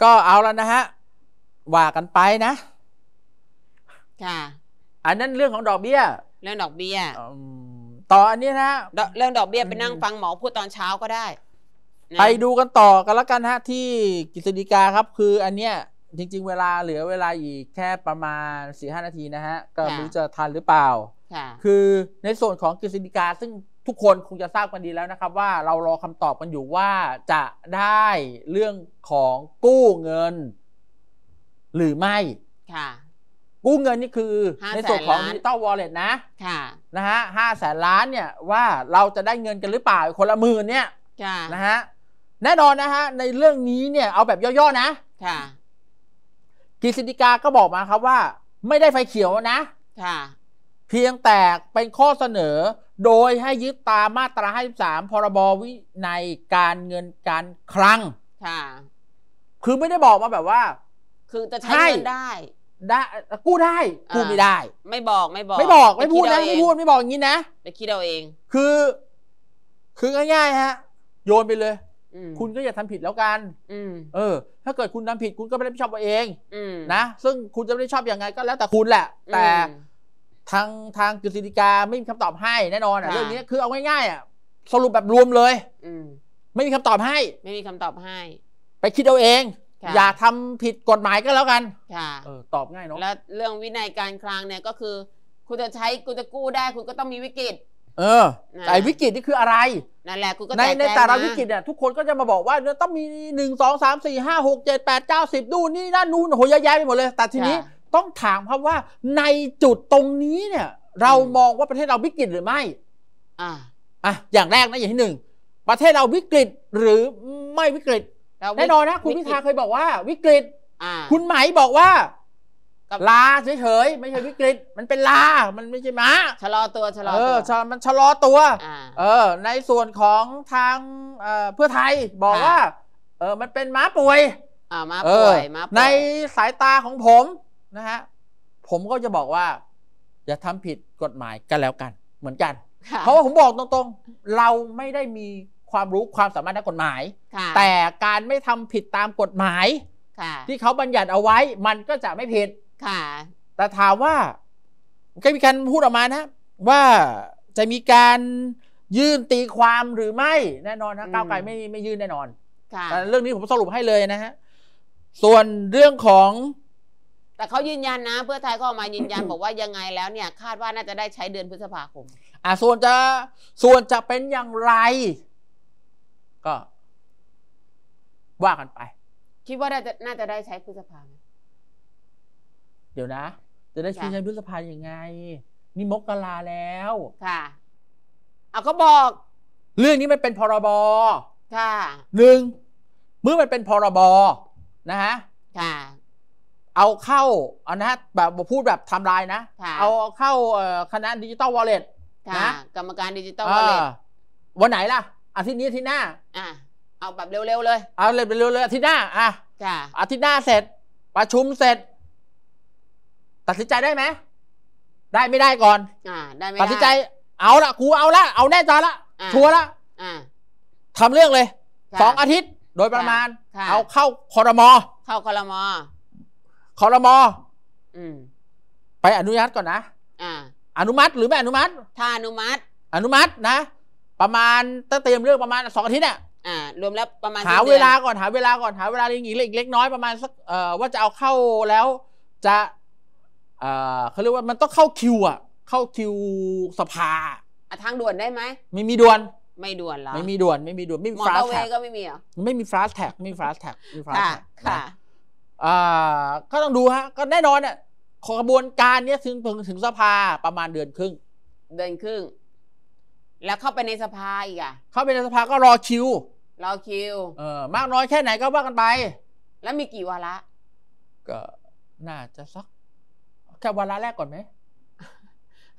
ก็เอาแล้วนะฮะว่ากันไปนะ ค่ะ อันนั้นเรื่องของดอกเบี้ยเรื่องดอกเบี้ยต่ออันนี้นะเรื่องดอกเบี้ยไปนั่งฟังหมอพูดตอนเช้าก็ได้ ไปดูกันต่อกันแล้วกันฮะที่กิจสีกาครับ คืออันเนี้ย จริง ๆเวลาเหลือเวลาอีกแค่ประมาณ4ีหนาทีนะฮะ ก็ไม่รู้จะทันหรือเปล่าคือในส่วนของกิจสีกาซึ่งทุกคนคงจะทราบกันดีแล้วนะครับ ว่าเรารอคำตอบกันอยู่ว่าจะได้เรื่องของกู้เงิน หรือไม่ค่ะกู้เงินนี่คือ ในส่วนของดิจิตอลวอลเล็ตนะ ค่ะ นะฮะ ห้าแสนล้านเนี่ย ว่าเราจะได้เงินกันหรือเปล่าคนละหมื่นเนี่ยนะฮะ แน่นอนนะฮะ ในเรื่องนี้เนี่ยเอาแบบย่อ ๆ นะ ค่ะกฤษฎิกาก็บอกมาครับว่า ไม่ได้ไฟเขียวนะ ค่ะ เพียงแต่เป็นข้อเสนอโดยให้ยึดตามมาตราามพรบวินัยการเงินการคลัง ค่ะ คือไม่ได้บอกมาแบบว่า คือจะใช้เงินได้ได้กู้ได้กู้ไม่ได้ ไม่บอกไม่บอก ไม่บอกไม่พูดนะไม่พูดไม่บอกอย่างนี้นะไปคิดเอาเอง คือ คือง่าย ๆ ฮะ โยนไปเลย คุณก็อย่าทำผิดแล้วกัน อืเออ ถ้าเกิดคุณทำผิดคุณก็ไป่ไดผิดชอบเอวเองอนะซึ่งคุณจะไม่ได้ชอบอย่างไง ก็แล้วแต่คุณแหละแต่ ทางทางกฤษฎีกาไม่มีคำตอบให้แน่นอนอ่ะเรื่องนี้คือเอาง่ายๆอ่ะสรุปแบบรวมเลย อืมไม่มีคำตอบให้ ไม่มีคำตอบให้ ไปคิดเอาเองอย่าทำผิดกฎหมายก็แล้วกัน ค่ะตอบง่ายเนาะ แล้วเรื่องวินัยการคลังเนี่ย ก็คือ คุณจะใช้คุณจะกู้ได้คุณก็ต้องมีวิกฤต เออแต่วิกฤตนี่คืออะไร นั่นแหละ คุณก็ในในแต่ละวิกฤตเนี่ยทุกคนก็จะมาบอกว่า ต้องมีหนึ่งสองสามสี่ห้าหกเจ็ดแปดเก้าสิบดูนี่นั่นนู่นโหยอะแยไปหมดเลย แต่ทีนี้ต้องถามครับว่าในจุดตรงนี้เนี่ย เรามองว่าประเทศเราวิกฤตหรือไม่ อ่าอ่ะอย่างแรกนะอย่างที่หนึ่งประเทศเราวิกฤตหรือไม่วิกฤตแน่นอนนะคุณพิธาเคยบอกว่า วิกฤตคุณไหมบอกว่า ลาเฉยๆ ไม่ใช่วิกฤต มันเป็นลามันไม่ใช่ม้าชะลอตัวชะลอตัวเออมันชะลอตัวเออ ในส่วนของทางเพื่อไทยบอกว่า เออมันเป็นม้าป่วยอ่าม้าป่วยม้าป่วยในสายตาของผมนะฮะผมก็จะบอกว่าอย่าทำผิดกฎหมายกันแล้วกัน เหมือนกันเพราะว่าผมบอกตรงๆ เราไม่ได้มีความรู้ความสามารถทางกฎหมาย แต่การไม่ทำผิดตามกฎหมายที่เขาบัญญัติเอาไว้ มันก็จะไม่ผิดค่ะ แต่ถามว่าก็มีการพูดออกมานะว่าจะมีการยื่นตีความหรือไม่ แน่นอนนะก้าวไกลไม่ไม่ยื่นแน่นอนแต่เรื่องนี้ผมสรุปให้เลยนะฮะ ส่วนเรื่องของ แต่เขายืนยันนะ เพื่อไทยก็ออกมายืนยันบอกว่ายังไง แล้วเนี่ย คาดว่าน่าจะได้ใช้เดือนพฤษภาคม อ่าส่วนจะส่วนจะเป็นอย่างไรก็ ว่ากันไป คิดว่า น่าจะน่าจะได้ใช้พฤษภาไหมเดี๋ยวนะ จะได้ใช้พฤษภายัางไงนี่มกลาแล้ว ค่ะ เอาก็บอก เรื่องนี้มันเป็นพรบ ค่ะ หนึ่งเมื่อมันเป็นพรบนะฮะ ค่ะ เอาเข้าเอานะแบบพูดแบบทำลายนะ เอาเข้าคณะดิจิตอลวอลเล็ตนะกรรมการดิจิตอลวอลเล็ตวันไหนล่ะอาทิตย์นี้อาทิตย์หน้า อ่ะเอาแบบเร็วๆเลย เอาเร็วๆเลยอาทิตย์หน้า อ่ะจ้ะอาทิตย์หน้าเสร็จ ประชุมเสร็จ ตัดสินใจได้ไหมได้ไม่ได้ก่อน อ่า ได้ไม่ได้ตัดสินใจเอาละครูเอาละเอาแน่ใจละชัวร์ละทำเรื่องเลย สองอาทิตย์โดยประมาณ เอาเข้าคอรมอ เข้าคอรมอคอรมอไปอนุญาตก่อนนะอนุมัติหรือไม่อนุมัติ ถ้าอนุมัติ อนุมัตินะประมาณตั้งเตรียมเรื่องประมาณสองอาทิตย์น่ะอ่า รวมแล้วประมาณหาเวลาก่อนหาเวลาก่อนหาเวลาอย่างงี้เล็กน้อยประมาณสักเอ่อว่าจะเอาเข้าแล้ว จะเอ่อเขาเรียกว่ามันต้องเข้าคิวอ่ะเข้าคิวสภาอ่ะทางด่วนได้ไหมไม่มีด่วน ไม่ด่วนหรอไม่มีด่วนไม่มีด่วนไม่มีฟลาสแท็กก็ไม่มีอ่ะไม่มีฟลาสแท็กไม่มีฟลาสแท็กไม่มีฟลาสแท็กค่ะอ่าก็ต้องดูฮะ ก็แน่นอนอ่ะขบวนการเนี้ยถึงถึงสภาประมาณเดือนครึ่ง เดือนครึ่งแล้วเข้าไปในสภาอีกอ่ะ เข้าไปในสภาก็รอคิว รอคิว เออ มากน้อยแค่ไหนก็ว่ากันไป แล้วมีกี่วาระ ก็น่าจะสัก แค่วาระแรกก่อนไหม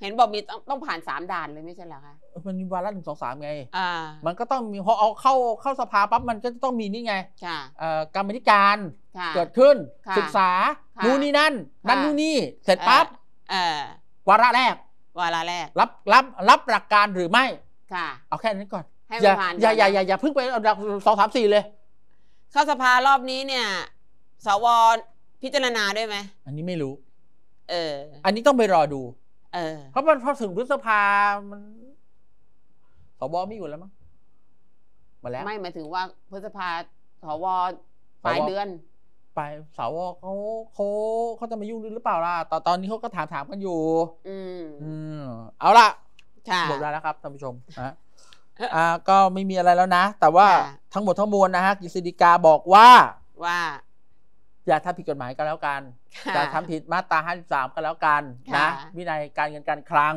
เห็นบอกมีต้องต้องผ่านสามด่านเลยไม่ใช่เหรอคะ มันมีวาระหนึ่งสองสามไง อ่า มันก็ต้องมีพอเอาเข้าเข้าสภาปั๊บมันก็จะต้องมีนี่ไง ค่ะ เอ่อกรรมธิการค่ะเกิดขึ้นค่ะศึกษาค่ะนู่นนี่นั่นนั่นนู่นนี่ เสร็จปั๊บเออวาระแรกวาระแรกรับ รับ รับหลักการหรือไม่ ค่ะ เอาแค่นี้ก่อนให้อย่านอย่าอย่า อย่าอย่าเพิ่งไปเอาัสองสามสี่เลยเข้าสภารอบนี้เนี่ย สวพิจารณาด้วยไหมอันนี้ไม่รู้ เออ อันนี้ต้องไปรอดูเออเพราะมันพอถึงพฤษภามันสวไม่อยู่แล้วมั้งหมาแล้ว ไม่หมายถึงว่าพฤษภาสวปลายเดือนไปสาวเขาเขาเขาจะมายุ่งหรือเปล่าล่ะตอนตอนนี้เขาก็ถามถามกันอยู่ อืมอืมเอาละหมดแล้วนะครับท่านผู้ชมนะอ่าก็ไม่มีอะไรแล้วนะแต่ว่าทั้งหมดทั้งมวลนะฮะกฤษฎีกาบอกว่า ว่าอย่าทำผิดกฎหมายก็แล้วกันอย่าทำผิดมาตรา53ก็แล้วกันนะวินัยการเงินการคลัง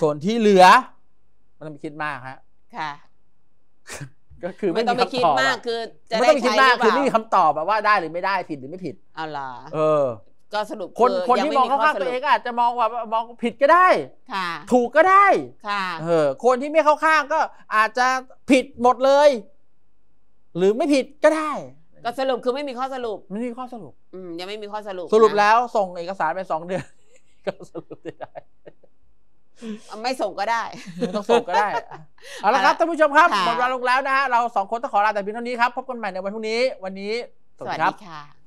ส่วนที่เหลือ มันต้องคิดมากฮะค่ะก็คือไม่ต้องไปคิดมากคือจะไม่ได้ต้องไปคิด้มากคือไม่มีคำตอบแบบว่าได้หรือไม่ได้ผิดหรือไม่ผิดเอาหรอเออ ก็สรุปคนคนที่มองข้างตัวเองอาจจะมองว่ามองผิดก็ได้ ค่ะ ถูกก็ได้ค่ะ เออ คนที่ไม่เข้าข้างก็อาจจะผิดหมดเลย หรือไม่ผิดก็ได้ ก็สรุปคือไม่มีข้อสรุปไม่มีข้อสรุป อืมยังไม่มีข้อสรุป สรุปแล้วส่งเอกสารไปสองเดือนก็สรุปได้ไม่ส่งก็ได้ ไม่ต้องส่งก็ได้ เอาละครับท่านผู้ชมครับหมดเวลาลงแล้วนะฮะเราสองคนต้องขอลาแต่เพียงเท่านี้ครับ พบกันใหม่ในวันพรุ่งนี้วันนี้ สวัสดีครับ